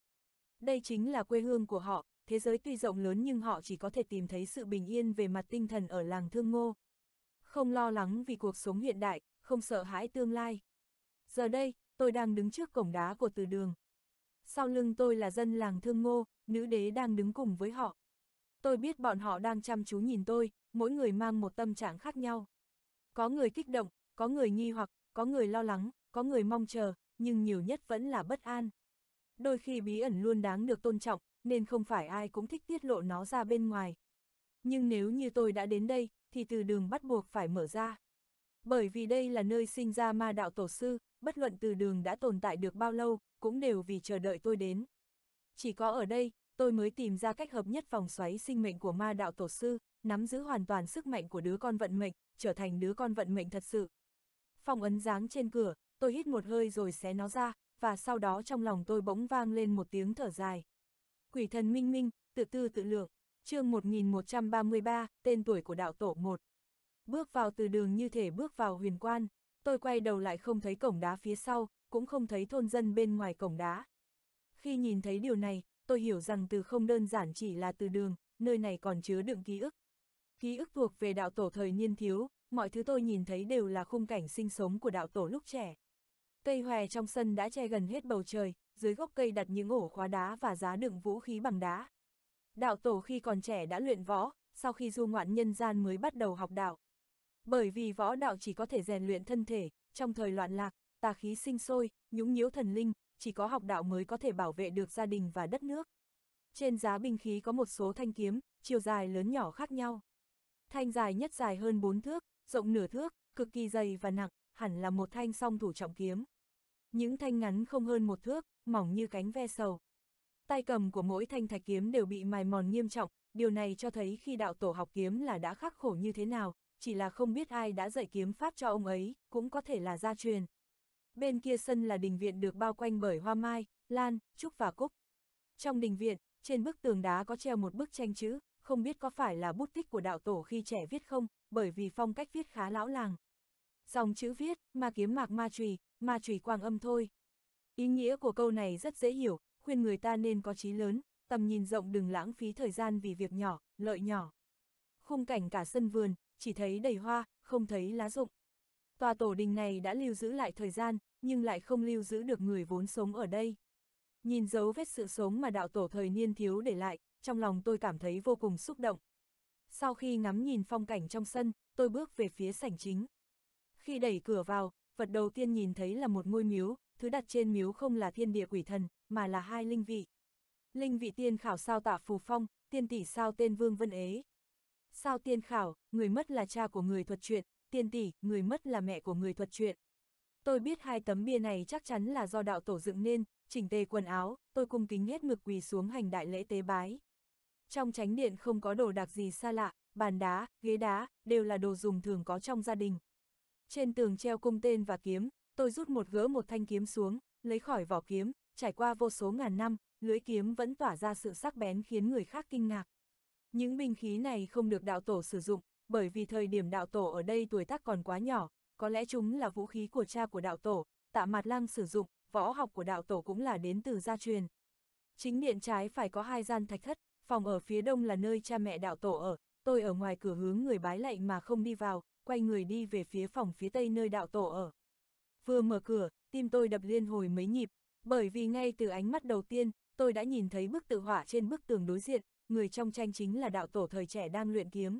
Đây chính là quê hương của họ, thế giới tuy rộng lớn nhưng họ chỉ có thể tìm thấy sự bình yên về mặt tinh thần ở làng thương ngô. Không lo lắng vì cuộc sống hiện đại, không sợ hãi tương lai. Giờ đây, tôi đang đứng trước cổng đá của từ đường. Sau lưng tôi là dân làng thương ngô, nữ đế đang đứng cùng với họ. Tôi biết bọn họ đang chăm chú nhìn tôi, mỗi người mang một tâm trạng khác nhau. Có người kích động, có người nghi hoặc, có người lo lắng, có người mong chờ, nhưng nhiều nhất vẫn là bất an. Đôi khi bí ẩn luôn đáng được tôn trọng, nên không phải ai cũng thích tiết lộ nó ra bên ngoài. Nhưng nếu như tôi đã đến đây, thì từ đường bắt buộc phải mở ra. Bởi vì đây là nơi sinh ra ma đạo tổ sư, bất luận từ đường đã tồn tại được bao lâu, cũng đều vì chờ đợi tôi đến. Chỉ có ở đây, tôi mới tìm ra cách hợp nhất vòng xoáy sinh mệnh của ma đạo tổ sư, nắm giữ hoàn toàn sức mạnh của đứa con vận mệnh, trở thành đứa con vận mệnh thật sự. phòng ấn dáng trên cửa, tôi hít một hơi rồi xé nó ra, và sau đó trong lòng tôi bỗng vang lên một tiếng thở dài. Quỷ thần minh minh, tự tư tự lượng, chương 1133, tên tuổi của đạo tổ 1. Bước vào từ đường như thể bước vào huyền quan, tôi quay đầu lại không thấy cổng đá phía sau, cũng không thấy thôn dân bên ngoài cổng đá. Khi nhìn thấy điều này, tôi hiểu rằng từ không đơn giản chỉ là từ đường, nơi này còn chứa đựng ký ức. Ký ức thuộc về đạo tổ thời niên thiếu, mọi thứ tôi nhìn thấy đều là khung cảnh sinh sống của đạo tổ lúc trẻ. Cây hòe trong sân đã che gần hết bầu trời, dưới gốc cây đặt những ổ khóa đá và giá đựng vũ khí bằng đá. Đạo tổ khi còn trẻ đã luyện võ, sau khi du ngoạn nhân gian mới bắt đầu học đạo. Bởi vì võ đạo chỉ có thể rèn luyện thân thể, trong thời loạn lạc, tà khí sinh sôi, nhũng nhiễu thần linh, chỉ có học đạo mới có thể bảo vệ được gia đình và đất nước. Trên giá binh khí có một số thanh kiếm, chiều dài lớn nhỏ khác nhau. Thanh dài nhất dài hơn 4 thước, rộng nửa thước, cực kỳ dày và nặng, hẳn là một thanh song thủ trọng kiếm những thanh ngắn không hơn một thước, mỏng như cánh ve sầu. Tay cầm của mỗi thanh thạch kiếm đều bị mài mòn nghiêm trọng, điều này cho thấy khi đạo tổ học kiếm là đã khắc khổ như thế nào, chỉ là không biết ai đã dạy kiếm pháp cho ông ấy, cũng có thể là gia truyền. Bên kia sân là đình viện được bao quanh bởi hoa mai, lan, trúc và cúc. Trong đình viện, trên bức tường đá có treo một bức tranh chữ, không biết có phải là bút tích của đạo tổ khi trẻ viết không, bởi vì phong cách viết khá lão làng dòng chữ viết, ma kiếm mạc ma trùy, ma trùy quang âm thôi. Ý nghĩa của câu này rất dễ hiểu, khuyên người ta nên có trí lớn, tầm nhìn rộng đừng lãng phí thời gian vì việc nhỏ, lợi nhỏ. Khung cảnh cả sân vườn, chỉ thấy đầy hoa, không thấy lá rụng. Tòa tổ đình này đã lưu giữ lại thời gian, nhưng lại không lưu giữ được người vốn sống ở đây. Nhìn dấu vết sự sống mà đạo tổ thời niên thiếu để lại, trong lòng tôi cảm thấy vô cùng xúc động. Sau khi ngắm nhìn phong cảnh trong sân, tôi bước về phía sảnh chính. Khi đẩy cửa vào, vật đầu tiên nhìn thấy là một ngôi miếu, thứ đặt trên miếu không là thiên địa quỷ thần, mà là hai linh vị. Linh vị tiên khảo sao tạ phù phong, tiên tỷ sao tên Vương Vân Ế. Sao tiên khảo, người mất là cha của người thuật chuyện, tiên tỷ, người mất là mẹ của người thuật chuyện. Tôi biết hai tấm bia này chắc chắn là do đạo tổ dựng nên, chỉnh tề quần áo, tôi cung kính hết mực quỳ xuống hành đại lễ tế bái. Trong tránh điện không có đồ đặc gì xa lạ, bàn đá, ghế đá, đều là đồ dùng thường có trong gia đình. Trên tường treo cung tên và kiếm, tôi rút một gỡ một thanh kiếm xuống, lấy khỏi vỏ kiếm, trải qua vô số ngàn năm, lưới kiếm vẫn tỏa ra sự sắc bén khiến người khác kinh ngạc. Những binh khí này không được đạo tổ sử dụng, bởi vì thời điểm đạo tổ ở đây tuổi tác còn quá nhỏ, có lẽ chúng là vũ khí của cha của đạo tổ, tạ mặt lăng sử dụng, võ học của đạo tổ cũng là đến từ gia truyền. Chính điện trái phải có hai gian thạch thất, phòng ở phía đông là nơi cha mẹ đạo tổ ở, tôi ở ngoài cửa hướng người bái lạy mà không đi vào, quay người đi về phía phòng phía tây nơi đạo tổ ở. Vừa mở cửa, tim tôi đập liên hồi mấy nhịp, bởi vì ngay từ ánh mắt đầu tiên, tôi đã nhìn thấy bức tự họa trên bức tường đối diện, người trong tranh chính là đạo tổ thời trẻ đang luyện kiếm.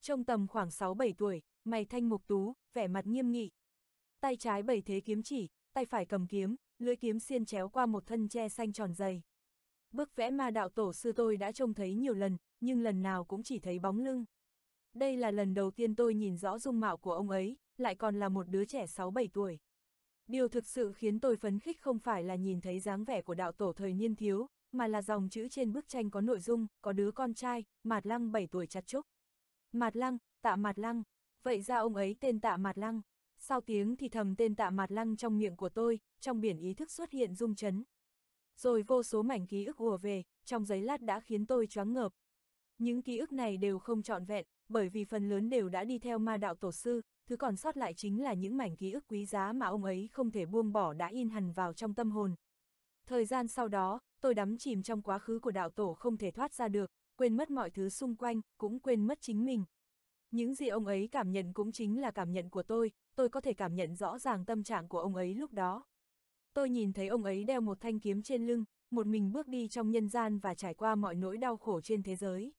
Trong tầm khoảng 6-7 tuổi, mày thanh mục tú, vẻ mặt nghiêm nghị. Tay trái bảy thế kiếm chỉ, tay phải cầm kiếm, lưỡi kiếm xiên chéo qua một thân tre xanh tròn dày. Bức vẽ mà đạo tổ sư tôi đã trông thấy nhiều lần, nhưng lần nào cũng chỉ thấy bóng lưng đây là lần đầu tiên tôi nhìn rõ dung mạo của ông ấy, lại còn là một đứa trẻ 6-7 tuổi. Điều thực sự khiến tôi phấn khích không phải là nhìn thấy dáng vẻ của đạo tổ thời niên thiếu, mà là dòng chữ trên bức tranh có nội dung, có đứa con trai, Mạt Lăng 7 tuổi chặt chúc. Mạt Lăng, tạ Mạt Lăng, vậy ra ông ấy tên tạ Mạt Lăng. Sau tiếng thì thầm tên tạ Mạt Lăng trong miệng của tôi, trong biển ý thức xuất hiện rung chấn. Rồi vô số mảnh ký ức ùa về, trong giấy lát đã khiến tôi choáng ngợp. Những ký ức này đều không trọn vẹn, bởi vì phần lớn đều đã đi theo ma đạo tổ sư, thứ còn sót lại chính là những mảnh ký ức quý giá mà ông ấy không thể buông bỏ đã in hằn vào trong tâm hồn. Thời gian sau đó, tôi đắm chìm trong quá khứ của đạo tổ không thể thoát ra được, quên mất mọi thứ xung quanh, cũng quên mất chính mình. Những gì ông ấy cảm nhận cũng chính là cảm nhận của tôi, tôi có thể cảm nhận rõ ràng tâm trạng của ông ấy lúc đó. Tôi nhìn thấy ông ấy đeo một thanh kiếm trên lưng, một mình bước đi trong nhân gian và trải qua mọi nỗi đau khổ trên thế giới.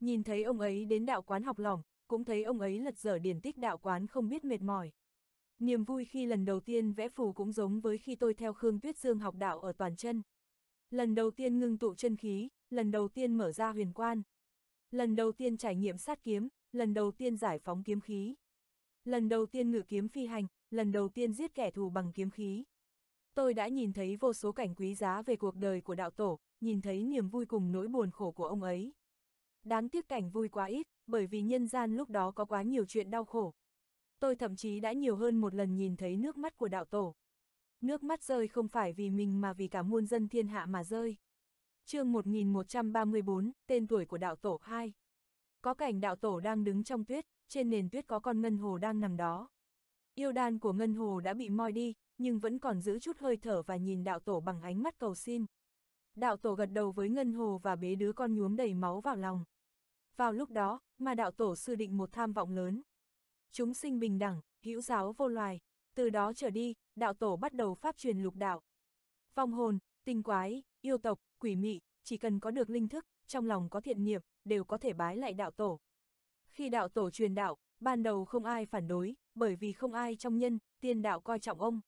Nhìn thấy ông ấy đến đạo quán học lỏng, cũng thấy ông ấy lật dở điển tích đạo quán không biết mệt mỏi. Niềm vui khi lần đầu tiên vẽ phù cũng giống với khi tôi theo Khương Tuyết Dương học đạo ở toàn chân. Lần đầu tiên ngưng tụ chân khí, lần đầu tiên mở ra huyền quan. Lần đầu tiên trải nghiệm sát kiếm, lần đầu tiên giải phóng kiếm khí. Lần đầu tiên ngự kiếm phi hành, lần đầu tiên giết kẻ thù bằng kiếm khí. Tôi đã nhìn thấy vô số cảnh quý giá về cuộc đời của đạo tổ, nhìn thấy niềm vui cùng nỗi buồn khổ của ông ấy đáng tiếc cảnh vui quá ít, bởi vì nhân gian lúc đó có quá nhiều chuyện đau khổ. Tôi thậm chí đã nhiều hơn một lần nhìn thấy nước mắt của đạo tổ. Nước mắt rơi không phải vì mình mà vì cả muôn dân thiên hạ mà rơi. chương 1134, tên tuổi của đạo tổ 2. Có cảnh đạo tổ đang đứng trong tuyết, trên nền tuyết có con ngân hồ đang nằm đó. Yêu đan của ngân hồ đã bị moi đi, nhưng vẫn còn giữ chút hơi thở và nhìn đạo tổ bằng ánh mắt cầu xin. Đạo tổ gật đầu với ngân hồ và bế đứa con nhuốm đầy máu vào lòng. Vào lúc đó, mà đạo tổ sư định một tham vọng lớn. Chúng sinh bình đẳng, hữu giáo vô loài, từ đó trở đi, đạo tổ bắt đầu pháp truyền lục đạo. Vong hồn, tinh quái, yêu tộc, quỷ mị, chỉ cần có được linh thức, trong lòng có thiện niệm, đều có thể bái lại đạo tổ. Khi đạo tổ truyền đạo, ban đầu không ai phản đối, bởi vì không ai trong nhân, tiên đạo coi trọng ông.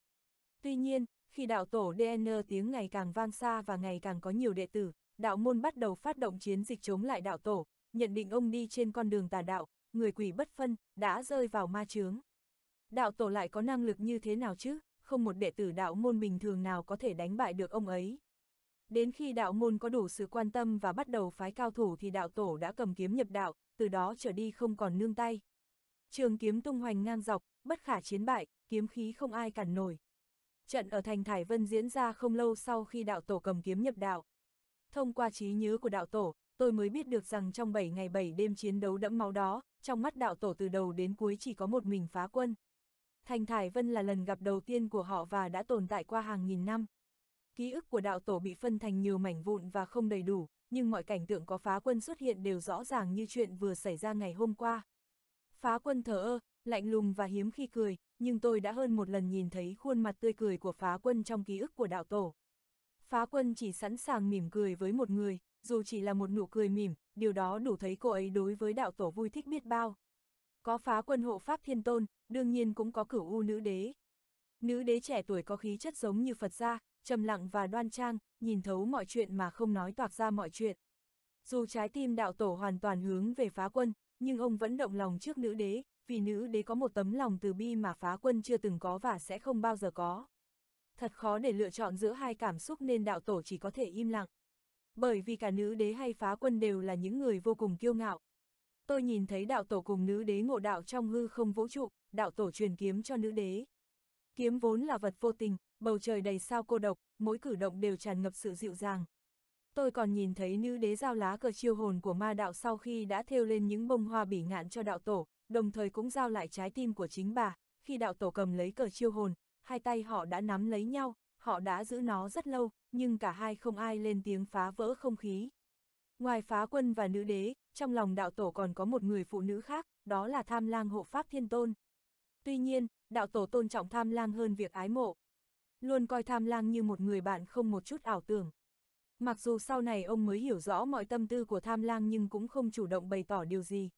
Tuy nhiên, khi đạo tổ DN tiếng ngày càng vang xa và ngày càng có nhiều đệ tử, đạo môn bắt đầu phát động chiến dịch chống lại đạo tổ, nhận định ông đi trên con đường tà đạo, người quỷ bất phân, đã rơi vào ma chướng. Đạo tổ lại có năng lực như thế nào chứ, không một đệ tử đạo môn bình thường nào có thể đánh bại được ông ấy. Đến khi đạo môn có đủ sự quan tâm và bắt đầu phái cao thủ thì đạo tổ đã cầm kiếm nhập đạo, từ đó trở đi không còn nương tay. Trường kiếm tung hoành ngang dọc, bất khả chiến bại, kiếm khí không ai cản nổi. Trận ở thành Thải Vân diễn ra không lâu sau khi đạo tổ cầm kiếm nhập đạo. Thông qua trí nhớ của đạo tổ, tôi mới biết được rằng trong 7 ngày 7 đêm chiến đấu đẫm máu đó, trong mắt đạo tổ từ đầu đến cuối chỉ có một mình phá quân. Thành Thải Vân là lần gặp đầu tiên của họ và đã tồn tại qua hàng nghìn năm. Ký ức của đạo tổ bị phân thành nhiều mảnh vụn và không đầy đủ, nhưng mọi cảnh tượng có phá quân xuất hiện đều rõ ràng như chuyện vừa xảy ra ngày hôm qua. Phá quân thở ơ, lạnh lùng và hiếm khi cười, nhưng tôi đã hơn một lần nhìn thấy khuôn mặt tươi cười của phá quân trong ký ức của đạo tổ. Phá quân chỉ sẵn sàng mỉm cười với một người, dù chỉ là một nụ cười mỉm, điều đó đủ thấy cô ấy đối với đạo tổ vui thích biết bao. Có phá quân hộ Pháp Thiên Tôn, đương nhiên cũng có cửu u nữ đế. Nữ đế trẻ tuổi có khí chất giống như Phật gia, trầm lặng và đoan trang, nhìn thấu mọi chuyện mà không nói toạc ra mọi chuyện. Dù trái tim đạo tổ hoàn toàn hướng về phá quân, nhưng ông vẫn động lòng trước nữ đế, vì nữ đế có một tấm lòng từ bi mà phá quân chưa từng có và sẽ không bao giờ có. Thật khó để lựa chọn giữa hai cảm xúc nên đạo tổ chỉ có thể im lặng bởi vì cả nữ đế hay phá quân đều là những người vô cùng kiêu ngạo. Tôi nhìn thấy đạo tổ cùng nữ đế ngộ đạo trong hư không vũ trụ, đạo tổ truyền kiếm cho nữ đế. Kiếm vốn là vật vô tình, bầu trời đầy sao cô độc, mỗi cử động đều tràn ngập sự dịu dàng. Tôi còn nhìn thấy nữ đế giao lá cờ chiêu hồn của ma đạo sau khi đã thêu lên những bông hoa bỉ ngạn cho đạo tổ, đồng thời cũng giao lại trái tim của chính bà, khi đạo tổ cầm lấy cờ chiêu hồn, hai tay họ đã nắm lấy nhau, họ đã giữ nó rất lâu, nhưng cả hai không ai lên tiếng phá vỡ không khí. Ngoài phá quân và nữ đế, trong lòng đạo tổ còn có một người phụ nữ khác, đó là tham lang hộ pháp thiên tôn. Tuy nhiên, đạo tổ tôn trọng tham lang hơn việc ái mộ. Luôn coi tham lang như một người bạn không một chút ảo tưởng. Mặc dù sau này ông mới hiểu rõ mọi tâm tư của tham lang nhưng cũng không chủ động bày tỏ điều gì.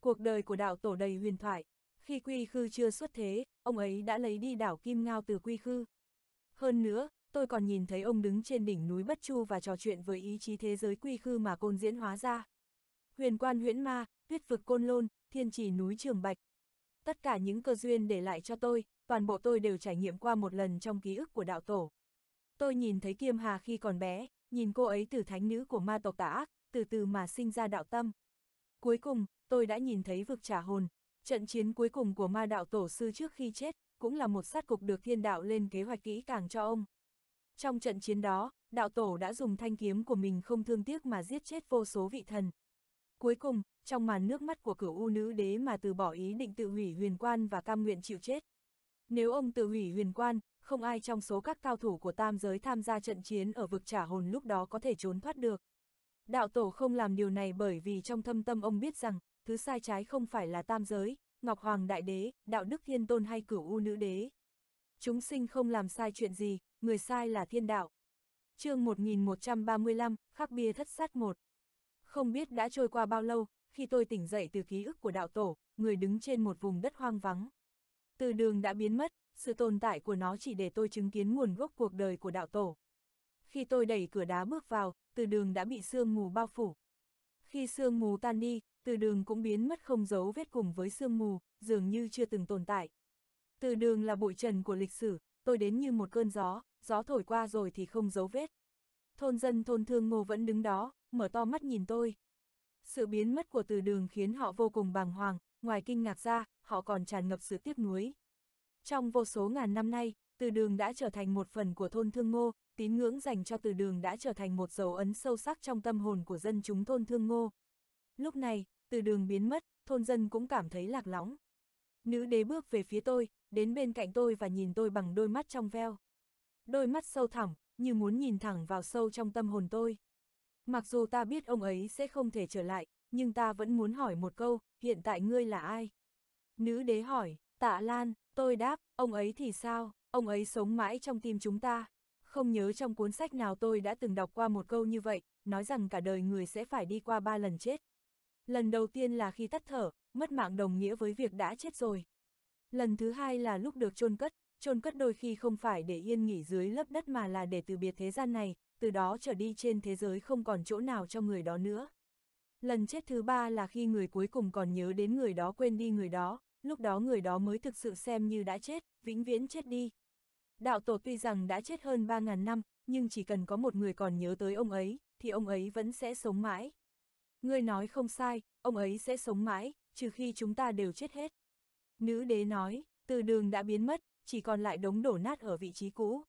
Cuộc đời của đạo tổ đầy huyền thoại. Khi quy khư chưa xuất thế, ông ấy đã lấy đi đảo Kim Ngao từ quy khư. Hơn nữa, tôi còn nhìn thấy ông đứng trên đỉnh núi Bất Chu và trò chuyện với ý chí thế giới quy khư mà côn diễn hóa ra. Huyền quan huyễn ma, tuyết vực côn lôn, thiên trì núi trường bạch. Tất cả những cơ duyên để lại cho tôi, toàn bộ tôi đều trải nghiệm qua một lần trong ký ức của đạo tổ. Tôi nhìn thấy Kiêm Hà khi còn bé, nhìn cô ấy từ thánh nữ của ma tộc tà ác, từ từ mà sinh ra đạo tâm. Cuối cùng, tôi đã nhìn thấy vực trả hồn, trận chiến cuối cùng của ma đạo tổ sư trước khi chết, cũng là một sát cục được thiên đạo lên kế hoạch kỹ càng cho ông. Trong trận chiến đó, đạo tổ đã dùng thanh kiếm của mình không thương tiếc mà giết chết vô số vị thần. Cuối cùng, trong màn nước mắt của cửu u nữ đế mà từ bỏ ý định tự hủy huyền quan và cam nguyện chịu chết. Nếu ông tự hủy huyền quan, không ai trong số các cao thủ của tam giới tham gia trận chiến ở vực trả hồn lúc đó có thể trốn thoát được. Đạo tổ không làm điều này bởi vì trong thâm tâm ông biết rằng, thứ sai trái không phải là tam giới, Ngọc Hoàng Đại Đế, Đạo Đức Thiên Tôn hay Cửu U Nữ Đế. Chúng sinh không làm sai chuyện gì, người sai là thiên đạo. chương 1135, Khắc Bia Thất Sát 1 Không biết đã trôi qua bao lâu, khi tôi tỉnh dậy từ ký ức của đạo tổ, người đứng trên một vùng đất hoang vắng. Từ đường đã biến mất, sự tồn tại của nó chỉ để tôi chứng kiến nguồn gốc cuộc đời của đạo tổ. Khi tôi đẩy cửa đá bước vào, từ đường đã bị sương mù bao phủ. Khi sương mù tan đi, từ đường cũng biến mất không dấu vết cùng với sương mù, dường như chưa từng tồn tại. Từ đường là bụi trần của lịch sử, tôi đến như một cơn gió, gió thổi qua rồi thì không dấu vết. Thôn dân thôn thương ngô vẫn đứng đó, mở to mắt nhìn tôi. Sự biến mất của từ đường khiến họ vô cùng bàng hoàng, ngoài kinh ngạc ra, họ còn tràn ngập sự tiếc nuối. Trong vô số ngàn năm nay, từ đường đã trở thành một phần của thôn thương ngô, tín ngưỡng dành cho từ đường đã trở thành một dấu ấn sâu sắc trong tâm hồn của dân chúng thôn thương ngô. Lúc này, từ đường biến mất, thôn dân cũng cảm thấy lạc lõng. Nữ đế bước về phía tôi, đến bên cạnh tôi và nhìn tôi bằng đôi mắt trong veo. Đôi mắt sâu thẳm, như muốn nhìn thẳng vào sâu trong tâm hồn tôi. Mặc dù ta biết ông ấy sẽ không thể trở lại, nhưng ta vẫn muốn hỏi một câu, hiện tại ngươi là ai? Nữ đế hỏi, tạ Lan, tôi đáp, ông ấy thì sao, ông ấy sống mãi trong tim chúng ta. Không nhớ trong cuốn sách nào tôi đã từng đọc qua một câu như vậy, nói rằng cả đời người sẽ phải đi qua ba lần chết. Lần đầu tiên là khi tắt thở, mất mạng đồng nghĩa với việc đã chết rồi. Lần thứ hai là lúc được chôn cất, chôn cất đôi khi không phải để yên nghỉ dưới lớp đất mà là để từ biệt thế gian này, từ đó trở đi trên thế giới không còn chỗ nào cho người đó nữa. Lần chết thứ ba là khi người cuối cùng còn nhớ đến người đó quên đi người đó, lúc đó người đó mới thực sự xem như đã chết, vĩnh viễn chết đi. Đạo tổ tuy rằng đã chết hơn 3.000 năm, nhưng chỉ cần có một người còn nhớ tới ông ấy, thì ông ấy vẫn sẽ sống mãi. Ngươi nói không sai, ông ấy sẽ sống mãi, trừ khi chúng ta đều chết hết. Nữ đế nói, từ đường đã biến mất, chỉ còn lại đống đổ nát ở vị trí cũ.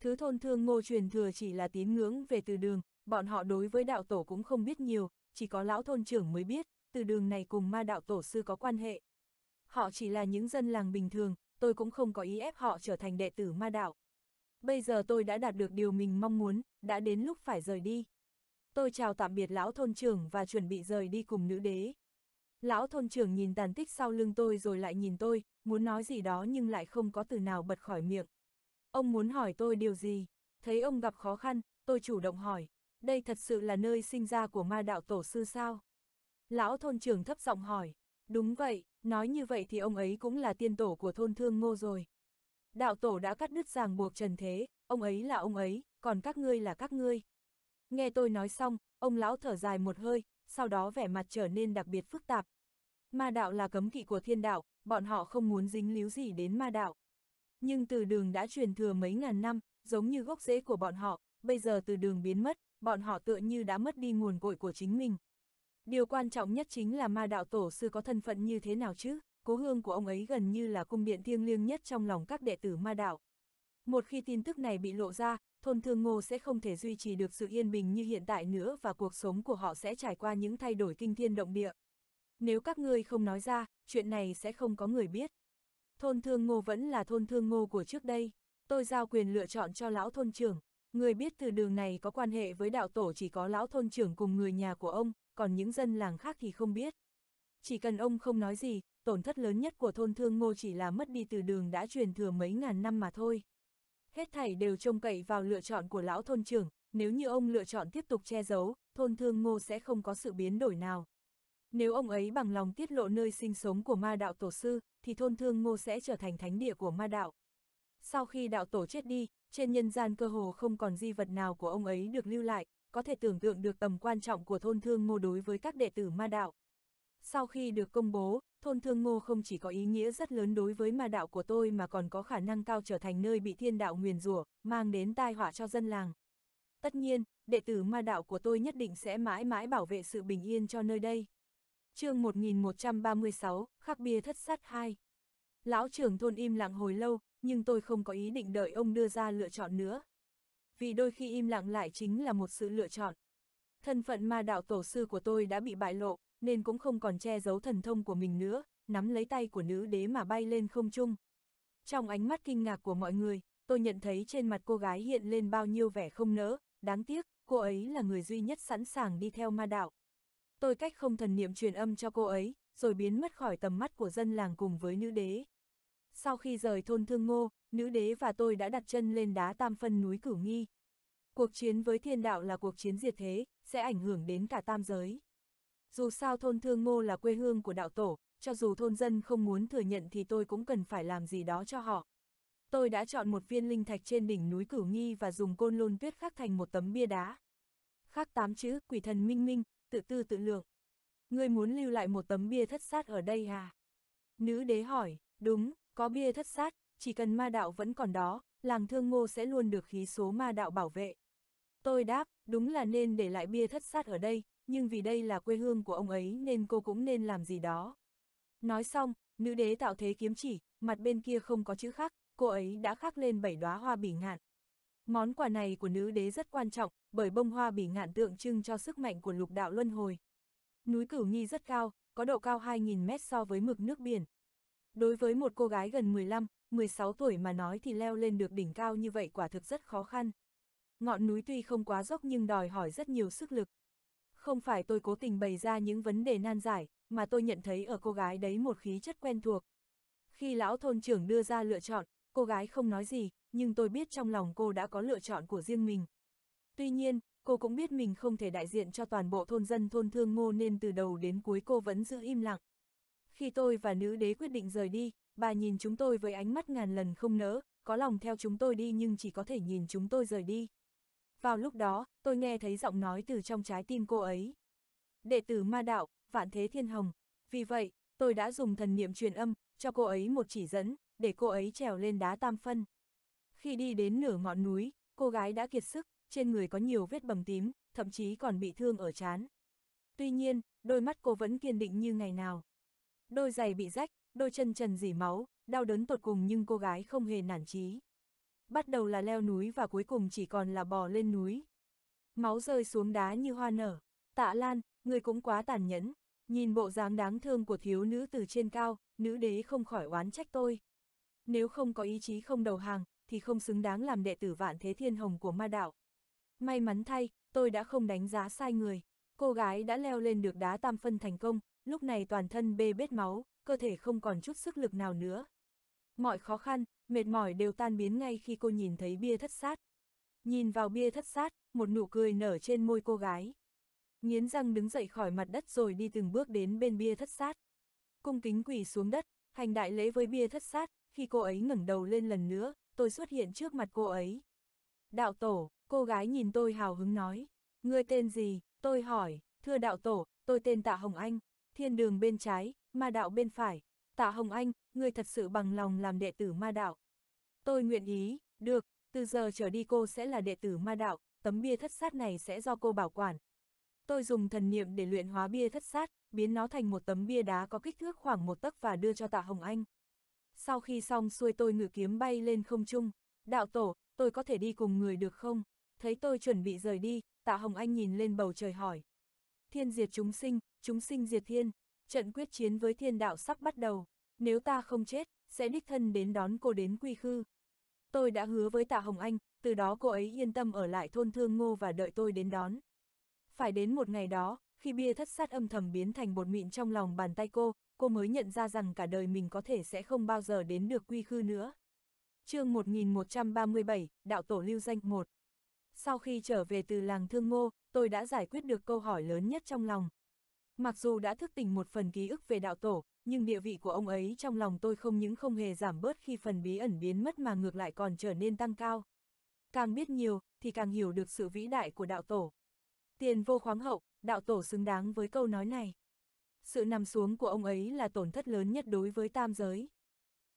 Thứ thôn thương ngô truyền thừa chỉ là tín ngưỡng về từ đường, bọn họ đối với đạo tổ cũng không biết nhiều, chỉ có lão thôn trưởng mới biết, từ đường này cùng ma đạo tổ sư có quan hệ. Họ chỉ là những dân làng bình thường, tôi cũng không có ý ép họ trở thành đệ tử ma đạo. Bây giờ tôi đã đạt được điều mình mong muốn, đã đến lúc phải rời đi tôi chào tạm biệt lão thôn trưởng và chuẩn bị rời đi cùng nữ đế. Lão thôn trưởng nhìn tàn tích sau lưng tôi rồi lại nhìn tôi, muốn nói gì đó nhưng lại không có từ nào bật khỏi miệng. Ông muốn hỏi tôi điều gì? Thấy ông gặp khó khăn, tôi chủ động hỏi, đây thật sự là nơi sinh ra của ma đạo tổ sư sao? Lão thôn trưởng thấp giọng hỏi, đúng vậy, nói như vậy thì ông ấy cũng là tiên tổ của thôn thương ngô rồi. Đạo tổ đã cắt đứt ràng buộc trần thế, ông ấy là ông ấy, còn các ngươi là các ngươi, Nghe tôi nói xong, ông lão thở dài một hơi, sau đó vẻ mặt trở nên đặc biệt phức tạp. Ma đạo là cấm kỵ của thiên đạo, bọn họ không muốn dính líu gì đến ma đạo. Nhưng từ đường đã truyền thừa mấy ngàn năm, giống như gốc rễ của bọn họ, bây giờ từ đường biến mất, bọn họ tựa như đã mất đi nguồn cội của chính mình. Điều quan trọng nhất chính là ma đạo tổ sư có thân phận như thế nào chứ, cố hương của ông ấy gần như là cung điện thiêng liêng nhất trong lòng các đệ tử ma đạo. Một khi tin tức này bị lộ ra, thôn Thương Ngô sẽ không thể duy trì được sự yên bình như hiện tại nữa và cuộc sống của họ sẽ trải qua những thay đổi kinh thiên động địa. Nếu các ngươi không nói ra, chuyện này sẽ không có người biết. Thôn Thương Ngô vẫn là thôn Thương Ngô của trước đây, tôi giao quyền lựa chọn cho lão thôn trưởng. Người biết từ đường này có quan hệ với đạo tổ chỉ có lão thôn trưởng cùng người nhà của ông, còn những dân làng khác thì không biết. Chỉ cần ông không nói gì, tổn thất lớn nhất của thôn Thương Ngô chỉ là mất đi từ đường đã truyền thừa mấy ngàn năm mà thôi. Hết thảy đều trông cậy vào lựa chọn của lão thôn trưởng, nếu như ông lựa chọn tiếp tục che giấu, thôn thương ngô sẽ không có sự biến đổi nào. Nếu ông ấy bằng lòng tiết lộ nơi sinh sống của ma đạo tổ sư, thì thôn thương ngô sẽ trở thành thánh địa của ma đạo. Sau khi đạo tổ chết đi, trên nhân gian cơ hồ không còn di vật nào của ông ấy được lưu lại, có thể tưởng tượng được tầm quan trọng của thôn thương ngô đối với các đệ tử ma đạo. Sau khi được công bố, thôn Thương Ngô không chỉ có ý nghĩa rất lớn đối với ma đạo của tôi mà còn có khả năng cao trở thành nơi bị thiên đạo nguyền rủa, mang đến tai họa cho dân làng. Tất nhiên, đệ tử ma đạo của tôi nhất định sẽ mãi mãi bảo vệ sự bình yên cho nơi đây. chương 1136, Khắc Bia Thất Sát 2 Lão trưởng thôn im lặng hồi lâu, nhưng tôi không có ý định đợi ông đưa ra lựa chọn nữa. Vì đôi khi im lặng lại chính là một sự lựa chọn. Thân phận ma đạo tổ sư của tôi đã bị bại lộ, nên cũng không còn che giấu thần thông của mình nữa, nắm lấy tay của nữ đế mà bay lên không trung. Trong ánh mắt kinh ngạc của mọi người, tôi nhận thấy trên mặt cô gái hiện lên bao nhiêu vẻ không nỡ, đáng tiếc, cô ấy là người duy nhất sẵn sàng đi theo ma đạo. Tôi cách không thần niệm truyền âm cho cô ấy, rồi biến mất khỏi tầm mắt của dân làng cùng với nữ đế. Sau khi rời thôn Thương Ngô, nữ đế và tôi đã đặt chân lên đá tam phân núi Cửu Nghi. Cuộc chiến với thiên đạo là cuộc chiến diệt thế, sẽ ảnh hưởng đến cả tam giới. Dù sao thôn Thương Ngô là quê hương của đạo tổ, cho dù thôn dân không muốn thừa nhận thì tôi cũng cần phải làm gì đó cho họ. Tôi đã chọn một viên linh thạch trên đỉnh núi Cửu Nghi và dùng côn lôn tuyết khắc thành một tấm bia đá. Khắc tám chữ, quỷ thần minh minh, tự tư tự lượng. Ngươi muốn lưu lại một tấm bia thất sát ở đây à? Nữ đế hỏi, đúng, có bia thất sát, chỉ cần ma đạo vẫn còn đó, làng thương ngô sẽ luôn được khí số ma đạo bảo vệ. Tôi đáp, đúng là nên để lại bia thất sát ở đây, nhưng vì đây là quê hương của ông ấy nên cô cũng nên làm gì đó. Nói xong, nữ đế tạo thế kiếm chỉ, mặt bên kia không có chữ khắc, cô ấy đã khắc lên bảy đóa hoa bỉ ngạn. Món quà này của nữ đế rất quan trọng, bởi bông hoa bỉ ngạn tượng trưng cho sức mạnh của lục đạo luân hồi. Núi Cửu nhi rất cao, có độ cao 2.000 mét so với mực nước biển. Đối với một cô gái gần 15, 16 tuổi mà nói thì leo lên được đỉnh cao như vậy quả thực rất khó khăn. Ngọn núi tuy không quá dốc nhưng đòi hỏi rất nhiều sức lực, không phải tôi cố tình bày ra những vấn đề nan giải, mà tôi nhận thấy ở cô gái đấy một khí chất quen thuộc. Khi lão thôn trưởng đưa ra lựa chọn, cô gái không nói gì, nhưng tôi biết trong lòng cô đã có lựa chọn của riêng mình. Tuy nhiên, cô cũng biết mình không thể đại diện cho toàn bộ thôn dân thôn thương ngô nên từ đầu đến cuối cô vẫn giữ im lặng. Khi tôi và nữ đế quyết định rời đi, bà nhìn chúng tôi với ánh mắt ngàn lần không nỡ, có lòng theo chúng tôi đi nhưng chỉ có thể nhìn chúng tôi rời đi. Vào lúc đó, tôi nghe thấy giọng nói từ trong trái tim cô ấy. Đệ tử ma đạo, vạn thế thiên hồng. Vì vậy, tôi đã dùng thần niệm truyền âm, cho cô ấy một chỉ dẫn, để cô ấy trèo lên đá tam phân. Khi đi đến nửa ngọn núi, cô gái đã kiệt sức, trên người có nhiều vết bầm tím, thậm chí còn bị thương ở chán. Tuy nhiên, đôi mắt cô vẫn kiên định như ngày nào. Đôi giày bị rách, đôi chân trần dỉ máu, đau đớn tột cùng nhưng cô gái không hề nản chí bắt đầu là leo núi và cuối cùng chỉ còn là bò lên núi. Máu rơi xuống đá như hoa nở, tạ lan, người cũng quá tàn nhẫn, nhìn bộ dáng đáng thương của thiếu nữ từ trên cao, nữ đế không khỏi oán trách tôi. Nếu không có ý chí không đầu hàng, thì không xứng đáng làm đệ tử vạn thế thiên hồng của ma đạo. May mắn thay, tôi đã không đánh giá sai người. Cô gái đã leo lên được đá tam phân thành công, lúc này toàn thân bê bết máu, cơ thể không còn chút sức lực nào nữa. Mọi khó khăn, mệt mỏi đều tan biến ngay khi cô nhìn thấy bia thất sát. Nhìn vào bia thất sát, một nụ cười nở trên môi cô gái. Nghiến răng đứng dậy khỏi mặt đất rồi đi từng bước đến bên bia thất sát. Cung kính quỳ xuống đất, hành đại lễ với bia thất sát, khi cô ấy ngẩng đầu lên lần nữa, tôi xuất hiện trước mặt cô ấy. Đạo tổ, cô gái nhìn tôi hào hứng nói. Ngươi tên gì? Tôi hỏi, thưa đạo tổ, tôi tên Tạ Hồng Anh. Thiên đường bên trái, ma đạo bên phải, Tạ Hồng Anh, người thật sự bằng lòng làm đệ tử ma đạo. Tôi nguyện ý, được, từ giờ trở đi cô sẽ là đệ tử ma đạo, tấm bia thất sát này sẽ do cô bảo quản. Tôi dùng thần niệm để luyện hóa bia thất sát, biến nó thành một tấm bia đá có kích thước khoảng một tấc và đưa cho Tạ Hồng Anh. Sau khi xong xuôi tôi ngự kiếm bay lên không trung. Đạo tổ, tôi có thể đi cùng người được không? Thấy tôi chuẩn bị rời đi, Tạ Hồng Anh nhìn lên bầu trời hỏi. Thiên diệt chúng sinh, chúng sinh diệt thiên, trận quyết chiến với thiên đạo sắp bắt đầu, nếu ta không chết, sẽ đích thân đến đón cô đến quy khư. Tôi đã hứa với tạ Hồng Anh, từ đó cô ấy yên tâm ở lại thôn thương ngô và đợi tôi đến đón. Phải đến một ngày đó, khi bia thất sát âm thầm biến thành bột mịn trong lòng bàn tay cô, cô mới nhận ra rằng cả đời mình có thể sẽ không bao giờ đến được quy khư nữa. chương 1137, Đạo Tổ Lưu Danh 1 Sau khi trở về từ làng Thương Ngô, tôi đã giải quyết được câu hỏi lớn nhất trong lòng, Mặc dù đã thức tỉnh một phần ký ức về đạo tổ, nhưng địa vị của ông ấy trong lòng tôi không những không hề giảm bớt khi phần bí ẩn biến mất mà ngược lại còn trở nên tăng cao. Càng biết nhiều, thì càng hiểu được sự vĩ đại của đạo tổ. Tiền vô khoáng hậu, đạo tổ xứng đáng với câu nói này. Sự nằm xuống của ông ấy là tổn thất lớn nhất đối với tam giới.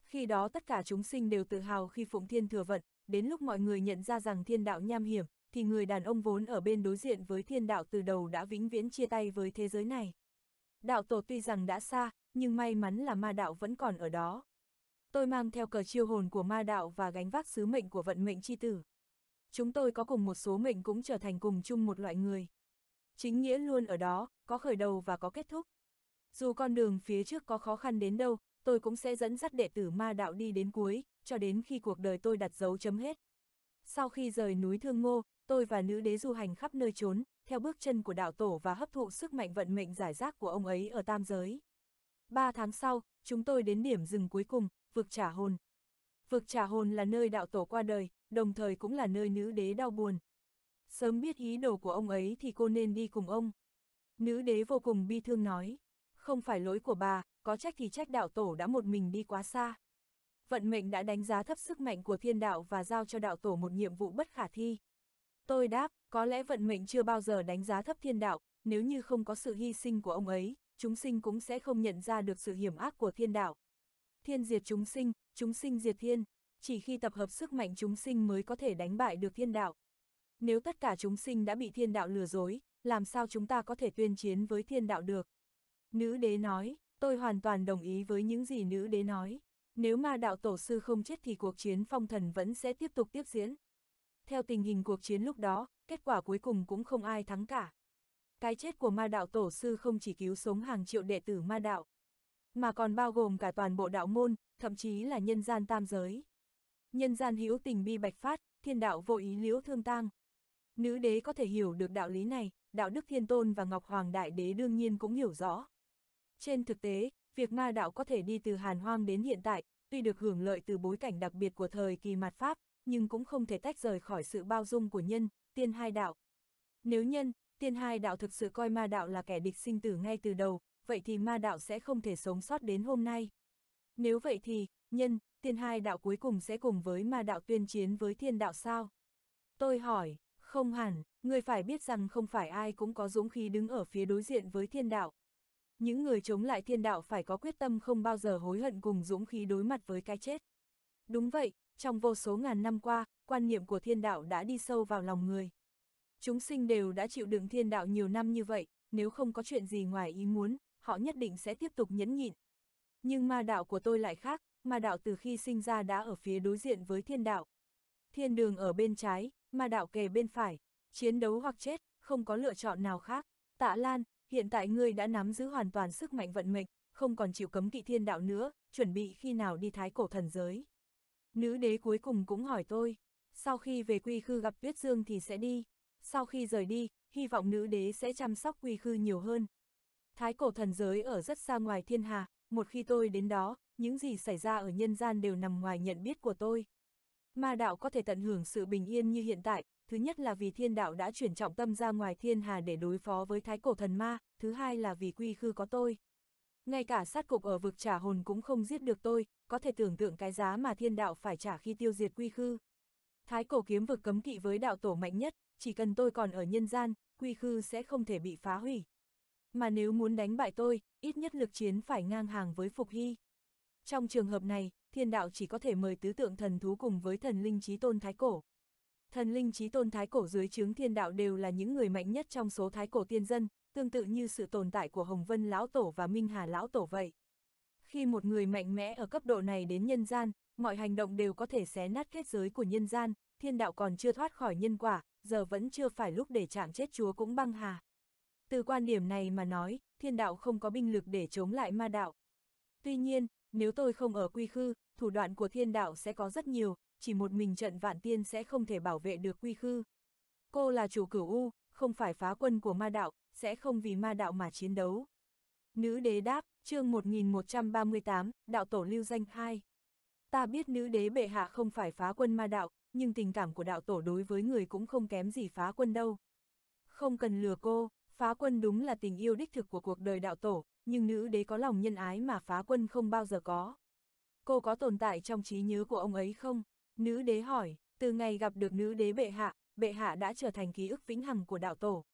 Khi đó tất cả chúng sinh đều tự hào khi phụng thiên thừa vận, đến lúc mọi người nhận ra rằng thiên đạo nham hiểm, thì người đàn ông vốn ở bên đối diện với thiên đạo từ đầu đã vĩnh viễn chia tay với thế giới này. Đạo tổ tuy rằng đã xa, nhưng may mắn là ma đạo vẫn còn ở đó. Tôi mang theo cờ chiêu hồn của ma đạo và gánh vác sứ mệnh của vận mệnh chi tử. Chúng tôi có cùng một số mệnh cũng trở thành cùng chung một loại người. Chính nghĩa luôn ở đó, có khởi đầu và có kết thúc. Dù con đường phía trước có khó khăn đến đâu, tôi cũng sẽ dẫn dắt đệ tử ma đạo đi đến cuối, cho đến khi cuộc đời tôi đặt dấu chấm hết. Sau khi rời núi Thương Ngô, tôi và nữ đế du hành khắp nơi trốn, theo bước chân của đạo tổ và hấp thụ sức mạnh vận mệnh giải rác của ông ấy ở tam giới. Ba tháng sau, chúng tôi đến điểm dừng cuối cùng, vực trả hồn. Vực trả hồn là nơi đạo tổ qua đời, đồng thời cũng là nơi nữ đế đau buồn. Sớm biết ý đồ của ông ấy thì cô nên đi cùng ông. Nữ đế vô cùng bi thương nói, không phải lỗi của bà, có trách thì trách đạo tổ đã một mình đi quá xa. Vận mệnh đã đánh giá thấp sức mạnh của thiên đạo và giao cho đạo tổ một nhiệm vụ bất khả thi. Tôi đáp, có lẽ vận mệnh chưa bao giờ đánh giá thấp thiên đạo, nếu như không có sự hy sinh của ông ấy, chúng sinh cũng sẽ không nhận ra được sự hiểm ác của thiên đạo. Thiên diệt chúng sinh, chúng sinh diệt thiên, chỉ khi tập hợp sức mạnh chúng sinh mới có thể đánh bại được thiên đạo. Nếu tất cả chúng sinh đã bị thiên đạo lừa dối, làm sao chúng ta có thể tuyên chiến với thiên đạo được? Nữ đế nói, tôi hoàn toàn đồng ý với những gì nữ đế nói. Nếu ma đạo tổ sư không chết thì cuộc chiến phong thần vẫn sẽ tiếp tục tiếp diễn. Theo tình hình cuộc chiến lúc đó, kết quả cuối cùng cũng không ai thắng cả. Cái chết của ma đạo tổ sư không chỉ cứu sống hàng triệu đệ tử ma đạo, mà còn bao gồm cả toàn bộ đạo môn, thậm chí là nhân gian tam giới. Nhân gian hữu tình bi bạch phát, thiên đạo vô ý liễu thương tang. Nữ đế có thể hiểu được đạo lý này, đạo đức thiên tôn và ngọc hoàng đại đế đương nhiên cũng hiểu rõ. Trên thực tế, việc ma đạo có thể đi từ hàn hoang đến hiện tại, tuy được hưởng lợi từ bối cảnh đặc biệt của thời kỳ mạt Pháp, nhưng cũng không thể tách rời khỏi sự bao dung của nhân, tiên hai đạo. Nếu nhân, tiên hai đạo thực sự coi ma đạo là kẻ địch sinh tử ngay từ đầu, vậy thì ma đạo sẽ không thể sống sót đến hôm nay. Nếu vậy thì, nhân, tiên hai đạo cuối cùng sẽ cùng với ma đạo tuyên chiến với thiên đạo sao? Tôi hỏi, không hẳn, người phải biết rằng không phải ai cũng có dũng khí đứng ở phía đối diện với thiên đạo. Những người chống lại thiên đạo phải có quyết tâm không bao giờ hối hận cùng dũng khí đối mặt với cái chết. Đúng vậy, trong vô số ngàn năm qua, quan niệm của thiên đạo đã đi sâu vào lòng người. Chúng sinh đều đã chịu đựng thiên đạo nhiều năm như vậy, nếu không có chuyện gì ngoài ý muốn, họ nhất định sẽ tiếp tục nhẫn nhịn. Nhưng ma đạo của tôi lại khác, ma đạo từ khi sinh ra đã ở phía đối diện với thiên đạo. Thiên đường ở bên trái, ma đạo kề bên phải, chiến đấu hoặc chết, không có lựa chọn nào khác. Tạ Lan, hiện tại ngươi đã nắm giữ hoàn toàn sức mạnh vận mệnh, không còn chịu cấm kỵ thiên đạo nữa, chuẩn bị khi nào đi thái cổ thần giới. Nữ đế cuối cùng cũng hỏi tôi, sau khi về quy khư gặp Tuyết Dương thì sẽ đi, sau khi rời đi, hy vọng nữ đế sẽ chăm sóc quy khư nhiều hơn. Thái cổ thần giới ở rất xa ngoài thiên hà, một khi tôi đến đó, những gì xảy ra ở nhân gian đều nằm ngoài nhận biết của tôi. Ma đạo có thể tận hưởng sự bình yên như hiện tại, thứ nhất là vì thiên đạo đã chuyển trọng tâm ra ngoài thiên hà để đối phó với thái cổ thần ma, thứ hai là vì quy khư có tôi. Ngay cả sát cục ở vực trả hồn cũng không giết được tôi, có thể tưởng tượng cái giá mà thiên đạo phải trả khi tiêu diệt quy khư. Thái cổ kiếm vực cấm kỵ với đạo tổ mạnh nhất, chỉ cần tôi còn ở nhân gian, quy khư sẽ không thể bị phá hủy. Mà nếu muốn đánh bại tôi, ít nhất lực chiến phải ngang hàng với Phục Hy. Trong trường hợp này, thiên đạo chỉ có thể mời tứ tượng thần thú cùng với thần linh trí tôn thái cổ. Thần linh trí tôn thái cổ dưới chướng thiên đạo đều là những người mạnh nhất trong số thái cổ tiên dân, tương tự như sự tồn tại của Hồng Vân Lão Tổ và Minh Hà Lão Tổ vậy. Khi một người mạnh mẽ ở cấp độ này đến nhân gian, mọi hành động đều có thể xé nát kết giới của nhân gian, thiên đạo còn chưa thoát khỏi nhân quả, giờ vẫn chưa phải lúc để chạm chết chúa cũng băng hà. Từ quan điểm này mà nói, thiên đạo không có binh lực để chống lại ma đạo. Tuy nhiên, nếu tôi không ở quy khư, thủ đoạn của thiên đạo sẽ có rất nhiều, chỉ một mình trận vạn tiên sẽ không thể bảo vệ được quy khư. Cô là chủ cửu U, không phải phá quân của ma đạo, sẽ không vì ma đạo mà chiến đấu. Nữ đế đáp, chương 1138, đạo tổ lưu danh 2. Ta biết nữ đế bệ hạ không phải phá quân ma đạo, nhưng tình cảm của đạo tổ đối với người cũng không kém gì phá quân đâu. Không cần lừa cô, phá quân đúng là tình yêu đích thực của cuộc đời đạo tổ, nhưng nữ đế có lòng nhân ái mà phá quân không bao giờ có. Cô có tồn tại trong trí nhớ của ông ấy không? Nữ đế hỏi, từ ngày gặp được nữ đế bệ hạ, bệ hạ đã trở thành ký ức vĩnh hằng của đạo tổ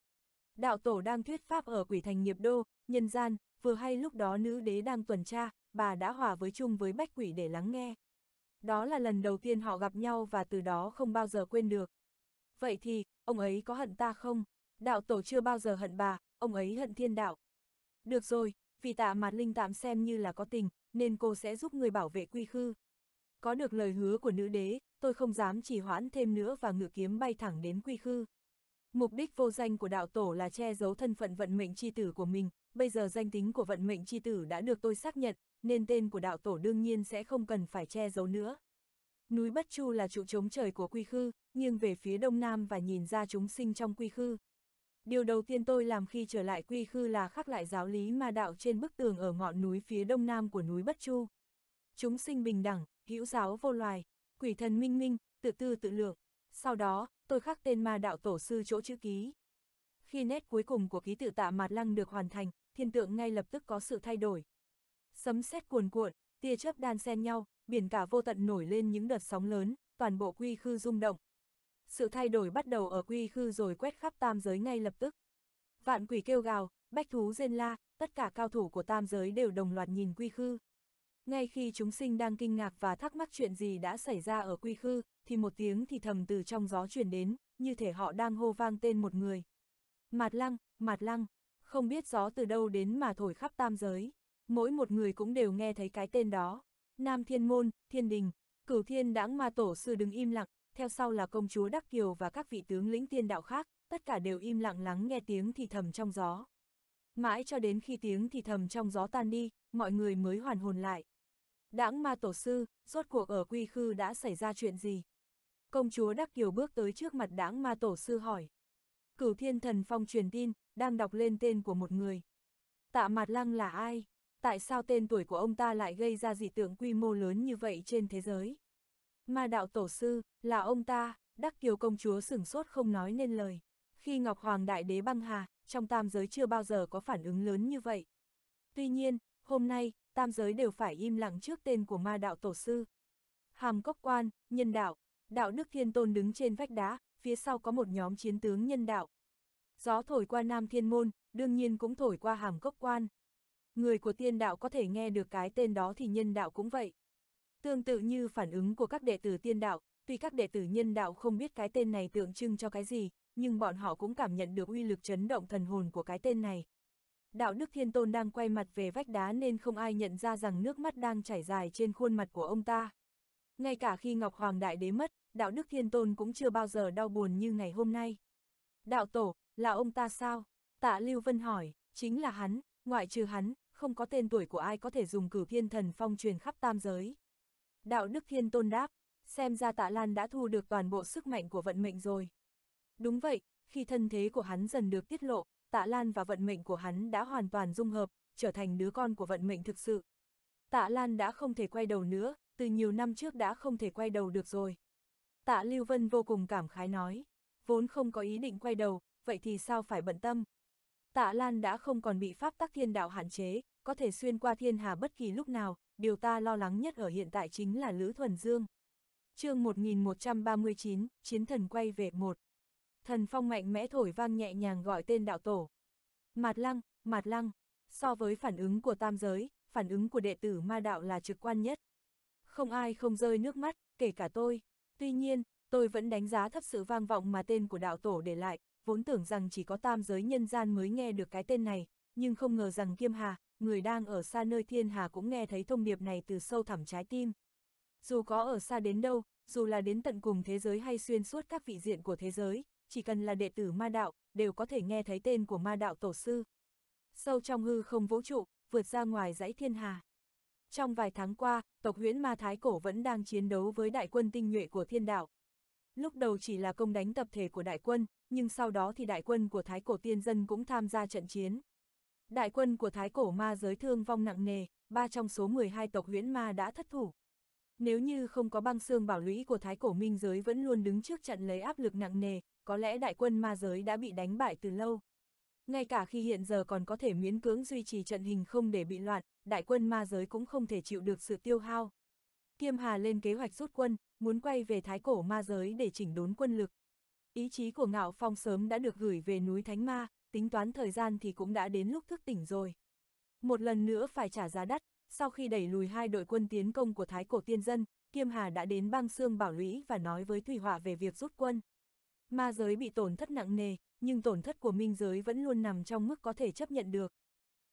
đạo tổ đang thuyết pháp ở quỷ thành nghiệp đô, nhân gian, vừa hay lúc đó nữ đế đang tuần tra, bà đã hòa với chung với bách quỷ để lắng nghe. Đó là lần đầu tiên họ gặp nhau và từ đó không bao giờ quên được. Vậy thì, ông ấy có hận ta không? Đạo tổ chưa bao giờ hận bà, ông ấy hận thiên đạo. Được rồi, vì tạ mặt linh tạm xem như là có tình, nên cô sẽ giúp người bảo vệ quy khư. Có được lời hứa của nữ đế, tôi không dám trì hoãn thêm nữa và ngựa kiếm bay thẳng đến quy khư. Mục đích vô danh của đạo tổ là che giấu thân phận vận mệnh chi tử của mình, bây giờ danh tính của vận mệnh chi tử đã được tôi xác nhận, nên tên của đạo tổ đương nhiên sẽ không cần phải che giấu nữa. Núi Bất Chu là trụ chống trời của quy khư, nghiêng về phía đông nam và nhìn ra chúng sinh trong quy khư. Điều đầu tiên tôi làm khi trở lại quy khư là khắc lại giáo lý ma đạo trên bức tường ở ngọn núi phía đông nam của núi Bất Chu. Chúng sinh bình đẳng, hữu giáo vô loài, quỷ thần minh minh, tự tư tự lượng. Sau đó, tôi khắc tên ma đạo tổ sư chỗ chữ ký. Khi nét cuối cùng của ký tự tạ mạt lăng được hoàn thành, thiên tượng ngay lập tức có sự thay đổi. Sấm sét cuồn cuộn, tia chớp đan xen nhau, biển cả vô tận nổi lên những đợt sóng lớn, toàn bộ quy khư rung động. Sự thay đổi bắt đầu ở quy khư rồi quét khắp tam giới ngay lập tức. Vạn quỷ kêu gào, bách thú rên la, tất cả cao thủ của tam giới đều đồng loạt nhìn quy khư. Ngay khi chúng sinh đang kinh ngạc và thắc mắc chuyện gì đã xảy ra ở quy khư, thì một tiếng thì thầm từ trong gió truyền đến, như thể họ đang hô vang tên một người. Mạt lăng, mạt lăng, không biết gió từ đâu đến mà thổi khắp tam giới. Mỗi một người cũng đều nghe thấy cái tên đó. Nam Thiên Môn, Thiên Đình, Cửu Thiên Đãng Ma Tổ Sư đứng im lặng, theo sau là công chúa Đắc Kiều và các vị tướng lĩnh tiên đạo khác, tất cả đều im lặng lắng nghe tiếng thì thầm trong gió. Mãi cho đến khi tiếng thì thầm trong gió tan đi, mọi người mới hoàn hồn lại. Đãng ma tổ sư, rốt cuộc ở quy khư đã xảy ra chuyện gì? Công chúa Đắc Kiều bước tới trước mặt đãng ma tổ sư hỏi. Cửu thiên thần phong truyền tin, đang đọc lên tên của một người. Tạ mặt lăng là ai? Tại sao tên tuổi của ông ta lại gây ra dị tượng quy mô lớn như vậy trên thế giới? Ma đạo tổ sư, là ông ta, Đắc Kiều công chúa sửng sốt không nói nên lời. Khi Ngọc Hoàng Đại Đế băng hà, trong tam giới chưa bao giờ có phản ứng lớn như vậy. Tuy nhiên, hôm nay, tam giới đều phải im lặng trước tên của ma đạo tổ sư. Hàm cốc quan, nhân đạo, đạo đức thiên tôn đứng trên vách đá, phía sau có một nhóm chiến tướng nhân đạo. Gió thổi qua nam thiên môn, đương nhiên cũng thổi qua hàm cốc quan. Người của tiên đạo có thể nghe được cái tên đó thì nhân đạo cũng vậy. Tương tự như phản ứng của các đệ tử tiên đạo, tuy các đệ tử nhân đạo không biết cái tên này tượng trưng cho cái gì, nhưng bọn họ cũng cảm nhận được uy lực chấn động thần hồn của cái tên này đạo đức thiên tôn đang quay mặt về vách đá nên không ai nhận ra rằng nước mắt đang chảy dài trên khuôn mặt của ông ta. Ngay cả khi Ngọc Hoàng Đại Đế mất, đạo đức thiên tôn cũng chưa bao giờ đau buồn như ngày hôm nay. Đạo tổ, là ông ta sao? Tạ Lưu Vân hỏi, chính là hắn, ngoại trừ hắn, không có tên tuổi của ai có thể dùng cử thiên thần phong truyền khắp tam giới. Đạo đức thiên tôn đáp, xem ra tạ Lan đã thu được toàn bộ sức mạnh của vận mệnh rồi. Đúng vậy, khi thân thế của hắn dần được tiết lộ, Tạ Lan và vận mệnh của hắn đã hoàn toàn dung hợp, trở thành đứa con của vận mệnh thực sự. Tạ Lan đã không thể quay đầu nữa, từ nhiều năm trước đã không thể quay đầu được rồi. Tạ Lưu Vân vô cùng cảm khái nói, vốn không có ý định quay đầu, vậy thì sao phải bận tâm. Tạ Lan đã không còn bị pháp tắc thiên đạo hạn chế, có thể xuyên qua thiên hà bất kỳ lúc nào, điều ta lo lắng nhất ở hiện tại chính là Lữ Thuần Dương. chương 1139, Chiến thần quay về một thần phong mạnh mẽ thổi vang nhẹ nhàng gọi tên đạo tổ. Mạt lăng, mạt lăng, so với phản ứng của tam giới, phản ứng của đệ tử ma đạo là trực quan nhất. Không ai không rơi nước mắt, kể cả tôi. Tuy nhiên, tôi vẫn đánh giá thấp sự vang vọng mà tên của đạo tổ để lại, vốn tưởng rằng chỉ có tam giới nhân gian mới nghe được cái tên này, nhưng không ngờ rằng Kiêm Hà, người đang ở xa nơi thiên hà cũng nghe thấy thông điệp này từ sâu thẳm trái tim. Dù có ở xa đến đâu, dù là đến tận cùng thế giới hay xuyên suốt các vị diện của thế giới, chỉ cần là đệ tử ma đạo, đều có thể nghe thấy tên của ma đạo tổ sư. Sâu trong hư không vũ trụ, vượt ra ngoài dãy thiên hà. Trong vài tháng qua, tộc huyễn ma thái cổ vẫn đang chiến đấu với đại quân tinh nhuệ của thiên đạo. Lúc đầu chỉ là công đánh tập thể của đại quân, nhưng sau đó thì đại quân của thái cổ tiên dân cũng tham gia trận chiến. Đại quân của thái cổ ma giới thương vong nặng nề, ba trong số 12 tộc huyễn ma đã thất thủ. Nếu như không có băng xương bảo lũy của thái cổ minh giới vẫn luôn đứng trước trận lấy áp lực nặng nề, có lẽ đại quân ma giới đã bị đánh bại từ lâu. Ngay cả khi hiện giờ còn có thể miễn cưỡng duy trì trận hình không để bị loạn, đại quân ma giới cũng không thể chịu được sự tiêu hao. Kiêm Hà lên kế hoạch rút quân, muốn quay về thái cổ ma giới để chỉnh đốn quân lực. Ý chí của Ngạo Phong sớm đã được gửi về núi Thánh Ma, tính toán thời gian thì cũng đã đến lúc thức tỉnh rồi. Một lần nữa phải trả giá đắt, sau khi đẩy lùi hai đội quân tiến công của Thái Cổ Tiên Dân, Kiêm Hà đã đến băng xương bảo lũy và nói với Thủy Họa về việc rút quân. Ma giới bị tổn thất nặng nề, nhưng tổn thất của minh giới vẫn luôn nằm trong mức có thể chấp nhận được.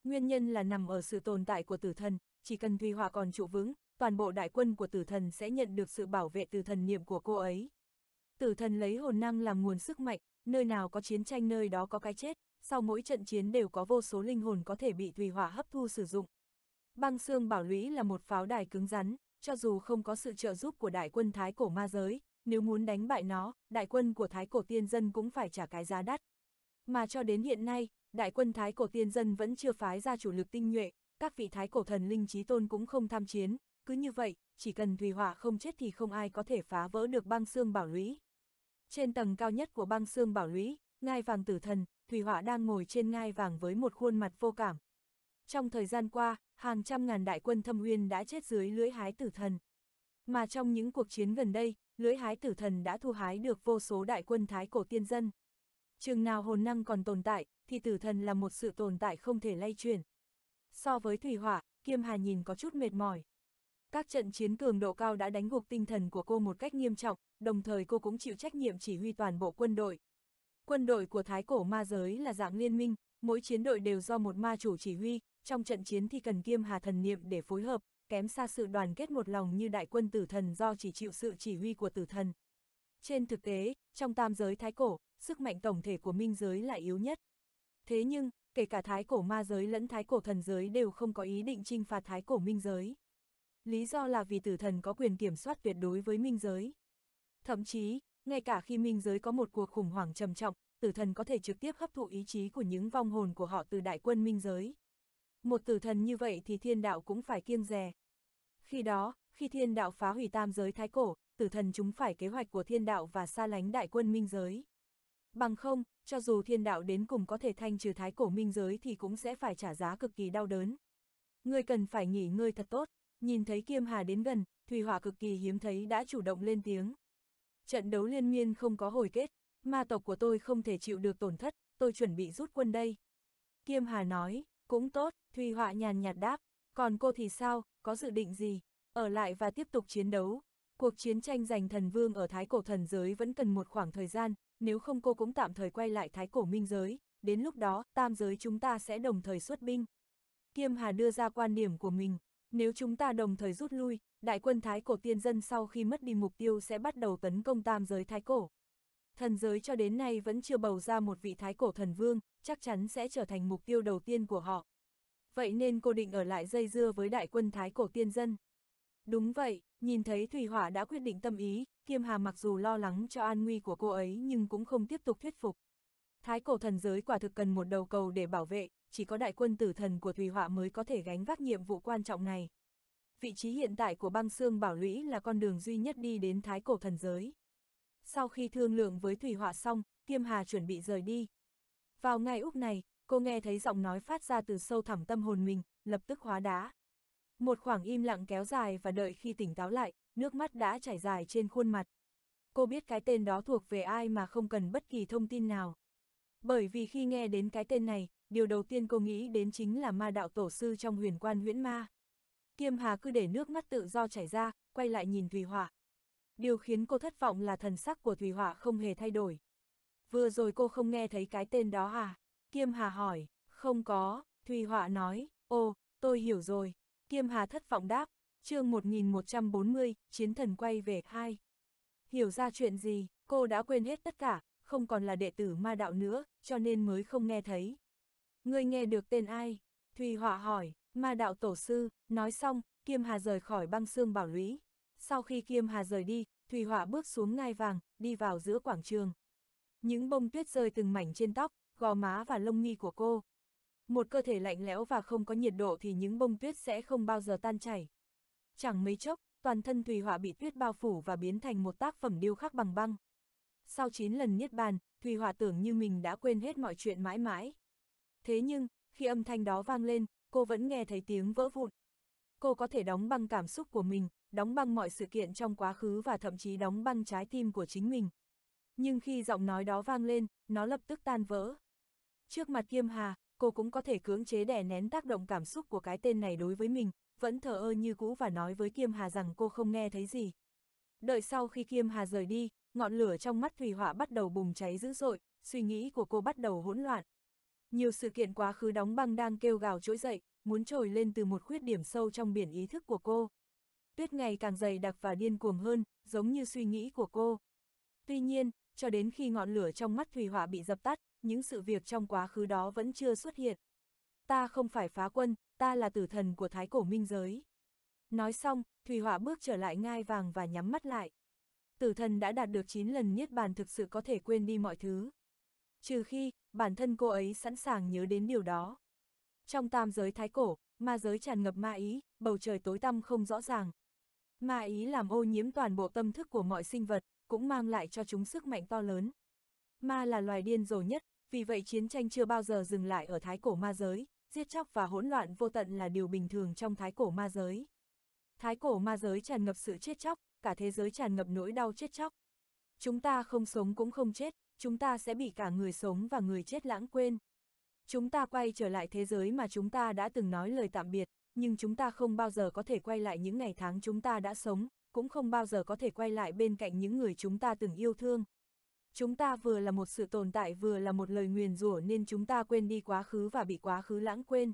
Nguyên nhân là nằm ở sự tồn tại của tử thần, chỉ cần Thùy Hòa còn trụ vững, toàn bộ đại quân của tử thần sẽ nhận được sự bảo vệ từ thần niệm của cô ấy. Tử thần lấy hồn năng làm nguồn sức mạnh, nơi nào có chiến tranh nơi đó có cái chết, sau mỗi trận chiến đều có vô số linh hồn có thể bị Thùy Hòa hấp thu sử dụng. Băng xương bảo lũy là một pháo đài cứng rắn, cho dù không có sự trợ giúp của đại quân thái cổ ma giới, nếu muốn đánh bại nó, đại quân của Thái Cổ Tiên Dân cũng phải trả cái giá đắt. Mà cho đến hiện nay, đại quân Thái Cổ Tiên Dân vẫn chưa phái ra chủ lực tinh nhuệ, các vị Thái Cổ Thần Linh Trí Tôn cũng không tham chiến, cứ như vậy, chỉ cần Thùy Hỏa không chết thì không ai có thể phá vỡ được băng xương bảo lũy. Trên tầng cao nhất của băng xương bảo lũy, ngai vàng tử thần, Thùy Hỏa đang ngồi trên ngai vàng với một khuôn mặt vô cảm. Trong thời gian qua, hàng trăm ngàn đại quân thâm uyên đã chết dưới lưỡi hái tử thần. Mà trong những cuộc chiến gần đây, lưỡi hái tử thần đã thu hái được vô số đại quân thái cổ tiên dân. Chừng nào hồn năng còn tồn tại, thì tử thần là một sự tồn tại không thể lay chuyển. So với thủy hỏa, Kiêm Hà nhìn có chút mệt mỏi. Các trận chiến cường độ cao đã đánh gục tinh thần của cô một cách nghiêm trọng, đồng thời cô cũng chịu trách nhiệm chỉ huy toàn bộ quân đội. Quân đội của Thái Cổ Ma Giới là dạng liên minh, mỗi chiến đội đều do một ma chủ chỉ huy, trong trận chiến thì cần Kiêm Hà thần niệm để phối hợp, kém xa sự đoàn kết một lòng như đại quân tử thần do chỉ chịu sự chỉ huy của tử thần. Trên thực tế, trong tam giới thái cổ, sức mạnh tổng thể của minh giới là yếu nhất. Thế nhưng, kể cả thái cổ ma giới lẫn thái cổ thần giới đều không có ý định trinh phạt thái cổ minh giới. Lý do là vì tử thần có quyền kiểm soát tuyệt đối với minh giới. Thậm chí, ngay cả khi minh giới có một cuộc khủng hoảng trầm trọng, tử thần có thể trực tiếp hấp thụ ý chí của những vong hồn của họ từ đại quân minh giới. Một tử thần như vậy thì thiên đạo cũng phải kiêng dè. Khi đó, khi thiên đạo phá hủy tam giới thái cổ, tử thần chúng phải kế hoạch của thiên đạo và xa lánh đại quân minh giới. Bằng không, cho dù thiên đạo đến cùng có thể thanh trừ thái cổ minh giới thì cũng sẽ phải trả giá cực kỳ đau đớn. Ngươi cần phải nghỉ ngơi thật tốt, nhìn thấy Kiêm Hà đến gần, Thùy Hỏa cực kỳ hiếm thấy đã chủ động lên tiếng. Trận đấu liên miên không có hồi kết, ma tộc của tôi không thể chịu được tổn thất, tôi chuẩn bị rút quân đây. Kiêm Hà nói, cũng tốt, Thùy Hỏa nhàn nhạt đáp, còn cô thì sao, có dự định gì? Ở lại và tiếp tục chiến đấu. Cuộc chiến tranh giành thần vương ở Thái Cổ Thần Giới vẫn cần một khoảng thời gian, nếu không cô cũng tạm thời quay lại Thái Cổ Minh Giới, đến lúc đó, tam giới chúng ta sẽ đồng thời xuất binh. Kiêm Hà đưa ra quan điểm của mình, nếu chúng ta đồng thời rút lui, đại quân Thái Cổ Tiên Dân sau khi mất đi mục tiêu sẽ bắt đầu tấn công tam giới Thái Cổ. Thần giới cho đến nay vẫn chưa bầu ra một vị Thái Cổ Thần Vương, chắc chắn sẽ trở thành mục tiêu đầu tiên của họ vậy nên cô định ở lại dây dưa với đại quân thái cổ tiên dân. Đúng vậy, nhìn thấy Thủy Hỏa đã quyết định tâm ý, Kiêm Hà mặc dù lo lắng cho an nguy của cô ấy nhưng cũng không tiếp tục thuyết phục. Thái cổ thần giới quả thực cần một đầu cầu để bảo vệ, chỉ có đại quân tử thần của Thủy Hỏa mới có thể gánh vác nhiệm vụ quan trọng này. Vị trí hiện tại của băng xương bảo lũy là con đường duy nhất đi đến thái cổ thần giới. Sau khi thương lượng với Thủy Hỏa xong, Kiêm Hà chuẩn bị rời đi. Vào ngày Úc này, cô nghe thấy giọng nói phát ra từ sâu thẳm tâm hồn mình, lập tức hóa đá. Một khoảng im lặng kéo dài và đợi khi tỉnh táo lại, nước mắt đã chảy dài trên khuôn mặt. Cô biết cái tên đó thuộc về ai mà không cần bất kỳ thông tin nào. Bởi vì khi nghe đến cái tên này, điều đầu tiên cô nghĩ đến chính là ma đạo tổ sư trong huyền quan huyễn ma. Kiêm Hà cứ để nước mắt tự do chảy ra, quay lại nhìn Thùy Hỏa. Điều khiến cô thất vọng là thần sắc của Thùy Hỏa không hề thay đổi. Vừa rồi cô không nghe thấy cái tên đó à? Kiêm Hà hỏi, không có, Thùy Họa nói, ồ, tôi hiểu rồi. Kiêm Hà thất vọng đáp, chương 1140, chiến thần quay về hai. Hiểu ra chuyện gì, cô đã quên hết tất cả, không còn là đệ tử ma đạo nữa, cho nên mới không nghe thấy. Ngươi nghe được tên ai? Thùy Họa hỏi, ma đạo tổ sư, nói xong, Kiêm Hà rời khỏi băng xương bảo lũy. Sau khi Kiêm Hà rời đi, Thùy Họa bước xuống ngai vàng, đi vào giữa quảng trường. Những bông tuyết rơi từng mảnh trên tóc, gò má và lông nghi của cô. Một cơ thể lạnh lẽo và không có nhiệt độ thì những bông tuyết sẽ không bao giờ tan chảy. Chẳng mấy chốc, toàn thân Thùy Họa bị tuyết bao phủ và biến thành một tác phẩm điêu khắc bằng băng. Sau 9 lần niết bàn, Thùy Họa tưởng như mình đã quên hết mọi chuyện mãi mãi. Thế nhưng, khi âm thanh đó vang lên, cô vẫn nghe thấy tiếng vỡ vụn. Cô có thể đóng băng cảm xúc của mình, đóng băng mọi sự kiện trong quá khứ và thậm chí đóng băng trái tim của chính mình. Nhưng khi giọng nói đó vang lên, nó lập tức tan vỡ. Trước mặt Kiêm Hà, cô cũng có thể cưỡng chế đè nén tác động cảm xúc của cái tên này đối với mình, vẫn thờ ơ như cũ và nói với Kiêm Hà rằng cô không nghe thấy gì. Đợi sau khi Kiêm Hà rời đi, ngọn lửa trong mắt Thủy Họa bắt đầu bùng cháy dữ dội, suy nghĩ của cô bắt đầu hỗn loạn. Nhiều sự kiện quá khứ đóng băng đang kêu gào trỗi dậy, muốn trồi lên từ một khuyết điểm sâu trong biển ý thức của cô. Tuyết ngày càng dày đặc và điên cuồng hơn, giống như suy nghĩ của cô. Tuy nhiên, cho đến khi ngọn lửa trong mắt Thủy Họa bị dập tắt, những sự việc trong quá khứ đó vẫn chưa xuất hiện. Ta không phải phá quân, ta là tử thần của thái cổ minh giới. Nói xong, Thủy Hỏa bước trở lại ngai vàng và nhắm mắt lại. Tử thần đã đạt được 9 lần niết bàn thực sự có thể quên đi mọi thứ. Trừ khi, bản thân cô ấy sẵn sàng nhớ đến điều đó. Trong tam giới thái cổ, ma giới tràn ngập ma ý, bầu trời tối tăm không rõ ràng. Ma ý làm ô nhiễm toàn bộ tâm thức của mọi sinh vật, cũng mang lại cho chúng sức mạnh to lớn. Ma là loài điên rồ nhất, vì vậy chiến tranh chưa bao giờ dừng lại ở thái cổ ma giới, giết chóc và hỗn loạn vô tận là điều bình thường trong thái cổ ma giới. Thái cổ ma giới tràn ngập sự chết chóc, cả thế giới tràn ngập nỗi đau chết chóc. Chúng ta không sống cũng không chết, chúng ta sẽ bị cả người sống và người chết lãng quên. Chúng ta quay trở lại thế giới mà chúng ta đã từng nói lời tạm biệt, nhưng chúng ta không bao giờ có thể quay lại những ngày tháng chúng ta đã sống, cũng không bao giờ có thể quay lại bên cạnh những người chúng ta từng yêu thương, chúng ta vừa là một sự tồn tại vừa là một lời nguyền rủa nên chúng ta quên đi quá khứ và bị quá khứ lãng quên.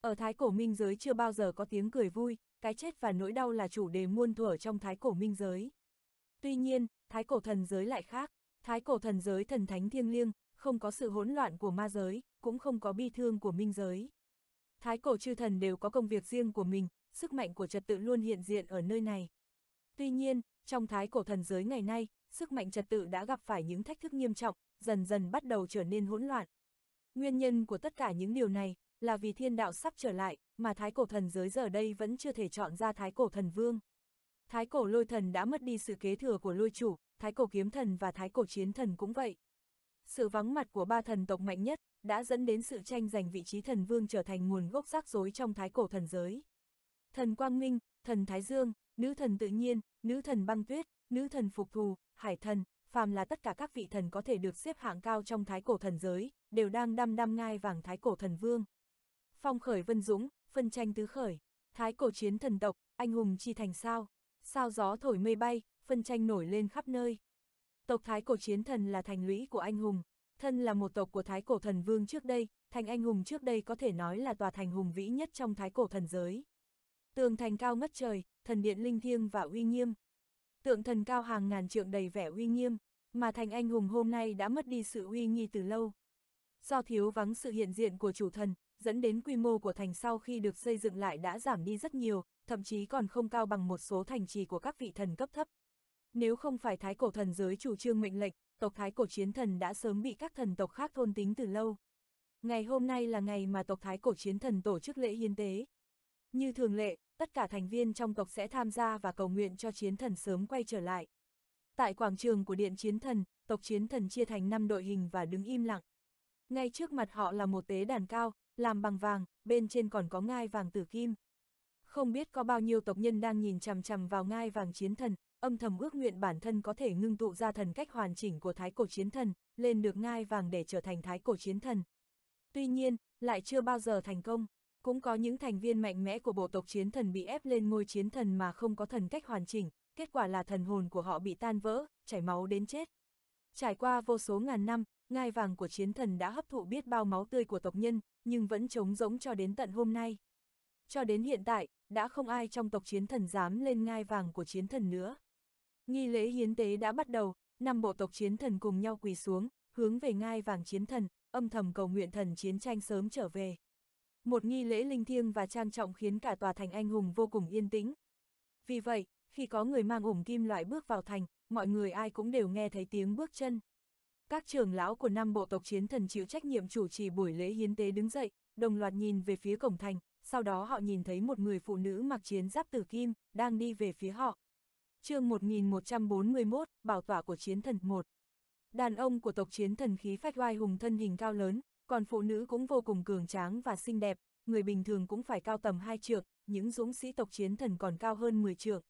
Ở thái cổ minh giới chưa bao giờ có tiếng cười vui, cái chết và nỗi đau là chủ đề muôn thuở trong thái cổ minh giới. Tuy nhiên, thái cổ thần giới lại khác, thái cổ thần giới thần thánh thiêng liêng, không có sự hỗn loạn của ma giới, cũng không có bi thương của minh giới. Thái cổ chư thần đều có công việc riêng của mình, sức mạnh của trật tự luôn hiện diện ở nơi này. Tuy nhiên, trong thái cổ thần giới ngày nay, sức mạnh trật tự đã gặp phải những thách thức nghiêm trọng, dần dần bắt đầu trở nên hỗn loạn. Nguyên nhân của tất cả những điều này là vì thiên đạo sắp trở lại, mà thái cổ thần giới giờ đây vẫn chưa thể chọn ra thái cổ thần vương. Thái cổ lôi thần đã mất đi sự kế thừa của lôi chủ, thái cổ kiếm thần và thái cổ chiến thần cũng vậy. Sự vắng mặt của ba thần tộc mạnh nhất đã dẫn đến sự tranh giành vị trí thần vương trở thành nguồn gốc rắc rối trong thái cổ thần giới. Thần Quang Minh, thần Thái Dương, nữ thần tự nhiên, nữ thần băng tuyết, nữ thần phục thù, hải thần, phàm là tất cả các vị thần có thể được xếp hạng cao trong thái cổ thần giới, đều đang đăm đăm ngai vàng thái cổ thần vương. Phong khởi vân dũng, phân tranh tứ khởi, thái cổ chiến thần tộc, anh hùng chi thành sao, sao gió thổi mây bay, phân tranh nổi lên khắp nơi. Tộc thái cổ chiến thần là thành lũy của anh hùng, thân là một tộc của thái cổ thần vương trước đây, thành anh hùng trước đây có thể nói là tòa thành hùng vĩ nhất trong thái cổ thần giới. Tường thành cao ngất trời, thần điện linh thiêng và uy nghiêm, tượng thần cao hàng ngàn trượng đầy vẻ uy nghiêm, mà thành anh hùng hôm nay đã mất đi sự uy nghi từ lâu. Do thiếu vắng sự hiện diện của chủ thần, dẫn đến quy mô của thành sau khi được xây dựng lại đã giảm đi rất nhiều, thậm chí còn không cao bằng một số thành trì của các vị thần cấp thấp. Nếu không phải thái cổ thần giới chủ trương mệnh lệnh, tộc thái cổ chiến thần đã sớm bị các thần tộc khác thôn tính từ lâu. Ngày hôm nay là ngày mà tộc thái cổ chiến thần tổ chức lễ hiến tế, như thường lệ, tất cả thành viên trong tộc sẽ tham gia và cầu nguyện cho chiến thần sớm quay trở lại. Tại quảng trường của điện chiến thần, tộc chiến thần chia thành 5 đội hình và đứng im lặng. Ngay trước mặt họ là một tế đàn cao, làm bằng vàng, bên trên còn có ngai vàng tử kim. Không biết có bao nhiêu tộc nhân đang nhìn chằm chằm vào ngai vàng chiến thần, âm thầm ước nguyện bản thân có thể ngưng tụ ra thần cách hoàn chỉnh của thái cổ chiến thần, lên được ngai vàng để trở thành thái cổ chiến thần. Tuy nhiên, lại chưa bao giờ thành công. Cũng có những thành viên mạnh mẽ của bộ tộc chiến thần bị ép lên ngôi chiến thần mà không có thần cách hoàn chỉnh, kết quả là thần hồn của họ bị tan vỡ, chảy máu đến chết. Trải qua vô số ngàn năm, ngai vàng của chiến thần đã hấp thụ biết bao máu tươi của tộc nhân, nhưng vẫn trống rỗng cho đến tận hôm nay. Cho đến hiện tại, đã không ai trong tộc chiến thần dám lên ngai vàng của chiến thần nữa. Nghi lễ hiến tế đã bắt đầu, năm bộ tộc chiến thần cùng nhau quỳ xuống, hướng về ngai vàng chiến thần, âm thầm cầu nguyện thần chiến tranh sớm trở về. Một nghi lễ linh thiêng và trang trọng khiến cả tòa thành anh hùng vô cùng yên tĩnh. Vì vậy, khi có người mang ủng kim loại bước vào thành, mọi người ai cũng đều nghe thấy tiếng bước chân. Các trưởng lão của năm bộ tộc chiến thần chịu trách nhiệm chủ trì buổi lễ hiến tế đứng dậy, đồng loạt nhìn về phía cổng thành, sau đó họ nhìn thấy một người phụ nữ mặc chiến giáp tử kim, đang đi về phía họ. chương 1141, Bảo tỏa của chiến thần 1 Đàn ông của tộc chiến thần khí phách oai hùng thân hình cao lớn, còn phụ nữ cũng vô cùng cường tráng và xinh đẹp, người bình thường cũng phải cao tầm hai trượng, những dũng sĩ tộc chiến thần còn cao hơn 10 trượng.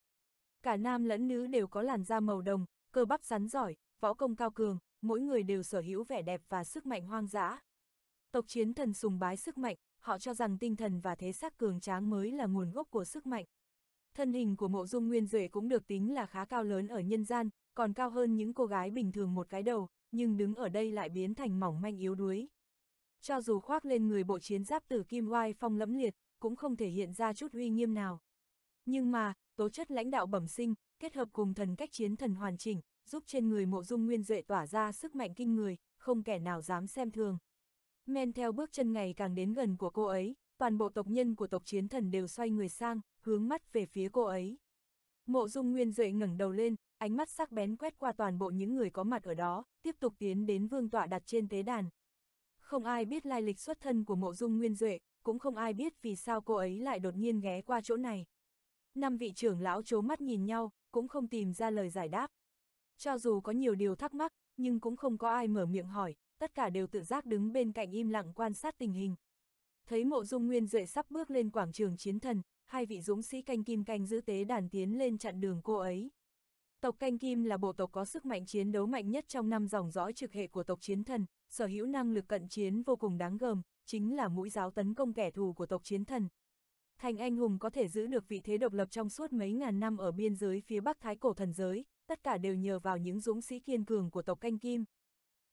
Cả nam lẫn nữ đều có làn da màu đồng, cơ bắp rắn giỏi, võ công cao cường, mỗi người đều sở hữu vẻ đẹp và sức mạnh hoang dã. Tộc chiến thần sùng bái sức mạnh, họ cho rằng tinh thần và thế xác cường tráng mới là nguồn gốc của sức mạnh. Thân hình của mộ dung nguyên duệ cũng được tính là khá cao lớn ở nhân gian, còn cao hơn những cô gái bình thường một cái đầu, nhưng đứng ở đây lại biến thành mỏng manh yếu đuối cho dù khoác lên người bộ chiến giáp tử kim oai phong lẫm liệt, cũng không thể hiện ra chút uy nghiêm nào. Nhưng mà, tố chất lãnh đạo bẩm sinh, kết hợp cùng thần cách chiến thần hoàn chỉnh, giúp trên người mộ dung nguyên duệ tỏa ra sức mạnh kinh người, không kẻ nào dám xem thường. Men theo bước chân ngày càng đến gần của cô ấy, toàn bộ tộc nhân của tộc chiến thần đều xoay người sang, hướng mắt về phía cô ấy. Mộ dung nguyên duệ ngẩng đầu lên, ánh mắt sắc bén quét qua toàn bộ những người có mặt ở đó, tiếp tục tiến đến vương tọa đặt trên tế đàn, không ai biết lai lịch xuất thân của mộ dung nguyên duệ, cũng không ai biết vì sao cô ấy lại đột nhiên ghé qua chỗ này. Năm vị trưởng lão chố mắt nhìn nhau, cũng không tìm ra lời giải đáp. Cho dù có nhiều điều thắc mắc, nhưng cũng không có ai mở miệng hỏi, tất cả đều tự giác đứng bên cạnh im lặng quan sát tình hình. Thấy mộ dung nguyên duệ sắp bước lên quảng trường chiến thần, hai vị dũng sĩ canh kim canh giữ tế đàn tiến lên chặn đường cô ấy. Tộc Canh Kim là bộ tộc có sức mạnh chiến đấu mạnh nhất trong năm dòng dõi trực hệ của tộc Chiến Thần, sở hữu năng lực cận chiến vô cùng đáng gờm, chính là mũi giáo tấn công kẻ thù của tộc Chiến Thần. Thành anh hùng có thể giữ được vị thế độc lập trong suốt mấy ngàn năm ở biên giới phía Bắc Thái Cổ Thần Giới, tất cả đều nhờ vào những dũng sĩ kiên cường của tộc Canh Kim.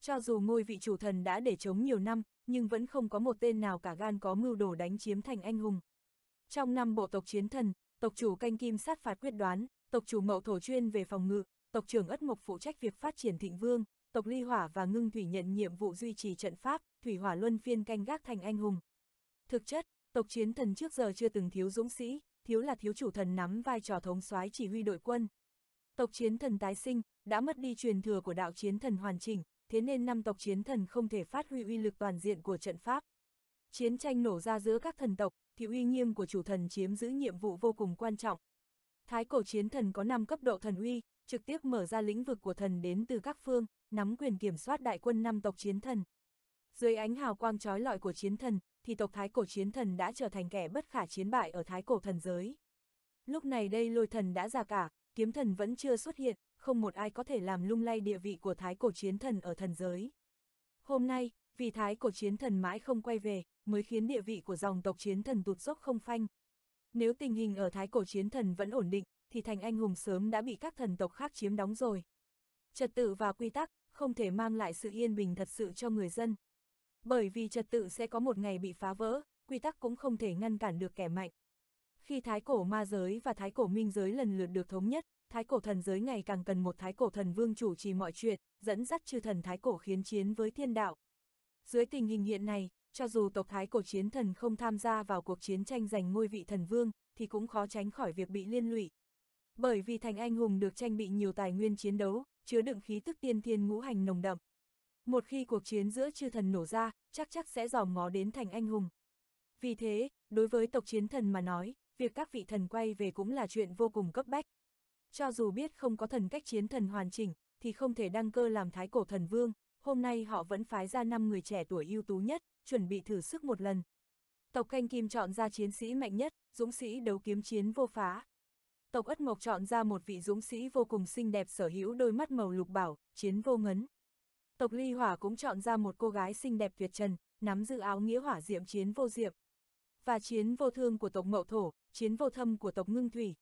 Cho dù ngôi vị chủ thần đã để chống nhiều năm, nhưng vẫn không có một tên nào cả gan có mưu đồ đánh chiếm thành anh hùng. Trong năm bộ tộc chiến thần, tộc chủ canh kim sát phạt quyết đoán, tộc chủ mậu thổ chuyên về phòng ngự, tộc trưởng ất mộc phụ trách việc phát triển thịnh vương, tộc ly hỏa và ngưng thủy nhận nhiệm vụ duy trì trận pháp, thủy hỏa luân phiên canh gác thành anh hùng. Thực chất, tộc chiến thần trước giờ chưa từng thiếu dũng sĩ, thiếu là thiếu chủ thần nắm vai trò thống soái chỉ huy đội quân. Tộc chiến thần tái sinh, đã mất đi truyền thừa của đạo chiến thần hoàn chỉnh, thế nên năm tộc chiến thần không thể phát huy uy lực toàn diện của trận pháp. Chiến tranh nổ ra giữa các thần tộc, thì uy nghiêm của chủ thần chiếm giữ nhiệm vụ vô cùng quan trọng, Thái cổ chiến thần có 5 cấp độ thần uy, trực tiếp mở ra lĩnh vực của thần đến từ các phương, nắm quyền kiểm soát đại quân năm tộc chiến thần. Dưới ánh hào quang trói lọi của chiến thần, thì tộc thái cổ chiến thần đã trở thành kẻ bất khả chiến bại ở thái cổ thần giới. Lúc này đây lôi thần đã già cả, kiếm thần vẫn chưa xuất hiện, không một ai có thể làm lung lay địa vị của thái cổ chiến thần ở thần giới. Hôm nay, vì thái cổ chiến thần mãi không quay về, mới khiến địa vị của dòng tộc chiến thần tụt dốc không phanh, nếu tình hình ở Thái Cổ Chiến Thần vẫn ổn định, thì thành anh hùng sớm đã bị các thần tộc khác chiếm đóng rồi. Trật tự và quy tắc không thể mang lại sự yên bình thật sự cho người dân. Bởi vì trật tự sẽ có một ngày bị phá vỡ, quy tắc cũng không thể ngăn cản được kẻ mạnh. Khi Thái Cổ Ma Giới và Thái Cổ Minh Giới lần lượt được thống nhất, Thái Cổ Thần Giới ngày càng cần một Thái Cổ Thần Vương chủ trì mọi chuyện, dẫn dắt chư thần Thái Cổ khiến chiến với thiên đạo. Dưới tình hình hiện nay, cho dù tộc Thái cổ chiến thần không tham gia vào cuộc chiến tranh giành ngôi vị thần vương, thì cũng khó tránh khỏi việc bị liên lụy. Bởi vì thành anh hùng được trang bị nhiều tài nguyên chiến đấu, chứa đựng khí tức tiên thiên ngũ hành nồng đậm. Một khi cuộc chiến giữa chư thần nổ ra, chắc chắc sẽ dòm ngó đến thành anh hùng. Vì thế, đối với tộc chiến thần mà nói, việc các vị thần quay về cũng là chuyện vô cùng cấp bách. Cho dù biết không có thần cách chiến thần hoàn chỉnh, thì không thể đăng cơ làm thái cổ thần vương, hôm nay họ vẫn phái ra 5 người trẻ tuổi ưu tú nhất, chuẩn bị thử sức một lần. Tộc canh kim chọn ra chiến sĩ mạnh nhất, dũng sĩ đấu kiếm chiến vô phá. Tộc ất mộc chọn ra một vị dũng sĩ vô cùng xinh đẹp sở hữu đôi mắt màu lục bảo, chiến vô ngấn. Tộc ly hỏa cũng chọn ra một cô gái xinh đẹp tuyệt trần, nắm giữ áo nghĩa hỏa diệm chiến vô diệm. Và chiến vô thương của tộc mậu thổ, chiến vô thâm của tộc ngưng thủy.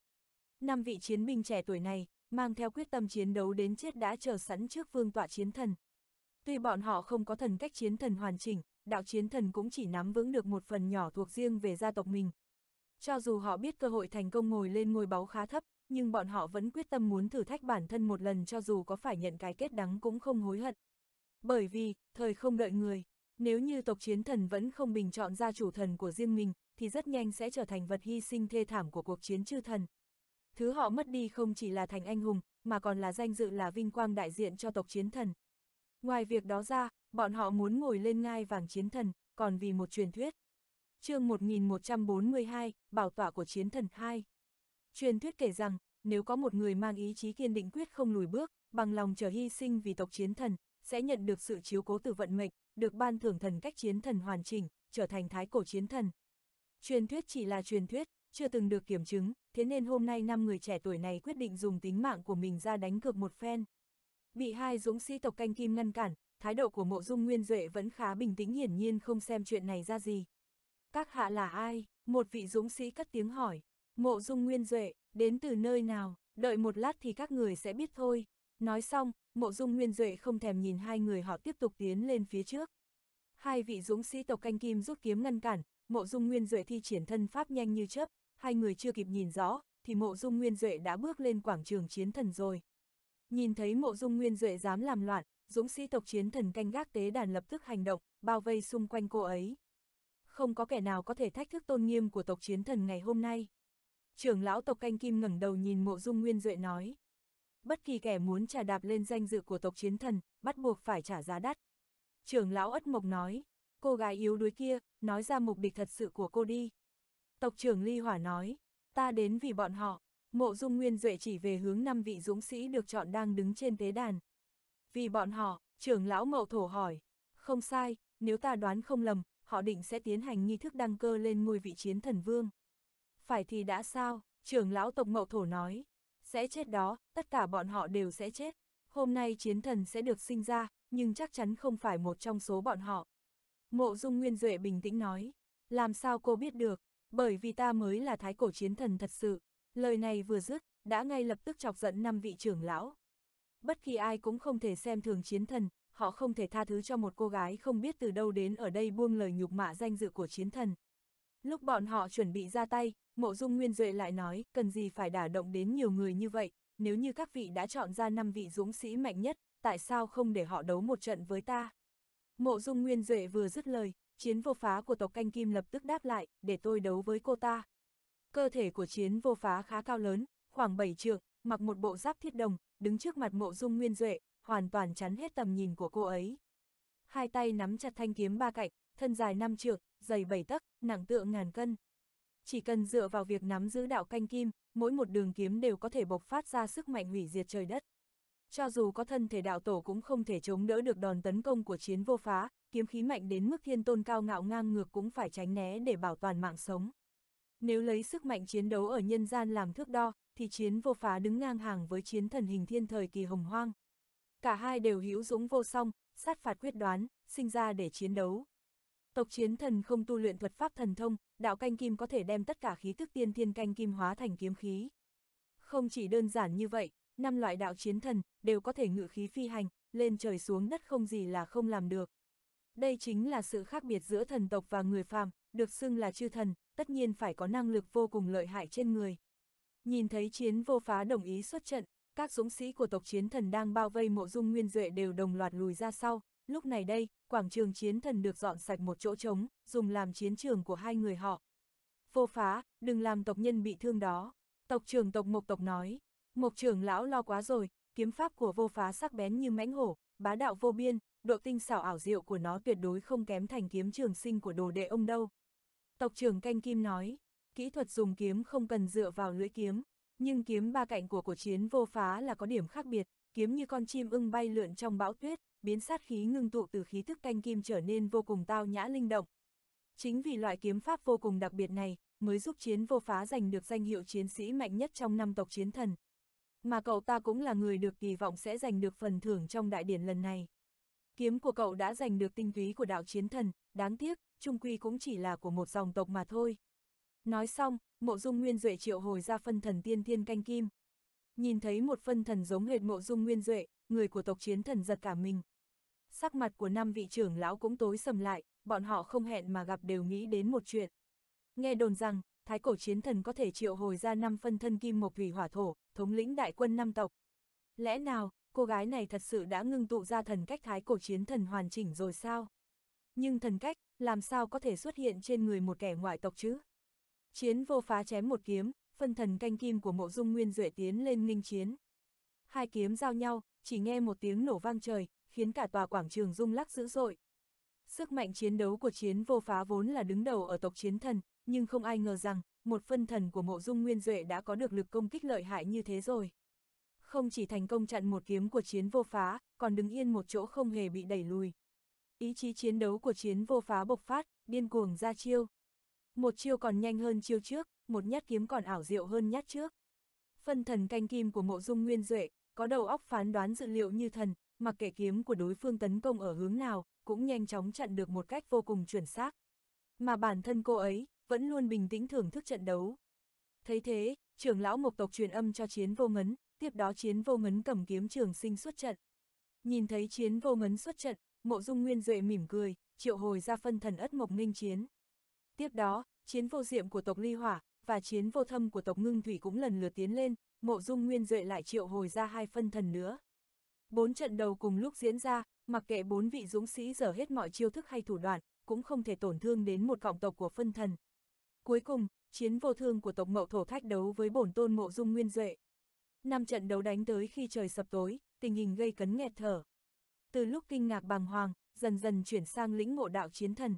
Năm vị chiến binh trẻ tuổi này, mang theo quyết tâm chiến đấu đến chết đã chờ sẵn trước vương tọa chiến thần. Tuy bọn họ không có thần cách chiến thần hoàn chỉnh, đạo chiến thần cũng chỉ nắm vững được một phần nhỏ thuộc riêng về gia tộc mình. Cho dù họ biết cơ hội thành công ngồi lên ngôi báu khá thấp, nhưng bọn họ vẫn quyết tâm muốn thử thách bản thân một lần cho dù có phải nhận cái kết đắng cũng không hối hận. Bởi vì, thời không đợi người, nếu như tộc chiến thần vẫn không bình chọn ra chủ thần của riêng mình, thì rất nhanh sẽ trở thành vật hy sinh thê thảm của cuộc chiến chư thần. Thứ họ mất đi không chỉ là thành anh hùng, mà còn là danh dự là vinh quang đại diện cho tộc chiến thần. Ngoài việc đó ra, bọn họ muốn ngồi lên ngai vàng chiến thần, còn vì một truyền thuyết. chương 1142, Bảo tọa của chiến thần 2. Truyền thuyết kể rằng, nếu có một người mang ý chí kiên định quyết không lùi bước, bằng lòng chờ hy sinh vì tộc chiến thần, sẽ nhận được sự chiếu cố từ vận mệnh, được ban thưởng thần cách chiến thần hoàn chỉnh, trở thành thái cổ chiến thần. Truyền thuyết chỉ là truyền thuyết, chưa từng được kiểm chứng, thế nên hôm nay năm người trẻ tuổi này quyết định dùng tính mạng của mình ra đánh cược một phen. Bị hai dũng sĩ tộc canh kim ngăn cản, thái độ của mộ dung nguyên duệ vẫn khá bình tĩnh hiển nhiên không xem chuyện này ra gì. Các hạ là ai? Một vị dũng sĩ cất tiếng hỏi. Mộ dung nguyên duệ, đến từ nơi nào, đợi một lát thì các người sẽ biết thôi. Nói xong, mộ dung nguyên duệ không thèm nhìn hai người họ tiếp tục tiến lên phía trước. Hai vị dũng sĩ tộc canh kim rút kiếm ngăn cản, mộ dung nguyên duệ thi triển thân pháp nhanh như chớp, hai người chưa kịp nhìn rõ, thì mộ dung nguyên duệ đã bước lên quảng trường chiến thần rồi. Nhìn thấy mộ dung nguyên duệ dám làm loạn, dũng sĩ tộc chiến thần canh gác tế đàn lập tức hành động, bao vây xung quanh cô ấy. Không có kẻ nào có thể thách thức tôn nghiêm của tộc chiến thần ngày hôm nay. Trưởng lão tộc canh kim ngẩng đầu nhìn mộ dung nguyên duệ nói. Bất kỳ kẻ muốn trà đạp lên danh dự của tộc chiến thần, bắt buộc phải trả giá đắt. Trưởng lão ất mộc nói, cô gái yếu đuối kia, nói ra mục đích thật sự của cô đi. Tộc trưởng Ly Hỏa nói, ta đến vì bọn họ, mộ dung nguyên duệ chỉ về hướng năm vị dũng sĩ được chọn đang đứng trên tế đàn vì bọn họ, trưởng lão mậu thổ hỏi. Không sai, nếu ta đoán không lầm, họ định sẽ tiến hành nghi thức đăng cơ lên ngôi vị chiến thần vương. Phải thì đã sao, trưởng lão tộc mậu thổ nói. Sẽ chết đó, tất cả bọn họ đều sẽ chết. Hôm nay chiến thần sẽ được sinh ra, nhưng chắc chắn không phải một trong số bọn họ. Mộ dung nguyên duệ bình tĩnh nói. Làm sao cô biết được, bởi vì ta mới là thái cổ chiến thần thật sự. Lời này vừa dứt, đã ngay lập tức chọc giận năm vị trưởng lão bất kỳ ai cũng không thể xem thường chiến thần, họ không thể tha thứ cho một cô gái không biết từ đâu đến ở đây buông lời nhục mạ danh dự của chiến thần. Lúc bọn họ chuẩn bị ra tay, Mộ Dung Nguyên Duệ lại nói, cần gì phải đả động đến nhiều người như vậy, nếu như các vị đã chọn ra 5 vị dũng sĩ mạnh nhất, tại sao không để họ đấu một trận với ta? Mộ Dung Nguyên Duệ vừa dứt lời, chiến vô phá của tộc canh kim lập tức đáp lại, để tôi đấu với cô ta. Cơ thể của chiến vô phá khá cao lớn, khoảng 7 trượng, mặc một bộ giáp thiết đồng, đứng trước mặt mộ dung nguyên duệ, hoàn toàn chắn hết tầm nhìn của cô ấy. Hai tay nắm chặt thanh kiếm ba cạnh, thân dài năm trượng, dày bảy tấc, nặng tựa ngàn cân. Chỉ cần dựa vào việc nắm giữ đạo canh kim, mỗi một đường kiếm đều có thể bộc phát ra sức mạnh hủy diệt trời đất. Cho dù có thân thể đạo tổ cũng không thể chống đỡ được đòn tấn công của chiến vô phá, kiếm khí mạnh đến mức thiên tôn cao ngạo ngang ngược cũng phải tránh né để bảo toàn mạng sống. Nếu lấy sức mạnh chiến đấu ở nhân gian làm thước đo, thì chiến vô phá đứng ngang hàng với chiến thần hình thiên thời kỳ hồng hoang. Cả hai đều hữu dũng vô song, sát phạt quyết đoán, sinh ra để chiến đấu. Tộc chiến thần không tu luyện thuật pháp thần thông, đạo canh kim có thể đem tất cả khí tức tiên thiên canh kim hóa thành kiếm khí. Không chỉ đơn giản như vậy, năm loại đạo chiến thần đều có thể ngự khí phi hành, lên trời xuống đất không gì là không làm được. Đây chính là sự khác biệt giữa thần tộc và người phàm, được xưng là chư thần, tất nhiên phải có năng lực vô cùng lợi hại trên người. Nhìn thấy chiến vô phá đồng ý xuất trận, các dũng sĩ của tộc chiến thần đang bao vây mộ dung nguyên duệ đều đồng loạt lùi ra sau, lúc này đây, quảng trường chiến thần được dọn sạch một chỗ trống, dùng làm chiến trường của hai người họ. Vô phá, đừng làm tộc nhân bị thương đó. Tộc trưởng tộc mộc tộc nói, mộc trưởng lão lo quá rồi, kiếm pháp của vô phá sắc bén như mãnh hổ, bá đạo vô biên, độ tinh xảo ảo diệu của nó tuyệt đối không kém thành kiếm trường sinh của đồ đệ ông đâu. Tộc trưởng canh kim nói, kỹ thuật dùng kiếm không cần dựa vào lưỡi kiếm, nhưng kiếm ba cạnh của cổ chiến vô phá là có điểm khác biệt, kiếm như con chim ưng bay lượn trong bão tuyết, biến sát khí ngưng tụ từ khí thức canh kim trở nên vô cùng tao nhã linh động. Chính vì loại kiếm pháp vô cùng đặc biệt này, mới giúp chiến vô phá giành được danh hiệu chiến sĩ mạnh nhất trong năm tộc chiến thần. Mà cậu ta cũng là người được kỳ vọng sẽ giành được phần thưởng trong đại điển lần này. Kiếm của cậu đã giành được tinh túy của đạo chiến thần, đáng tiếc, trung quy cũng chỉ là của một dòng tộc mà thôi, Nói xong, mộ dung nguyên duệ triệu hồi ra phân thần tiên thiên canh kim. Nhìn thấy một phân thần giống hệt mộ dung nguyên duệ, người của tộc chiến thần giật cả mình. Sắc mặt của năm vị trưởng lão cũng tối sầm lại, bọn họ không hẹn mà gặp đều nghĩ đến một chuyện. Nghe đồn rằng, thái cổ chiến thần có thể triệu hồi ra năm phân thân kim mộc thủy hỏa thổ, thống lĩnh đại quân năm tộc. Lẽ nào, cô gái này thật sự đã ngưng tụ ra thần cách thái cổ chiến thần hoàn chỉnh rồi sao? Nhưng thần cách, làm sao có thể xuất hiện trên người một kẻ ngoại tộc chứ? Chiến vô phá chém một kiếm, phân thần canh kim của mộ dung nguyên duệ tiến lên nghinh chiến. Hai kiếm giao nhau, chỉ nghe một tiếng nổ vang trời, khiến cả tòa quảng trường rung lắc dữ dội. Sức mạnh chiến đấu của chiến vô phá vốn là đứng đầu ở tộc chiến thần, nhưng không ai ngờ rằng, một phân thần của mộ dung nguyên duệ đã có được lực công kích lợi hại như thế rồi. Không chỉ thành công chặn một kiếm của chiến vô phá, còn đứng yên một chỗ không hề bị đẩy lùi. Ý chí chiến đấu của chiến vô phá bộc phát, điên cuồng ra chiêu. Một chiêu còn nhanh hơn chiêu trước, một nhát kiếm còn ảo diệu hơn nhát trước. Phân thần canh kim của mộ dung nguyên duệ, có đầu óc phán đoán dự liệu như thần, mặc kệ kiếm của đối phương tấn công ở hướng nào, cũng nhanh chóng chặn được một cách vô cùng chuẩn xác. Mà bản thân cô ấy, vẫn luôn bình tĩnh thưởng thức trận đấu. Thấy thế, trưởng lão mộc tộc truyền âm cho chiến vô ngấn, tiếp đó chiến vô ngấn cầm kiếm trường sinh xuất trận. Nhìn thấy chiến vô ngấn xuất trận, mộ dung nguyên duệ mỉm cười, triệu hồi ra phân thần ất mộc nghênh chiến. Tiếp đó, chiến vô diệm của tộc ly hỏa, và chiến vô thâm của tộc ngưng thủy cũng lần lượt tiến lên, mộ dung nguyên duệ lại triệu hồi ra hai phân thần nữa. Bốn trận đầu cùng lúc diễn ra, mặc kệ bốn vị dũng sĩ dở hết mọi chiêu thức hay thủ đoạn, cũng không thể tổn thương đến một cộng tộc của phân thần. Cuối cùng, chiến vô thương của tộc mậu thổ thách đấu với bổn tôn mộ dung nguyên duệ. Năm trận đấu đánh tới khi trời sập tối, tình hình gây cấn nghẹt thở. Từ lúc kinh ngạc bàng hoàng, dần dần chuyển sang lĩnh ngộ đạo chiến thần.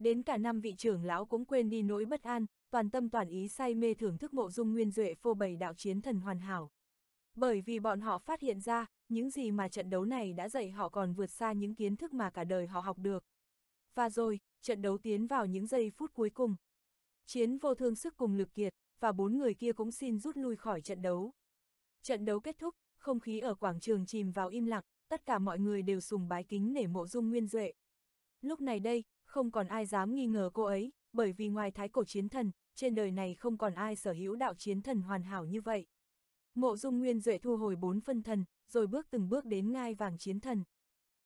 Đến cả năm vị trưởng lão cũng quên đi nỗi bất an, toàn tâm toàn ý say mê thưởng thức mộ dung nguyên duệ phô bày đạo chiến thần hoàn hảo. Bởi vì bọn họ phát hiện ra, những gì mà trận đấu này đã dạy họ còn vượt xa những kiến thức mà cả đời họ học được. Và rồi, trận đấu tiến vào những giây phút cuối cùng. Chiến vô thương sức cùng lực kiệt, và bốn người kia cũng xin rút lui khỏi trận đấu. Trận đấu kết thúc, không khí ở quảng trường chìm vào im lặng, tất cả mọi người đều sùng bái kính nể mộ dung nguyên duệ. Lúc này đây, không còn ai dám nghi ngờ cô ấy, bởi vì ngoài thái cổ chiến thần, trên đời này không còn ai sở hữu đạo chiến thần hoàn hảo như vậy. Mộ Dung Nguyên Duệ thu hồi bốn phân thần, rồi bước từng bước đến ngai vàng chiến thần.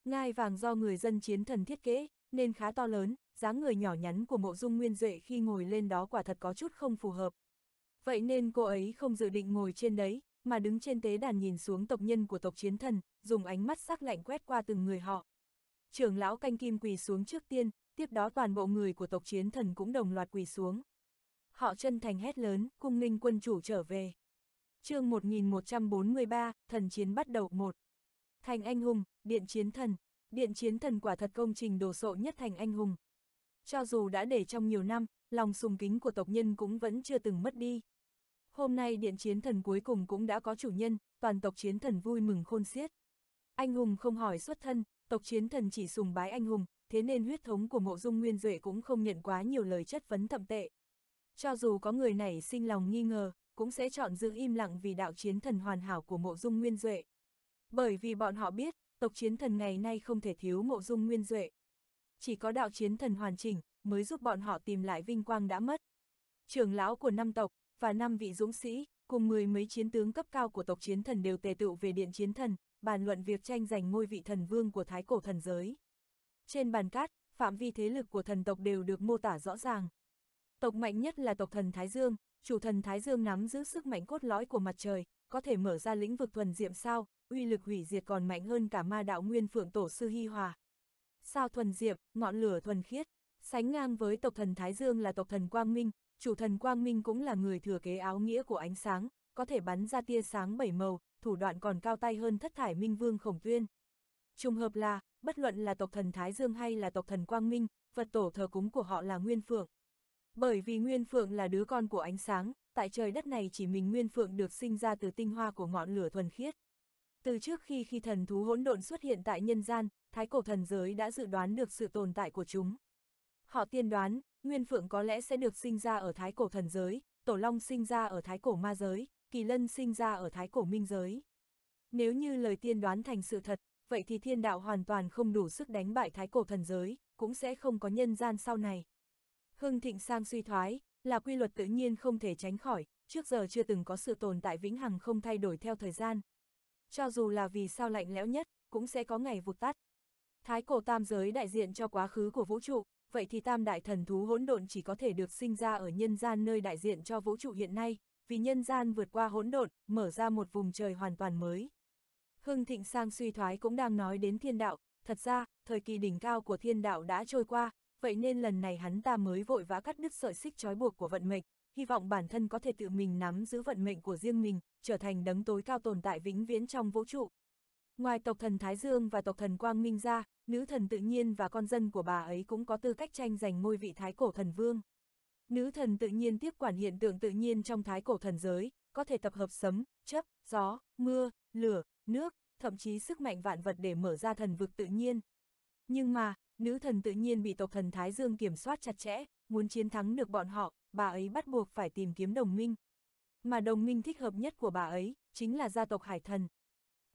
Ngai vàng do người dân chiến thần thiết kế, nên khá to lớn, dáng người nhỏ nhắn của Mộ Dung Nguyên Duệ khi ngồi lên đó quả thật có chút không phù hợp. Vậy nên cô ấy không dự định ngồi trên đấy, mà đứng trên tế đàn nhìn xuống tộc nhân của tộc chiến thần, dùng ánh mắt sắc lạnh quét qua từng người họ. Trưởng lão canh kim quỳ xuống trước tiên, tiếp đó toàn bộ người của tộc chiến thần cũng đồng loạt quỳ xuống. Họ chân thành hét lớn, cung ninh quân chủ trở về. chương 1143, thần chiến bắt đầu một. Thành anh hùng, điện chiến thần. Điện chiến thần quả thật công trình đồ sộ nhất thành anh hùng. Cho dù đã để trong nhiều năm, lòng sùng kính của tộc nhân cũng vẫn chưa từng mất đi. Hôm nay điện chiến thần cuối cùng cũng đã có chủ nhân, toàn tộc chiến thần vui mừng khôn xiết. Anh hùng không hỏi xuất thân, tộc chiến thần chỉ sùng bái anh hùng, thế nên huyết thống của mộ dung nguyên duệ cũng không nhận quá nhiều lời chất vấn thậm tệ. Cho dù có người này sinh lòng nghi ngờ, cũng sẽ chọn giữ im lặng vì đạo chiến thần hoàn hảo của mộ dung nguyên duệ. Bởi vì bọn họ biết, tộc chiến thần ngày nay không thể thiếu mộ dung nguyên duệ. Chỉ có đạo chiến thần hoàn chỉnh, mới giúp bọn họ tìm lại vinh quang đã mất. Trưởng lão của năm tộc, và năm vị dũng sĩ, cùng mười mấy chiến tướng cấp cao của tộc chiến thần đều tề tựu về điện chiến thần, bàn luận việc tranh giành ngôi vị thần vương của thái cổ thần giới. Trên bàn cát, phạm vi thế lực của thần tộc đều được mô tả rõ ràng. Tộc mạnh nhất là tộc thần Thái Dương, chủ thần Thái Dương nắm giữ sức mạnh cốt lõi của mặt trời, có thể mở ra lĩnh vực thuần diệm sao, uy lực hủy diệt còn mạnh hơn cả ma đạo nguyên phượng tổ sư Hy Hòa. Sao thuần diệp, ngọn lửa thuần khiết, sánh ngang với tộc thần Thái Dương là tộc thần Quang Minh, chủ thần Quang Minh cũng là người thừa kế áo nghĩa của ánh sáng, có thể bắn ra tia sáng bảy màu, thủ đoạn còn cao tay hơn thất thải minh vương khổng tuyên. Trùng hợp là, bất luận là tộc thần Thái Dương hay là tộc thần Quang Minh, vật tổ thờ cúng của họ là Nguyên Phượng. Bởi vì Nguyên Phượng là đứa con của ánh sáng, tại trời đất này chỉ mình Nguyên Phượng được sinh ra từ tinh hoa của ngọn lửa thuần khiết. Từ trước khi khi thần thú hỗn độn xuất hiện tại nhân gian, thái cổ thần giới đã dự đoán được sự tồn tại của chúng. Họ tiên đoán, Nguyên Phượng có lẽ sẽ được sinh ra ở thái cổ thần giới, Tổ Long sinh ra ở thái cổ ma giới, Kỳ Lân sinh ra ở thái cổ minh giới. Nếu như lời tiên đoán thành sự thật, vậy thì thiên đạo hoàn toàn không đủ sức đánh bại thái cổ thần giới, cũng sẽ không có nhân gian sau này. Hưng thịnh sang suy thoái, là quy luật tự nhiên không thể tránh khỏi, trước giờ chưa từng có sự tồn tại vĩnh hằng không thay đổi theo thời gian. Cho dù là vì sao lạnh lẽo nhất, cũng sẽ có ngày vụt tắt. Thái cổ tam giới đại diện cho quá khứ của vũ trụ, vậy thì tam đại thần thú hỗn độn chỉ có thể được sinh ra ở nhân gian nơi đại diện cho vũ trụ hiện nay, vì nhân gian vượt qua hỗn độn, mở ra một vùng trời hoàn toàn mới, hưng thịnh sang suy thoái cũng đang nói đến thiên đạo, thật ra, thời kỳ đỉnh cao của thiên đạo đã trôi qua, vậy nên lần này hắn ta mới vội vã cắt đứt sợi xích trói buộc của vận mệnh, hy vọng bản thân có thể tự mình nắm giữ vận mệnh của riêng mình, trở thành đấng tối cao tồn tại vĩnh viễn trong vũ trụ. Ngoài tộc thần Thái Dương và tộc thần Quang Minh ra, nữ thần tự nhiên và con dân của bà ấy cũng có tư cách tranh giành ngôi vị Thái Cổ Thần Vương. Nữ thần tự nhiên tiếp quản hiện tượng tự nhiên trong Thái Cổ Thần Giới, có thể tập hợp sấm, chấp, gió, mưa, lửa, nước, thậm chí sức mạnh vạn vật để mở ra thần vực tự nhiên. Nhưng mà, nữ thần tự nhiên bị tộc thần Thái Dương kiểm soát chặt chẽ, muốn chiến thắng được bọn họ, bà ấy bắt buộc phải tìm kiếm đồng minh. Mà đồng minh thích hợp nhất của bà ấy, chính là gia tộc Hải Thần.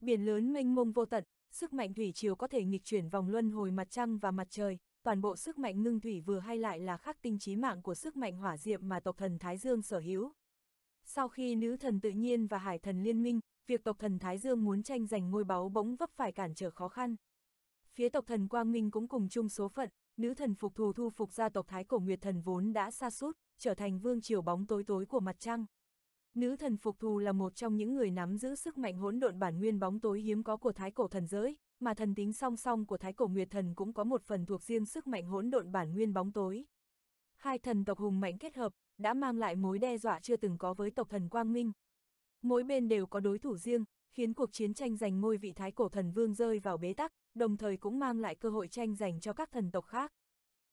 Biển lớn mênh mông vô tận, sức mạnh thủy triều có thể nghịch chuyển vòng luân hồi mặt trăng và mặt trời, toàn bộ sức mạnh ngưng thủy vừa hay lại là khắc tinh trí mạng của sức mạnh hỏa diệm mà tộc thần Thái Dương sở hữu. Sau khi nữ thần tự nhiên và hải thần liên minh, việc tộc thần Thái Dương muốn tranh giành ngôi báu bỗng vấp phải cản trở khó khăn. Phía tộc thần Quang Minh cũng cùng chung số phận, nữ thần phục thù thu phục gia tộc Thái Cổ Nguyệt Thần vốn đã xa sút trở thành vương triều bóng tối tối của mặt trăng. Nữ thần phục thù là một trong những người nắm giữ sức mạnh hỗn độn bản nguyên bóng tối hiếm có của Thái Cổ Thần Giới, mà thần tính song song của Thái Cổ Nguyệt Thần cũng có một phần thuộc riêng sức mạnh hỗn độn bản nguyên bóng tối. Hai thần tộc hùng mạnh kết hợp, đã mang lại mối đe dọa chưa từng có với tộc thần Quang Minh, Mỗi bên đều có đối thủ riêng, khiến cuộc chiến tranh giành ngôi vị thái cổ thần vương rơi vào bế tắc, đồng thời cũng mang lại cơ hội tranh giành cho các thần tộc khác.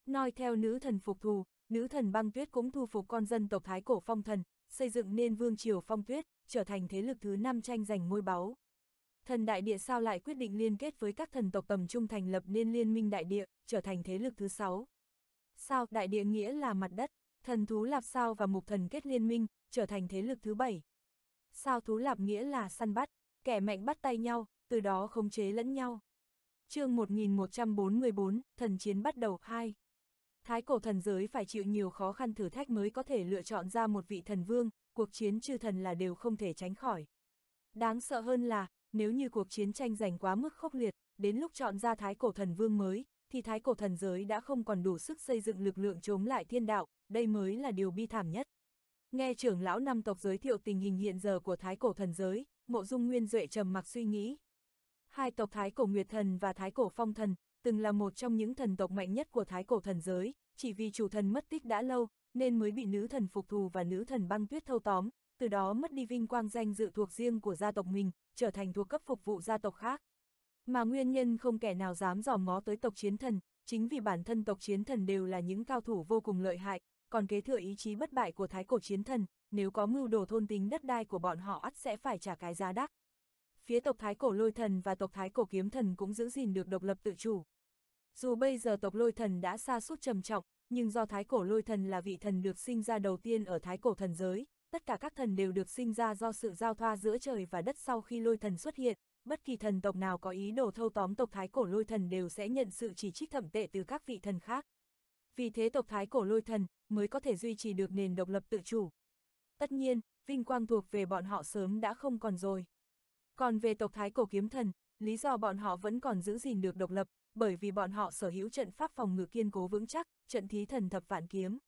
Nói theo nữ thần phục thù, nữ thần băng tuyết cũng thu phục con dân tộc thái cổ phong thần, xây dựng nên vương triều phong tuyết, trở thành thế lực thứ năm tranh giành ngôi báu. Thần đại địa sao lại quyết định liên kết với các thần tộc tầm trung thành lập nên liên minh đại địa, trở thành thế lực thứ sáu. Sao đại địa nghĩa là mặt đất, thần thú lạp sao và mục thần kết liên minh, trở thành thế lực thứ bảy sao thú lạp nghĩa là săn bắt, kẻ mạnh bắt tay nhau, từ đó khống chế lẫn nhau. chương 1144, thần chiến bắt đầu 2. Thái cổ thần giới phải chịu nhiều khó khăn thử thách mới có thể lựa chọn ra một vị thần vương, cuộc chiến chư thần là đều không thể tránh khỏi. Đáng sợ hơn là, nếu như cuộc chiến tranh giành quá mức khốc liệt, đến lúc chọn ra thái cổ thần vương mới, thì thái cổ thần giới đã không còn đủ sức xây dựng lực lượng chống lại thiên đạo, đây mới là điều bi thảm nhất. Nghe trưởng lão năm tộc giới thiệu tình hình hiện giờ của thái cổ thần giới, mộ dung nguyên duệ trầm mặc suy nghĩ. Hai tộc thái cổ nguyệt thần và thái cổ phong thần, từng là một trong những thần tộc mạnh nhất của thái cổ thần giới, chỉ vì chủ thần mất tích đã lâu, nên mới bị nữ thần phục thù và nữ thần băng tuyết thâu tóm, từ đó mất đi vinh quang danh dự thuộc riêng của gia tộc mình, trở thành thuộc cấp phục vụ gia tộc khác. Mà nguyên nhân không kẻ nào dám dò ngó tới tộc chiến thần, chính vì bản thân tộc chiến thần đều là những cao thủ vô cùng lợi hại, còn kế thừa ý chí bất bại của thái cổ chiến thần, nếu có mưu đồ thôn tính đất đai của bọn họ ắt sẽ phải trả cái giá đắt. Phía tộc thái cổ lôi thần và tộc thái cổ kiếm thần cũng giữ gìn được độc lập tự chủ. Dù bây giờ tộc lôi thần đã xa suốt trầm trọng, nhưng do thái cổ lôi thần là vị thần được sinh ra đầu tiên ở thái cổ thần giới, tất cả các thần đều được sinh ra do sự giao thoa giữa trời và đất sau khi lôi thần xuất hiện, bất kỳ thần tộc nào có ý đồ thâu tóm tộc thái cổ lôi thần đều sẽ nhận sự chỉ trích thẩm tệ từ các vị thần khác. Vì thế tộc thái cổ lôi thần, mới có thể duy trì được nền độc lập tự chủ. Tất nhiên, vinh quang thuộc về bọn họ sớm đã không còn rồi. Còn về tộc thái cổ kiếm thần, lý do bọn họ vẫn còn giữ gìn được độc lập, bởi vì bọn họ sở hữu trận pháp phòng ngự kiên cố vững chắc, trận thí thần thập vạn kiếm.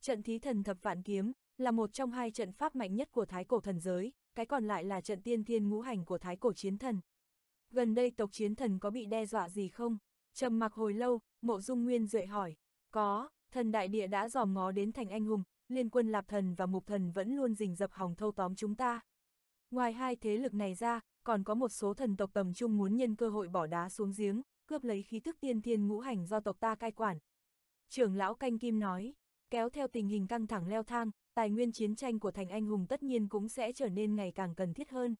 Trận thí thần thập vạn kiếm là một trong hai trận pháp mạnh nhất của thái cổ thần giới, cái còn lại là trận tiên thiên ngũ hành của thái cổ chiến thần. Gần đây tộc chiến thần có bị đe dọa gì không? Trầm mặc hồi lâu, mộ dung nguyên duệ hỏi. Có, thần đại địa đã dòm ngó đến thành anh hùng, liên quân lạp thần và mục thần vẫn luôn rình dập hòng thâu tóm chúng ta. Ngoài hai thế lực này ra, còn có một số thần tộc tầm trung muốn nhân cơ hội bỏ đá xuống giếng, cướp lấy khí thức tiên thiên ngũ hành do tộc ta cai quản. Trưởng lão canh kim nói, kéo theo tình hình căng thẳng leo thang, tài nguyên chiến tranh của thành anh hùng tất nhiên cũng sẽ trở nên ngày càng cần thiết hơn.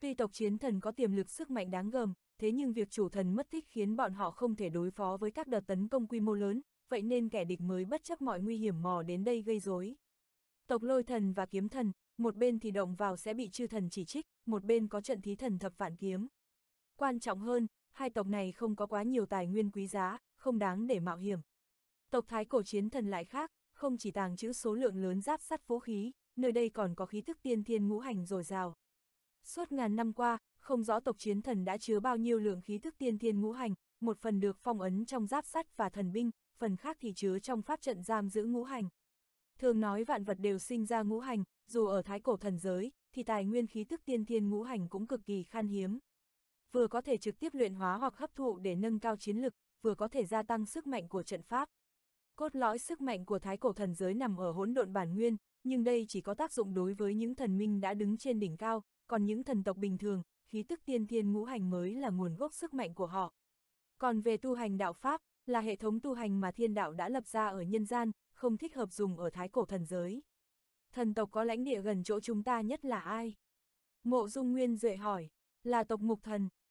Tuy tộc chiến thần có tiềm lực sức mạnh đáng gờm, thế nhưng việc chủ thần mất tích khiến bọn họ không thể đối phó với các đợt tấn công quy mô lớn, vậy nên kẻ địch mới bất chấp mọi nguy hiểm mò đến đây gây rối. Tộc lôi thần và kiếm thần, một bên thì động vào sẽ bị chư thần chỉ trích, một bên có trận thí thần thập vạn kiếm. Quan trọng hơn, hai tộc này không có quá nhiều tài nguyên quý giá, không đáng để mạo hiểm. Tộc thái cổ chiến thần lại khác, không chỉ tàng trữ số lượng lớn giáp sắt vũ khí, nơi đây còn có khí thức tiên thiên ngũ hành dồi dào. Suốt ngàn năm qua, không rõ tộc chiến thần đã chứa bao nhiêu lượng khí thức tiên thiên ngũ hành, một phần được phong ấn trong giáp sắt và thần binh, phần khác thì chứa trong pháp trận giam giữ ngũ hành. Thường nói vạn vật đều sinh ra ngũ hành, dù ở thái cổ thần giới, thì tài nguyên khí tức tiên thiên ngũ hành cũng cực kỳ khan hiếm. Vừa có thể trực tiếp luyện hóa hoặc hấp thụ để nâng cao chiến lực, vừa có thể gia tăng sức mạnh của trận pháp. Cốt lõi sức mạnh của thái cổ thần giới nằm ở hỗn độn bản nguyên, nhưng đây chỉ có tác dụng đối với những thần minh đã đứng trên đỉnh cao, còn những thần tộc bình thường, khí tức tiên thiên ngũ hành mới là nguồn gốc sức mạnh của họ. Còn về tu hành đạo Pháp, là hệ thống tu hành mà thiên đạo đã lập ra ở nhân gian, không thích hợp dùng ở thái cổ thần giới. Thần tộc có lãnh địa gần chỗ chúng ta nhất là ai? Mộ Dung Nguyên Duệ hỏi, là tộc mục thần,